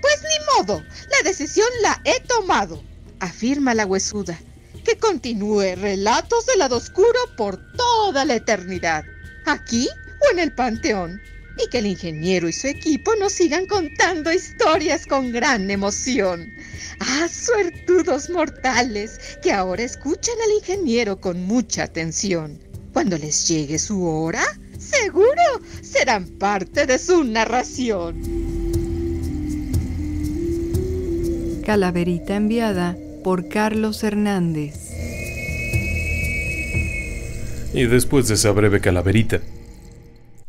Pues ni modo, la decisión la he tomado, afirma la huesuda, que continúe relatos del lado oscuro por toda la eternidad, aquí o en el panteón y que el ingeniero y su equipo nos sigan contando historias con gran emoción. ¡Ah, suertudos mortales! Que ahora escuchan al ingeniero con mucha atención. Cuando les llegue su hora, seguro serán parte de su narración. Calaverita enviada por Carlos Hernández. Y después de esa breve calaverita,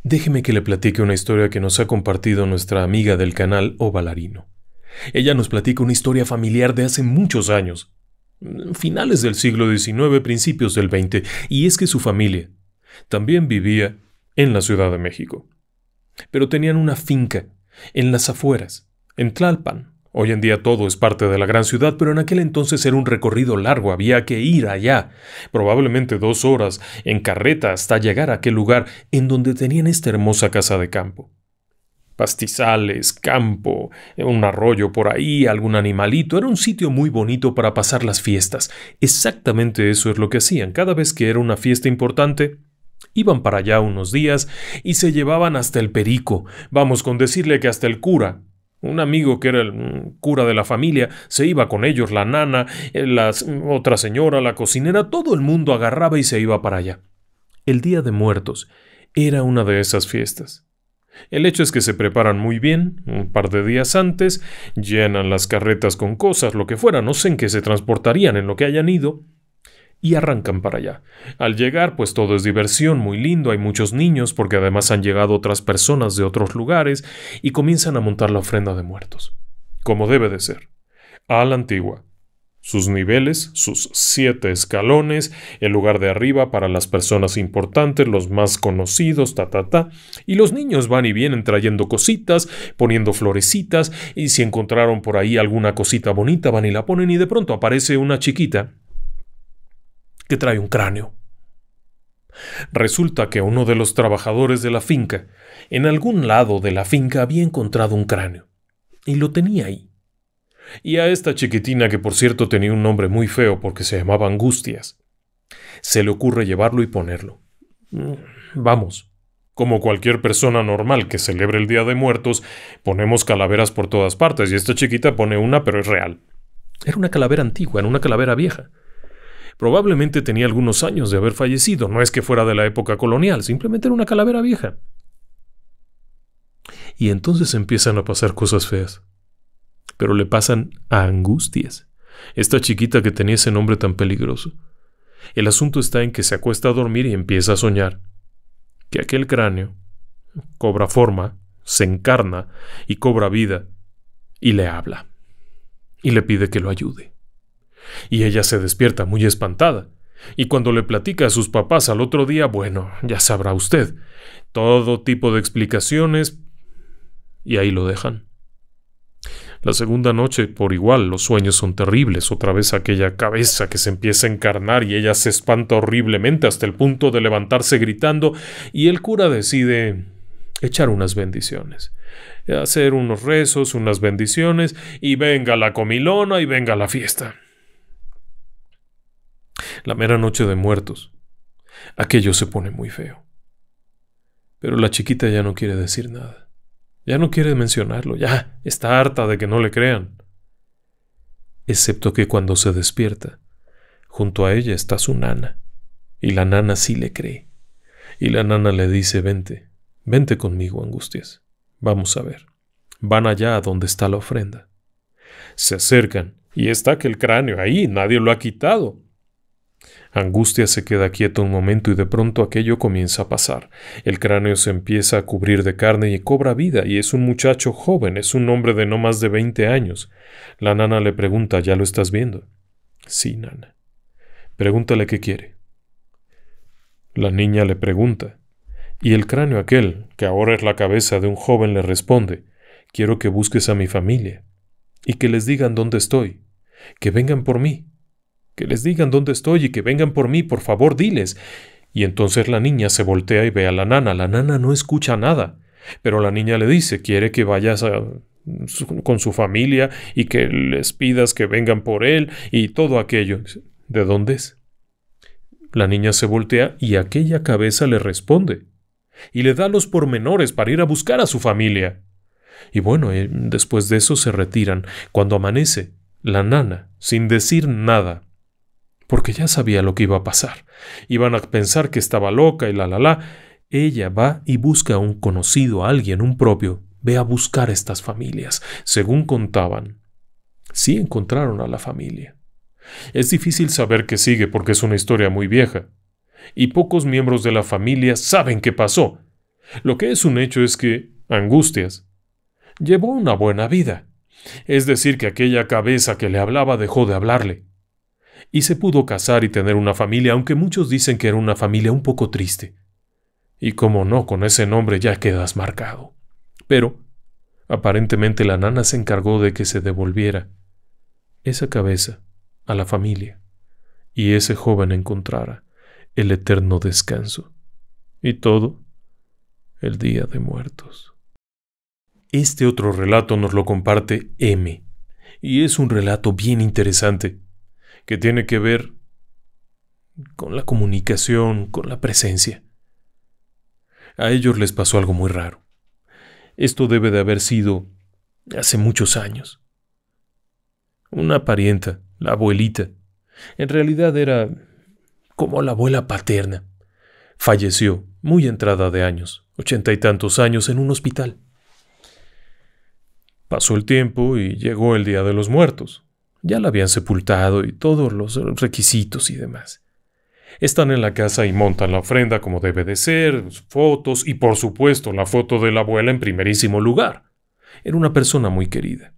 Déjeme que le platique una historia que nos ha compartido nuestra amiga del canal Ovalarino. Ella nos platica una historia familiar de hace muchos años, finales del siglo XIX, principios del XX, y es que su familia también vivía en la Ciudad de México. Pero tenían una finca en las afueras, en Tlalpan, Hoy en día todo es parte de la gran ciudad, pero en aquel entonces era un recorrido largo, había que ir allá, probablemente dos horas, en carreta hasta llegar a aquel lugar en donde tenían esta hermosa casa de campo. Pastizales, campo, un arroyo por ahí, algún animalito, era un sitio muy bonito para pasar las fiestas. Exactamente eso es lo que hacían. Cada vez que era una fiesta importante, iban para allá unos días y se llevaban hasta el perico, vamos con decirle que hasta el cura, un amigo que era el mm, cura de la familia se iba con ellos, la nana, eh, la mm, otra señora, la cocinera, todo el mundo agarraba y se iba para allá. El Día de Muertos era una de esas fiestas. El hecho es que se preparan muy bien, un par de días antes, llenan las carretas con cosas, lo que fuera, no sé en qué se transportarían, en lo que hayan ido, y arrancan para allá. Al llegar, pues todo es diversión, muy lindo, hay muchos niños, porque además han llegado otras personas de otros lugares, y comienzan a montar la ofrenda de muertos. Como debe de ser. A la antigua. Sus niveles, sus siete escalones, el lugar de arriba para las personas importantes, los más conocidos, ta, ta, ta. Y los niños van y vienen trayendo cositas, poniendo florecitas, y si encontraron por ahí alguna cosita bonita, van y la ponen y de pronto aparece una chiquita que trae un cráneo. Resulta que uno de los trabajadores de la finca, en algún lado de la finca había encontrado un cráneo, y lo tenía ahí. Y a esta chiquitina, que por cierto tenía un nombre muy feo porque se llamaba Angustias, se le ocurre llevarlo y ponerlo. Mm, vamos. Como cualquier persona normal que celebre el Día de Muertos, ponemos calaveras por todas partes, y esta chiquita pone una, pero es real. Era una calavera antigua, era una calavera vieja. Probablemente tenía algunos años de haber fallecido, no es que fuera de la época colonial, simplemente era una calavera vieja. Y entonces empiezan a pasar cosas feas. Pero le pasan a Angustias, esta chiquita que tenía ese nombre tan peligroso. El asunto está en que se acuesta a dormir y empieza a soñar que aquel cráneo cobra forma, se encarna y cobra vida, y le habla, y le pide que lo ayude y ella se despierta muy espantada. Y cuando le platica a sus papás al otro día, bueno, ya sabrá usted, todo tipo de explicaciones, y ahí lo dejan. La segunda noche, por igual, los sueños son terribles, otra vez aquella cabeza que se empieza a encarnar y ella se espanta horriblemente hasta el punto de levantarse gritando, y el cura decide echar unas bendiciones, hacer unos rezos, unas bendiciones, y venga la comilona y venga la fiesta la mera noche de muertos, aquello se pone muy feo. Pero la chiquita ya no quiere decir nada. Ya no quiere mencionarlo, ya está harta de que no le crean. Excepto que cuando se despierta, junto a ella está su nana, y la nana sí le cree. Y la nana le dice, vente, vente conmigo, Angustias. Vamos a ver. Van allá a donde está la ofrenda. Se acercan, y está aquel cráneo ahí, nadie lo ha quitado. Angustia se queda quieto un momento y de pronto aquello comienza a pasar. El cráneo se empieza a cubrir de carne y cobra vida y es un muchacho joven, es un hombre de no más de veinte años. La nana le pregunta, ¿ya lo estás viendo? Sí, nana. Pregúntale qué quiere. La niña le pregunta, y el cráneo aquel, que ahora es la cabeza de un joven, le responde, quiero que busques a mi familia, y que les digan dónde estoy, que vengan por mí, que les digan dónde estoy y que vengan por mí, por favor, diles. Y entonces la niña se voltea y ve a la nana. La nana no escucha nada. Pero la niña le dice, quiere que vayas con su familia y que les pidas que vengan por él y todo aquello. ¿De dónde es? La niña se voltea y aquella cabeza le responde. Y le da los pormenores para ir a buscar a su familia. Y bueno, eh, después de eso se retiran. Cuando amanece, la nana, sin decir nada, porque ya sabía lo que iba a pasar. Iban a pensar que estaba loca y la la la. Ella va y busca a un conocido, a alguien, un propio. Ve a buscar a estas familias. Según contaban, sí encontraron a la familia. Es difícil saber qué sigue porque es una historia muy vieja, y pocos miembros de la familia saben qué pasó. Lo que es un hecho es que Angustias llevó una buena vida. Es decir, que aquella cabeza que le hablaba dejó de hablarle y se pudo casar y tener una familia, aunque muchos dicen que era una familia un poco triste. Y como no, con ese nombre ya quedas marcado. Pero, aparentemente la nana se encargó de que se devolviera esa cabeza a la familia y ese joven encontrara el eterno descanso. Y todo el Día de Muertos. Este otro relato nos lo comparte M, y es un relato bien interesante que tiene que ver con la comunicación, con la presencia. A ellos les pasó algo muy raro. Esto debe de haber sido hace muchos años. Una parienta, la abuelita, en realidad era como la abuela paterna. Falleció, muy entrada de años, ochenta y tantos años, en un hospital. Pasó el tiempo y llegó el Día de los Muertos. Ya la habían sepultado y todos los requisitos y demás. Están en la casa y montan la ofrenda como debe de ser, fotos y por supuesto la foto de la abuela en primerísimo lugar. Era una persona muy querida.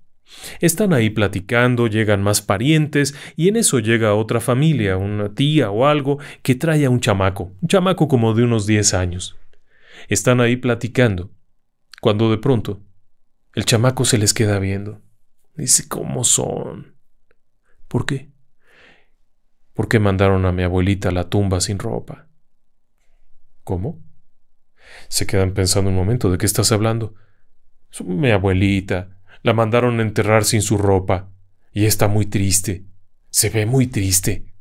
Están ahí platicando, llegan más parientes y en eso llega otra familia, una tía o algo, que trae a un chamaco, un chamaco como de unos 10 años. Están ahí platicando, cuando de pronto el chamaco se les queda viendo. Dice, ¿cómo son? ¿Por qué? ¿Por qué mandaron a mi abuelita a la tumba sin ropa? ¿Cómo? Se quedan pensando un momento, ¿de qué estás hablando? Mi abuelita, la mandaron a enterrar sin su ropa, y está muy triste, se ve muy triste.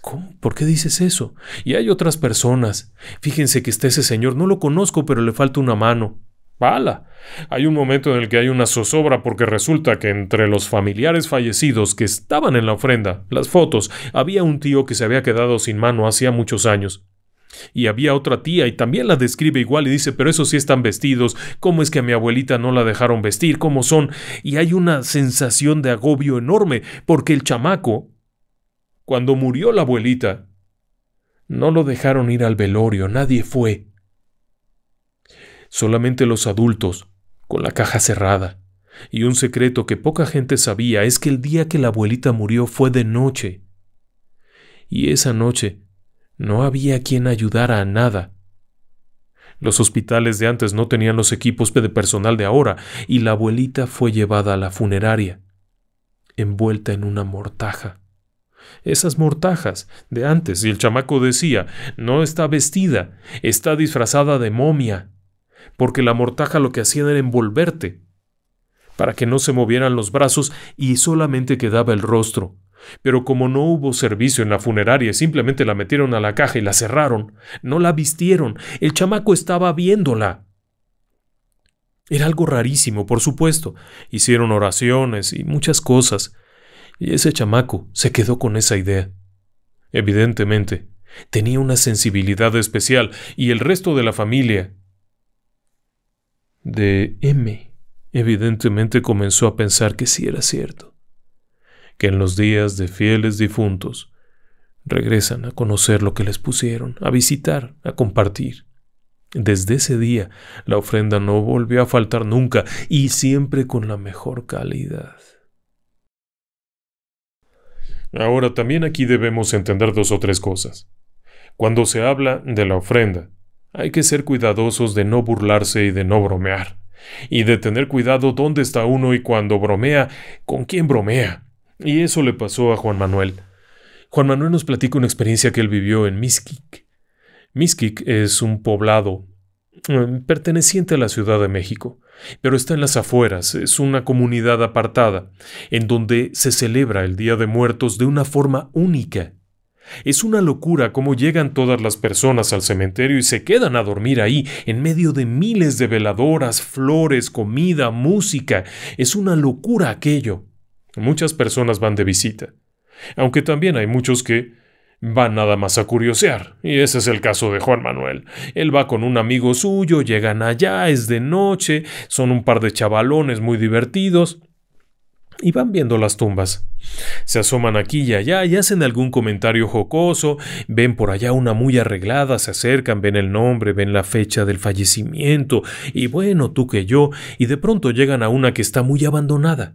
¿Cómo? ¿Por qué dices eso? Y hay otras personas. Fíjense que está ese señor, no lo conozco, pero le falta una mano. Pala. Hay un momento en el que hay una zozobra porque resulta que entre los familiares fallecidos que estaban en la ofrenda, las fotos, había un tío que se había quedado sin mano hacía muchos años. Y había otra tía y también la describe igual y dice, pero esos sí están vestidos, ¿cómo es que a mi abuelita no la dejaron vestir? ¿Cómo son? Y hay una sensación de agobio enorme porque el chamaco, cuando murió la abuelita, no lo dejaron ir al velorio, nadie fue. Solamente los adultos, con la caja cerrada. Y un secreto que poca gente sabía es que el día que la abuelita murió fue de noche. Y esa noche no había quien ayudara a nada. Los hospitales de antes no tenían los equipos de personal de ahora, y la abuelita fue llevada a la funeraria, envuelta en una mortaja. Esas mortajas de antes, y el chamaco decía, no está vestida, está disfrazada de momia porque la mortaja lo que hacía era envolverte, para que no se movieran los brazos y solamente quedaba el rostro. Pero como no hubo servicio en la funeraria simplemente la metieron a la caja y la cerraron, no la vistieron, el chamaco estaba viéndola. Era algo rarísimo, por supuesto. Hicieron oraciones y muchas cosas. Y ese chamaco se quedó con esa idea. Evidentemente, tenía una sensibilidad especial y el resto de la familia de M evidentemente comenzó a pensar que sí era cierto, que en los días de fieles difuntos regresan a conocer lo que les pusieron, a visitar, a compartir. Desde ese día la ofrenda no volvió a faltar nunca y siempre con la mejor calidad. Ahora también aquí debemos entender dos o tres cosas. Cuando se habla de la ofrenda, hay que ser cuidadosos de no burlarse y de no bromear, y de tener cuidado dónde está uno y cuando bromea, con quién bromea. Y eso le pasó a Juan Manuel. Juan Manuel nos platica una experiencia que él vivió en Miskik. Miskik es un poblado eh, perteneciente a la Ciudad de México, pero está en las afueras, es una comunidad apartada, en donde se celebra el Día de Muertos de una forma única. Es una locura cómo llegan todas las personas al cementerio y se quedan a dormir ahí, en medio de miles de veladoras, flores, comida, música. Es una locura aquello. Muchas personas van de visita. Aunque también hay muchos que van nada más a curiosear. Y ese es el caso de Juan Manuel. Él va con un amigo suyo, llegan allá, es de noche, son un par de chavalones muy divertidos y van viendo las tumbas. Se asoman aquí y allá y hacen algún comentario jocoso, ven por allá una muy arreglada, se acercan, ven el nombre, ven la fecha del fallecimiento, y bueno, tú que yo, y de pronto llegan a una que está muy abandonada.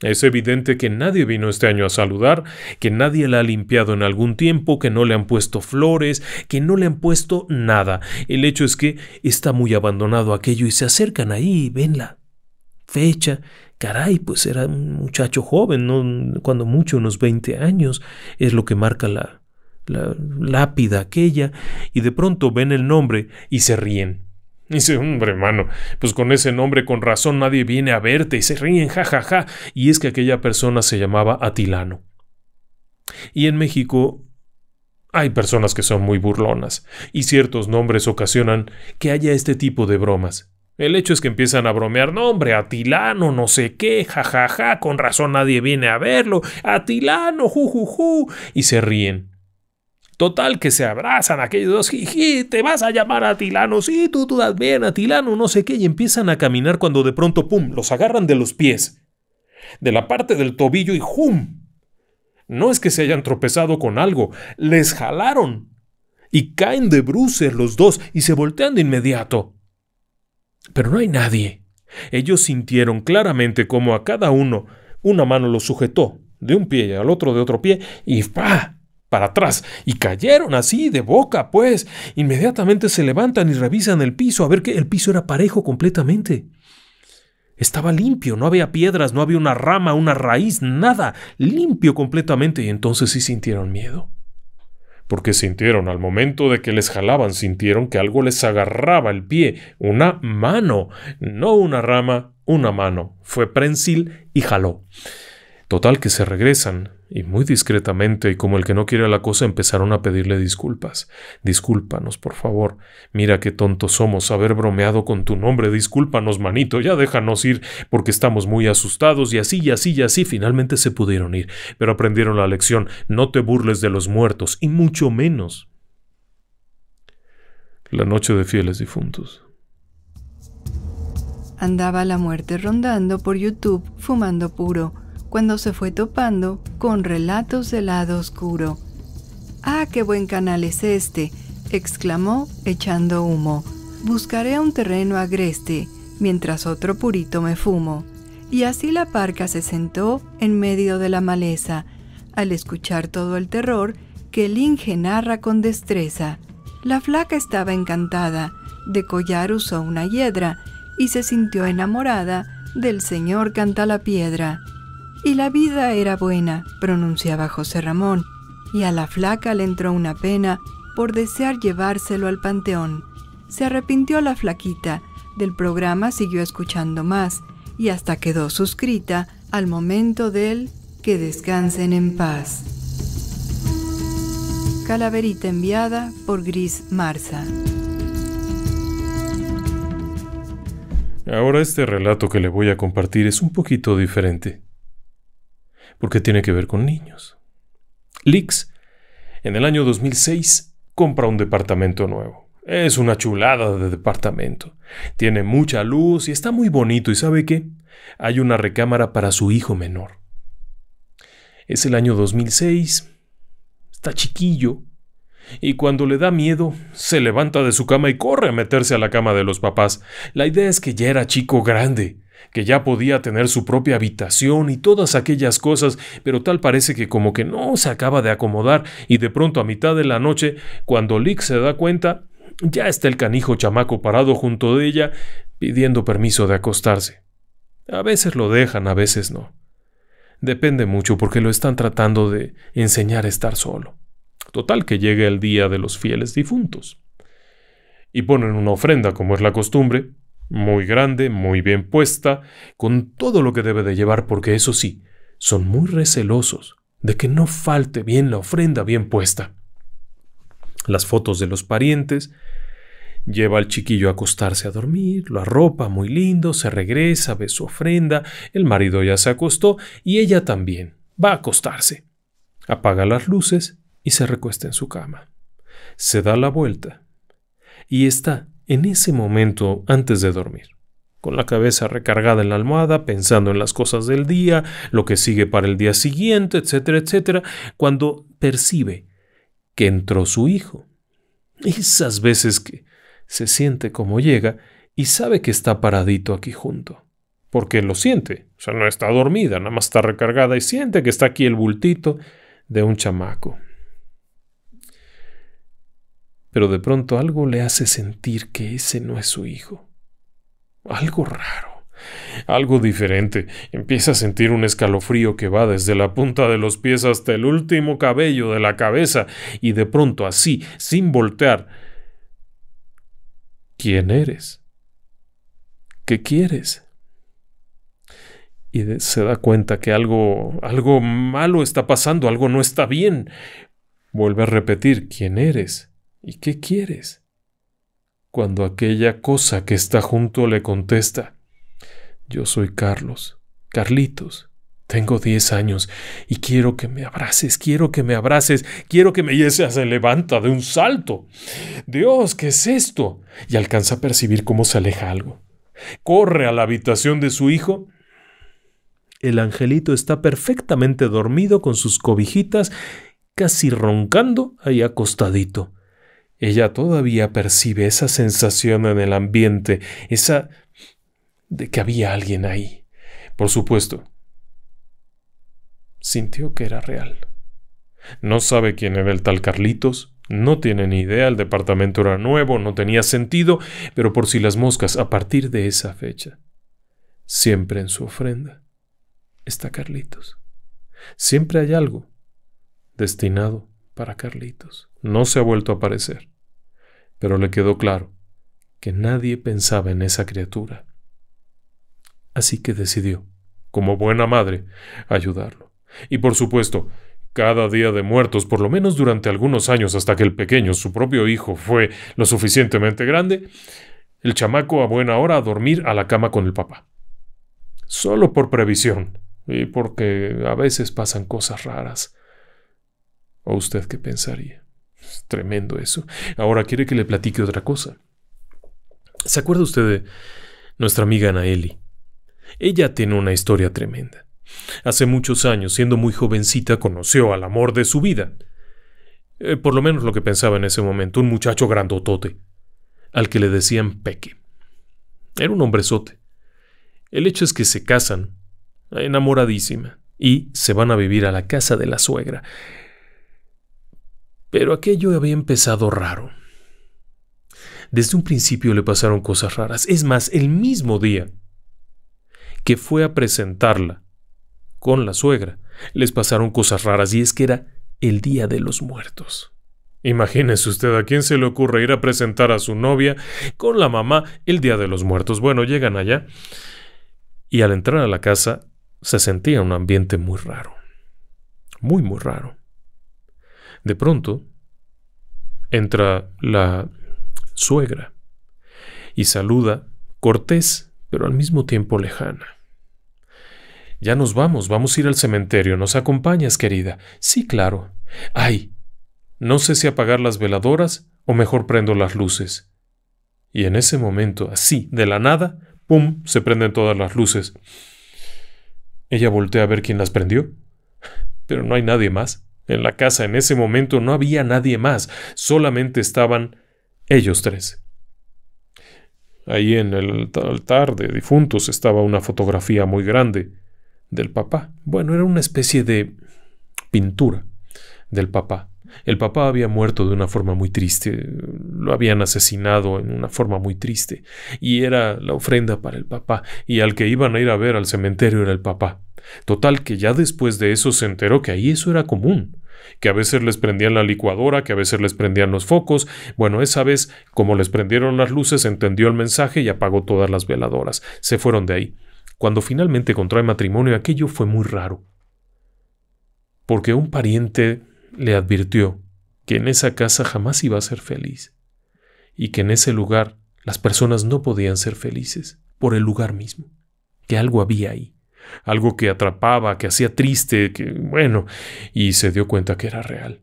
Es evidente que nadie vino este año a saludar, que nadie la ha limpiado en algún tiempo, que no le han puesto flores, que no le han puesto nada. El hecho es que está muy abandonado aquello y se acercan ahí y venla fecha, caray, pues era un muchacho joven, cuando mucho, unos 20 años, es lo que marca la, lápida aquella, y de pronto ven el nombre y se ríen. Dice, hombre, hermano, pues con ese nombre con razón nadie viene a verte y se ríen, ja, Ja, ja. Y es que aquella persona se llamaba Atilano. Y en México hay personas que son muy burlonas, y ciertos nombres ocasionan que haya este tipo de bromas. El hecho es que empiezan a bromear, nombre Atilano, no sé qué, jajaja, ja, ja, con razón nadie viene a verlo, Atilano, jujuju, ju, ju", y se ríen. Total que se abrazan aquellos dos, jiji, te vas a llamar Atilano, sí, tú, tú das bien, Atilano, no sé qué, y empiezan a caminar cuando de pronto, pum, los agarran de los pies, de la parte del tobillo y jum. No es que se hayan tropezado con algo, les jalaron y caen de bruces los dos y se voltean de inmediato. Pero no hay nadie. Ellos sintieron claramente como a cada uno una mano lo sujetó, de un pie al otro de otro pie, y ¡pa! para atrás, y cayeron así, de boca, pues. Inmediatamente se levantan y revisan el piso, a ver que el piso era parejo completamente. Estaba limpio, no había piedras, no había una rama, una raíz, nada, limpio completamente, y entonces sí sintieron miedo porque sintieron al momento de que les jalaban, sintieron que algo les agarraba el pie, una mano, no una rama, una mano. Fue prensil y jaló. Total que se regresan, y muy discretamente, y como el que no quiere la cosa, empezaron a pedirle disculpas. Discúlpanos, por favor. Mira qué tontos somos haber bromeado con tu nombre. Discúlpanos, manito. Ya déjanos ir, porque estamos muy asustados. Y así, y así, y así. Finalmente se pudieron ir. Pero aprendieron la lección. No te burles de los muertos, y mucho menos. La noche de fieles difuntos. Andaba la muerte rondando por YouTube, fumando puro cuando se fue topando con relatos del lado oscuro. ¡Ah, qué buen canal es este! exclamó, echando humo. Buscaré un terreno agreste, mientras otro purito me fumo. Y así la parca se sentó en medio de la maleza, al escuchar todo el terror que el Inge narra con destreza. La flaca estaba encantada, de collar usó una hiedra y se sintió enamorada del señor Cantalapiedra. Y la vida era buena, pronunciaba José Ramón, y a la flaca le entró una pena por desear llevárselo al panteón. Se arrepintió la flaquita, del programa siguió escuchando más, y hasta quedó suscrita al momento del que descansen en paz. Calaverita enviada por Gris Marza. Ahora este relato que le voy a compartir es un poquito diferente porque tiene que ver con niños. Lix en el año 2006, compra un departamento nuevo. Es una chulada de departamento. Tiene mucha luz y está muy bonito. ¿Y sabe qué? Hay una recámara para su hijo menor. Es el año 2006. Está chiquillo. Y cuando le da miedo, se levanta de su cama y corre a meterse a la cama de los papás. La idea es que ya era chico grande que ya podía tener su propia habitación y todas aquellas cosas, pero tal parece que como que no se acaba de acomodar y de pronto a mitad de la noche, cuando Lick se da cuenta, ya está el canijo chamaco parado junto de ella, pidiendo permiso de acostarse. A veces lo dejan, a veces no. Depende mucho porque lo están tratando de enseñar a estar solo. Total que llega el día de los fieles difuntos. Y ponen una ofrenda, como es la costumbre, muy grande, muy bien puesta, con todo lo que debe de llevar, porque eso sí, son muy recelosos de que no falte bien la ofrenda bien puesta. Las fotos de los parientes, lleva al chiquillo a acostarse a dormir, lo arropa muy lindo, se regresa, ve su ofrenda, el marido ya se acostó y ella también va a acostarse. Apaga las luces y se recuesta en su cama. Se da la vuelta y está en ese momento antes de dormir, con la cabeza recargada en la almohada, pensando en las cosas del día, lo que sigue para el día siguiente, etcétera, etcétera, cuando percibe que entró su hijo. Esas veces que se siente como llega y sabe que está paradito aquí junto. Porque lo siente, o sea, no está dormida, nada más está recargada y siente que está aquí el bultito de un chamaco pero de pronto algo le hace sentir que ese no es su hijo. Algo raro, algo diferente. Empieza a sentir un escalofrío que va desde la punta de los pies hasta el último cabello de la cabeza y de pronto así, sin voltear. ¿Quién eres? ¿Qué quieres? y se da cuenta que algo algo malo está pasando, algo no está bien. Vuelve a repetir quién eres. ¿Y qué quieres? Cuando aquella cosa que está junto le contesta, yo soy Carlos, Carlitos, tengo diez años y quiero que me abraces, quiero que me abraces, quiero que me... Y se levanta de un salto. Dios, ¿qué es esto? Y alcanza a percibir cómo se aleja algo. Corre a la habitación de su hijo el angelito está perfectamente dormido con sus cobijitas, casi roncando ahí acostadito. Ella todavía percibe esa sensación en el ambiente, esa de que había alguien ahí. Por supuesto, sintió que era real. No sabe quién era el tal Carlitos, no tiene ni idea, el departamento era nuevo, no tenía sentido, pero por si las moscas, a partir de esa fecha, siempre en su ofrenda está Carlitos. Siempre hay algo destinado para Carlitos. No se ha vuelto a aparecer pero le quedó claro que nadie pensaba en esa criatura. Así que decidió, como buena madre, ayudarlo. Y por supuesto, cada día de muertos, por lo menos durante algunos años hasta que el pequeño, su propio hijo, fue lo suficientemente grande, el chamaco a buena hora a dormir a la cama con el papá. Solo por previsión, y porque a veces pasan cosas raras. ¿O usted qué pensaría? tremendo eso. Ahora quiere que le platique otra cosa. ¿Se acuerda usted de nuestra amiga Anaeli? Ella tiene una historia tremenda. Hace muchos años, siendo muy jovencita, conoció al amor de su vida. Eh, por lo menos lo que pensaba en ese momento, un muchacho grandotote, al que le decían Peque. Era un hombrezote. El hecho es que se casan, enamoradísima, y se van a vivir a la casa de la suegra. Pero aquello había empezado raro. Desde un principio le pasaron cosas raras. Es más, el mismo día que fue a presentarla con la suegra, les pasaron cosas raras y es que era el Día de los Muertos. Imagínese usted a quién se le ocurre ir a presentar a su novia con la mamá el Día de los Muertos. Bueno, llegan allá y al entrar a la casa se sentía un ambiente muy raro. Muy, muy raro. De pronto, entra la suegra y saluda cortés, pero al mismo tiempo lejana. Ya nos vamos, vamos a ir al cementerio. ¿Nos acompañas, querida? Sí, claro. Ay, no sé si apagar las veladoras o mejor prendo las luces. Y en ese momento, así, de la nada, ¡pum!, se prenden todas las luces. Ella voltea a ver quién las prendió. Pero no hay nadie más. En la casa en ese momento no había nadie más, solamente estaban ellos tres. Ahí en el altar de difuntos estaba una fotografía muy grande del papá. Bueno, era una especie de pintura del papá. El papá había muerto de una forma muy triste, lo habían asesinado en una forma muy triste, y era la ofrenda para el papá, y al que iban a ir a ver al cementerio era el papá. Total que ya después de eso se enteró que ahí eso era común, que a veces les prendían la licuadora, que a veces les prendían los focos. Bueno, esa vez, como les prendieron las luces, entendió el mensaje y apagó todas las veladoras. Se fueron de ahí. Cuando finalmente contrae matrimonio, aquello fue muy raro. Porque un pariente le advirtió que en esa casa jamás iba a ser feliz y que en ese lugar las personas no podían ser felices por el lugar mismo, que algo había ahí, algo que atrapaba, que hacía triste, que bueno, y se dio cuenta que era real.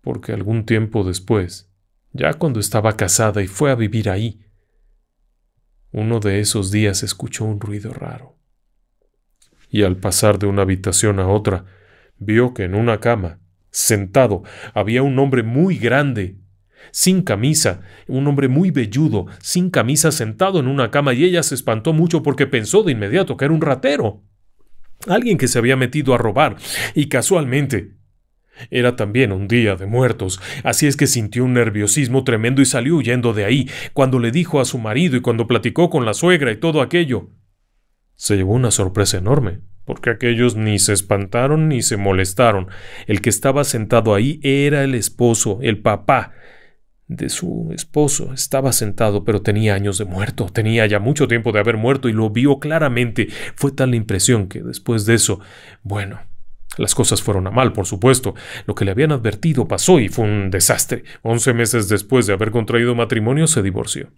Porque algún tiempo después, ya cuando estaba casada y fue a vivir ahí, uno de esos días escuchó un ruido raro. Y al pasar de una habitación a otra, vio que en una cama, sentado, había un hombre muy grande, sin camisa, un hombre muy velludo, sin camisa, sentado en una cama, y ella se espantó mucho porque pensó de inmediato que era un ratero, alguien que se había metido a robar, y casualmente era también un día de muertos, así es que sintió un nerviosismo tremendo y salió huyendo de ahí, cuando le dijo a su marido y cuando platicó con la suegra y todo aquello. Se llevó una sorpresa enorme porque aquellos ni se espantaron ni se molestaron. El que estaba sentado ahí era el esposo, el papá de su esposo. Estaba sentado, pero tenía años de muerto, tenía ya mucho tiempo de haber muerto y lo vio claramente. Fue tal la impresión que después de eso, bueno, las cosas fueron a mal, por supuesto. Lo que le habían advertido pasó y fue un desastre. Once meses después de haber contraído matrimonio, se divorció.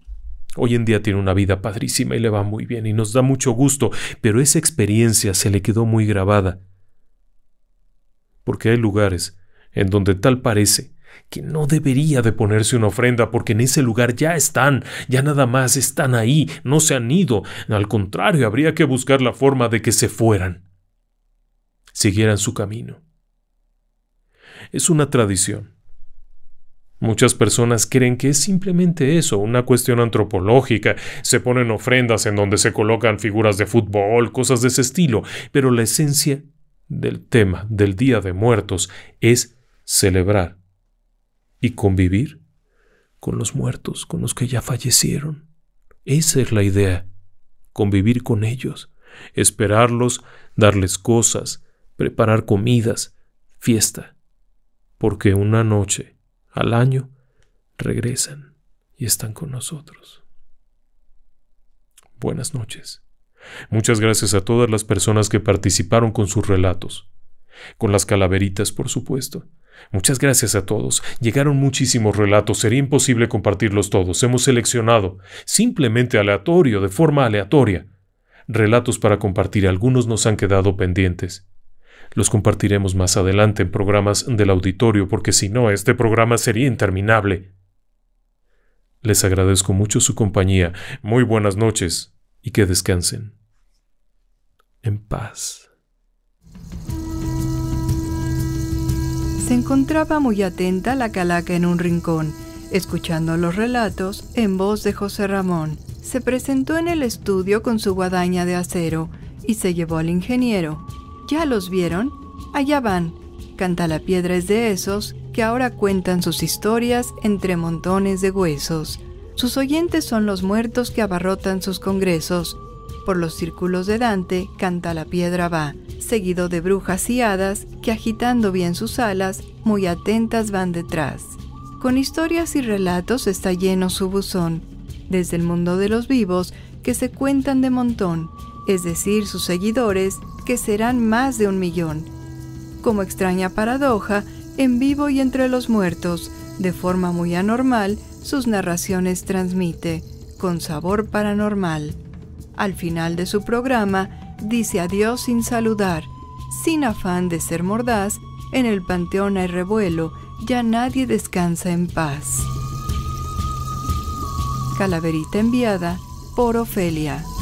Hoy en día tiene una vida padrísima y le va muy bien y nos da mucho gusto, pero esa experiencia se le quedó muy grabada. Porque hay lugares en donde tal parece que no debería de ponerse una ofrenda porque en ese lugar ya están, ya nada más están ahí, no se han ido, al contrario, habría que buscar la forma de que se fueran, siguieran su camino. Es una tradición Muchas personas creen que es simplemente eso, una cuestión antropológica. Se ponen ofrendas en donde se colocan figuras de fútbol, cosas de ese estilo, pero la esencia del tema del Día de Muertos es celebrar y convivir con los muertos, con los que ya fallecieron. Esa es la idea, convivir con ellos, esperarlos, darles cosas, preparar comidas, fiesta, porque una noche al año, regresan y están con nosotros. Buenas noches. Muchas gracias a todas las personas que participaron con sus relatos. Con las calaveritas, por supuesto. Muchas gracias a todos. Llegaron muchísimos relatos, sería imposible compartirlos todos. Hemos seleccionado, simplemente aleatorio, de forma aleatoria, relatos para compartir. Algunos nos han quedado pendientes. Los compartiremos más adelante en programas del auditorio, porque si no, este programa sería interminable. Les agradezco mucho su compañía. Muy buenas noches y que descansen. En paz. Se encontraba muy atenta la calaca en un rincón, escuchando los relatos en voz de José Ramón. Se presentó en el estudio con su guadaña de acero y se llevó al ingeniero, ¿Ya los vieron? Allá van. Canta la piedra es de esos que ahora cuentan sus historias entre montones de huesos. Sus oyentes son los muertos que abarrotan sus congresos. Por los círculos de Dante, canta la piedra va, seguido de brujas y hadas que agitando bien sus alas, muy atentas van detrás. Con historias y relatos está lleno su buzón, desde el mundo de los vivos que se cuentan de montón, es decir, sus seguidores, que serán más de un millón. Como extraña paradoja, en vivo y entre los muertos, de forma muy anormal, sus narraciones transmite, con sabor paranormal. Al final de su programa, dice adiós sin saludar, sin afán de ser mordaz, en el panteón hay revuelo, ya nadie descansa en paz. Calaverita enviada por Ofelia.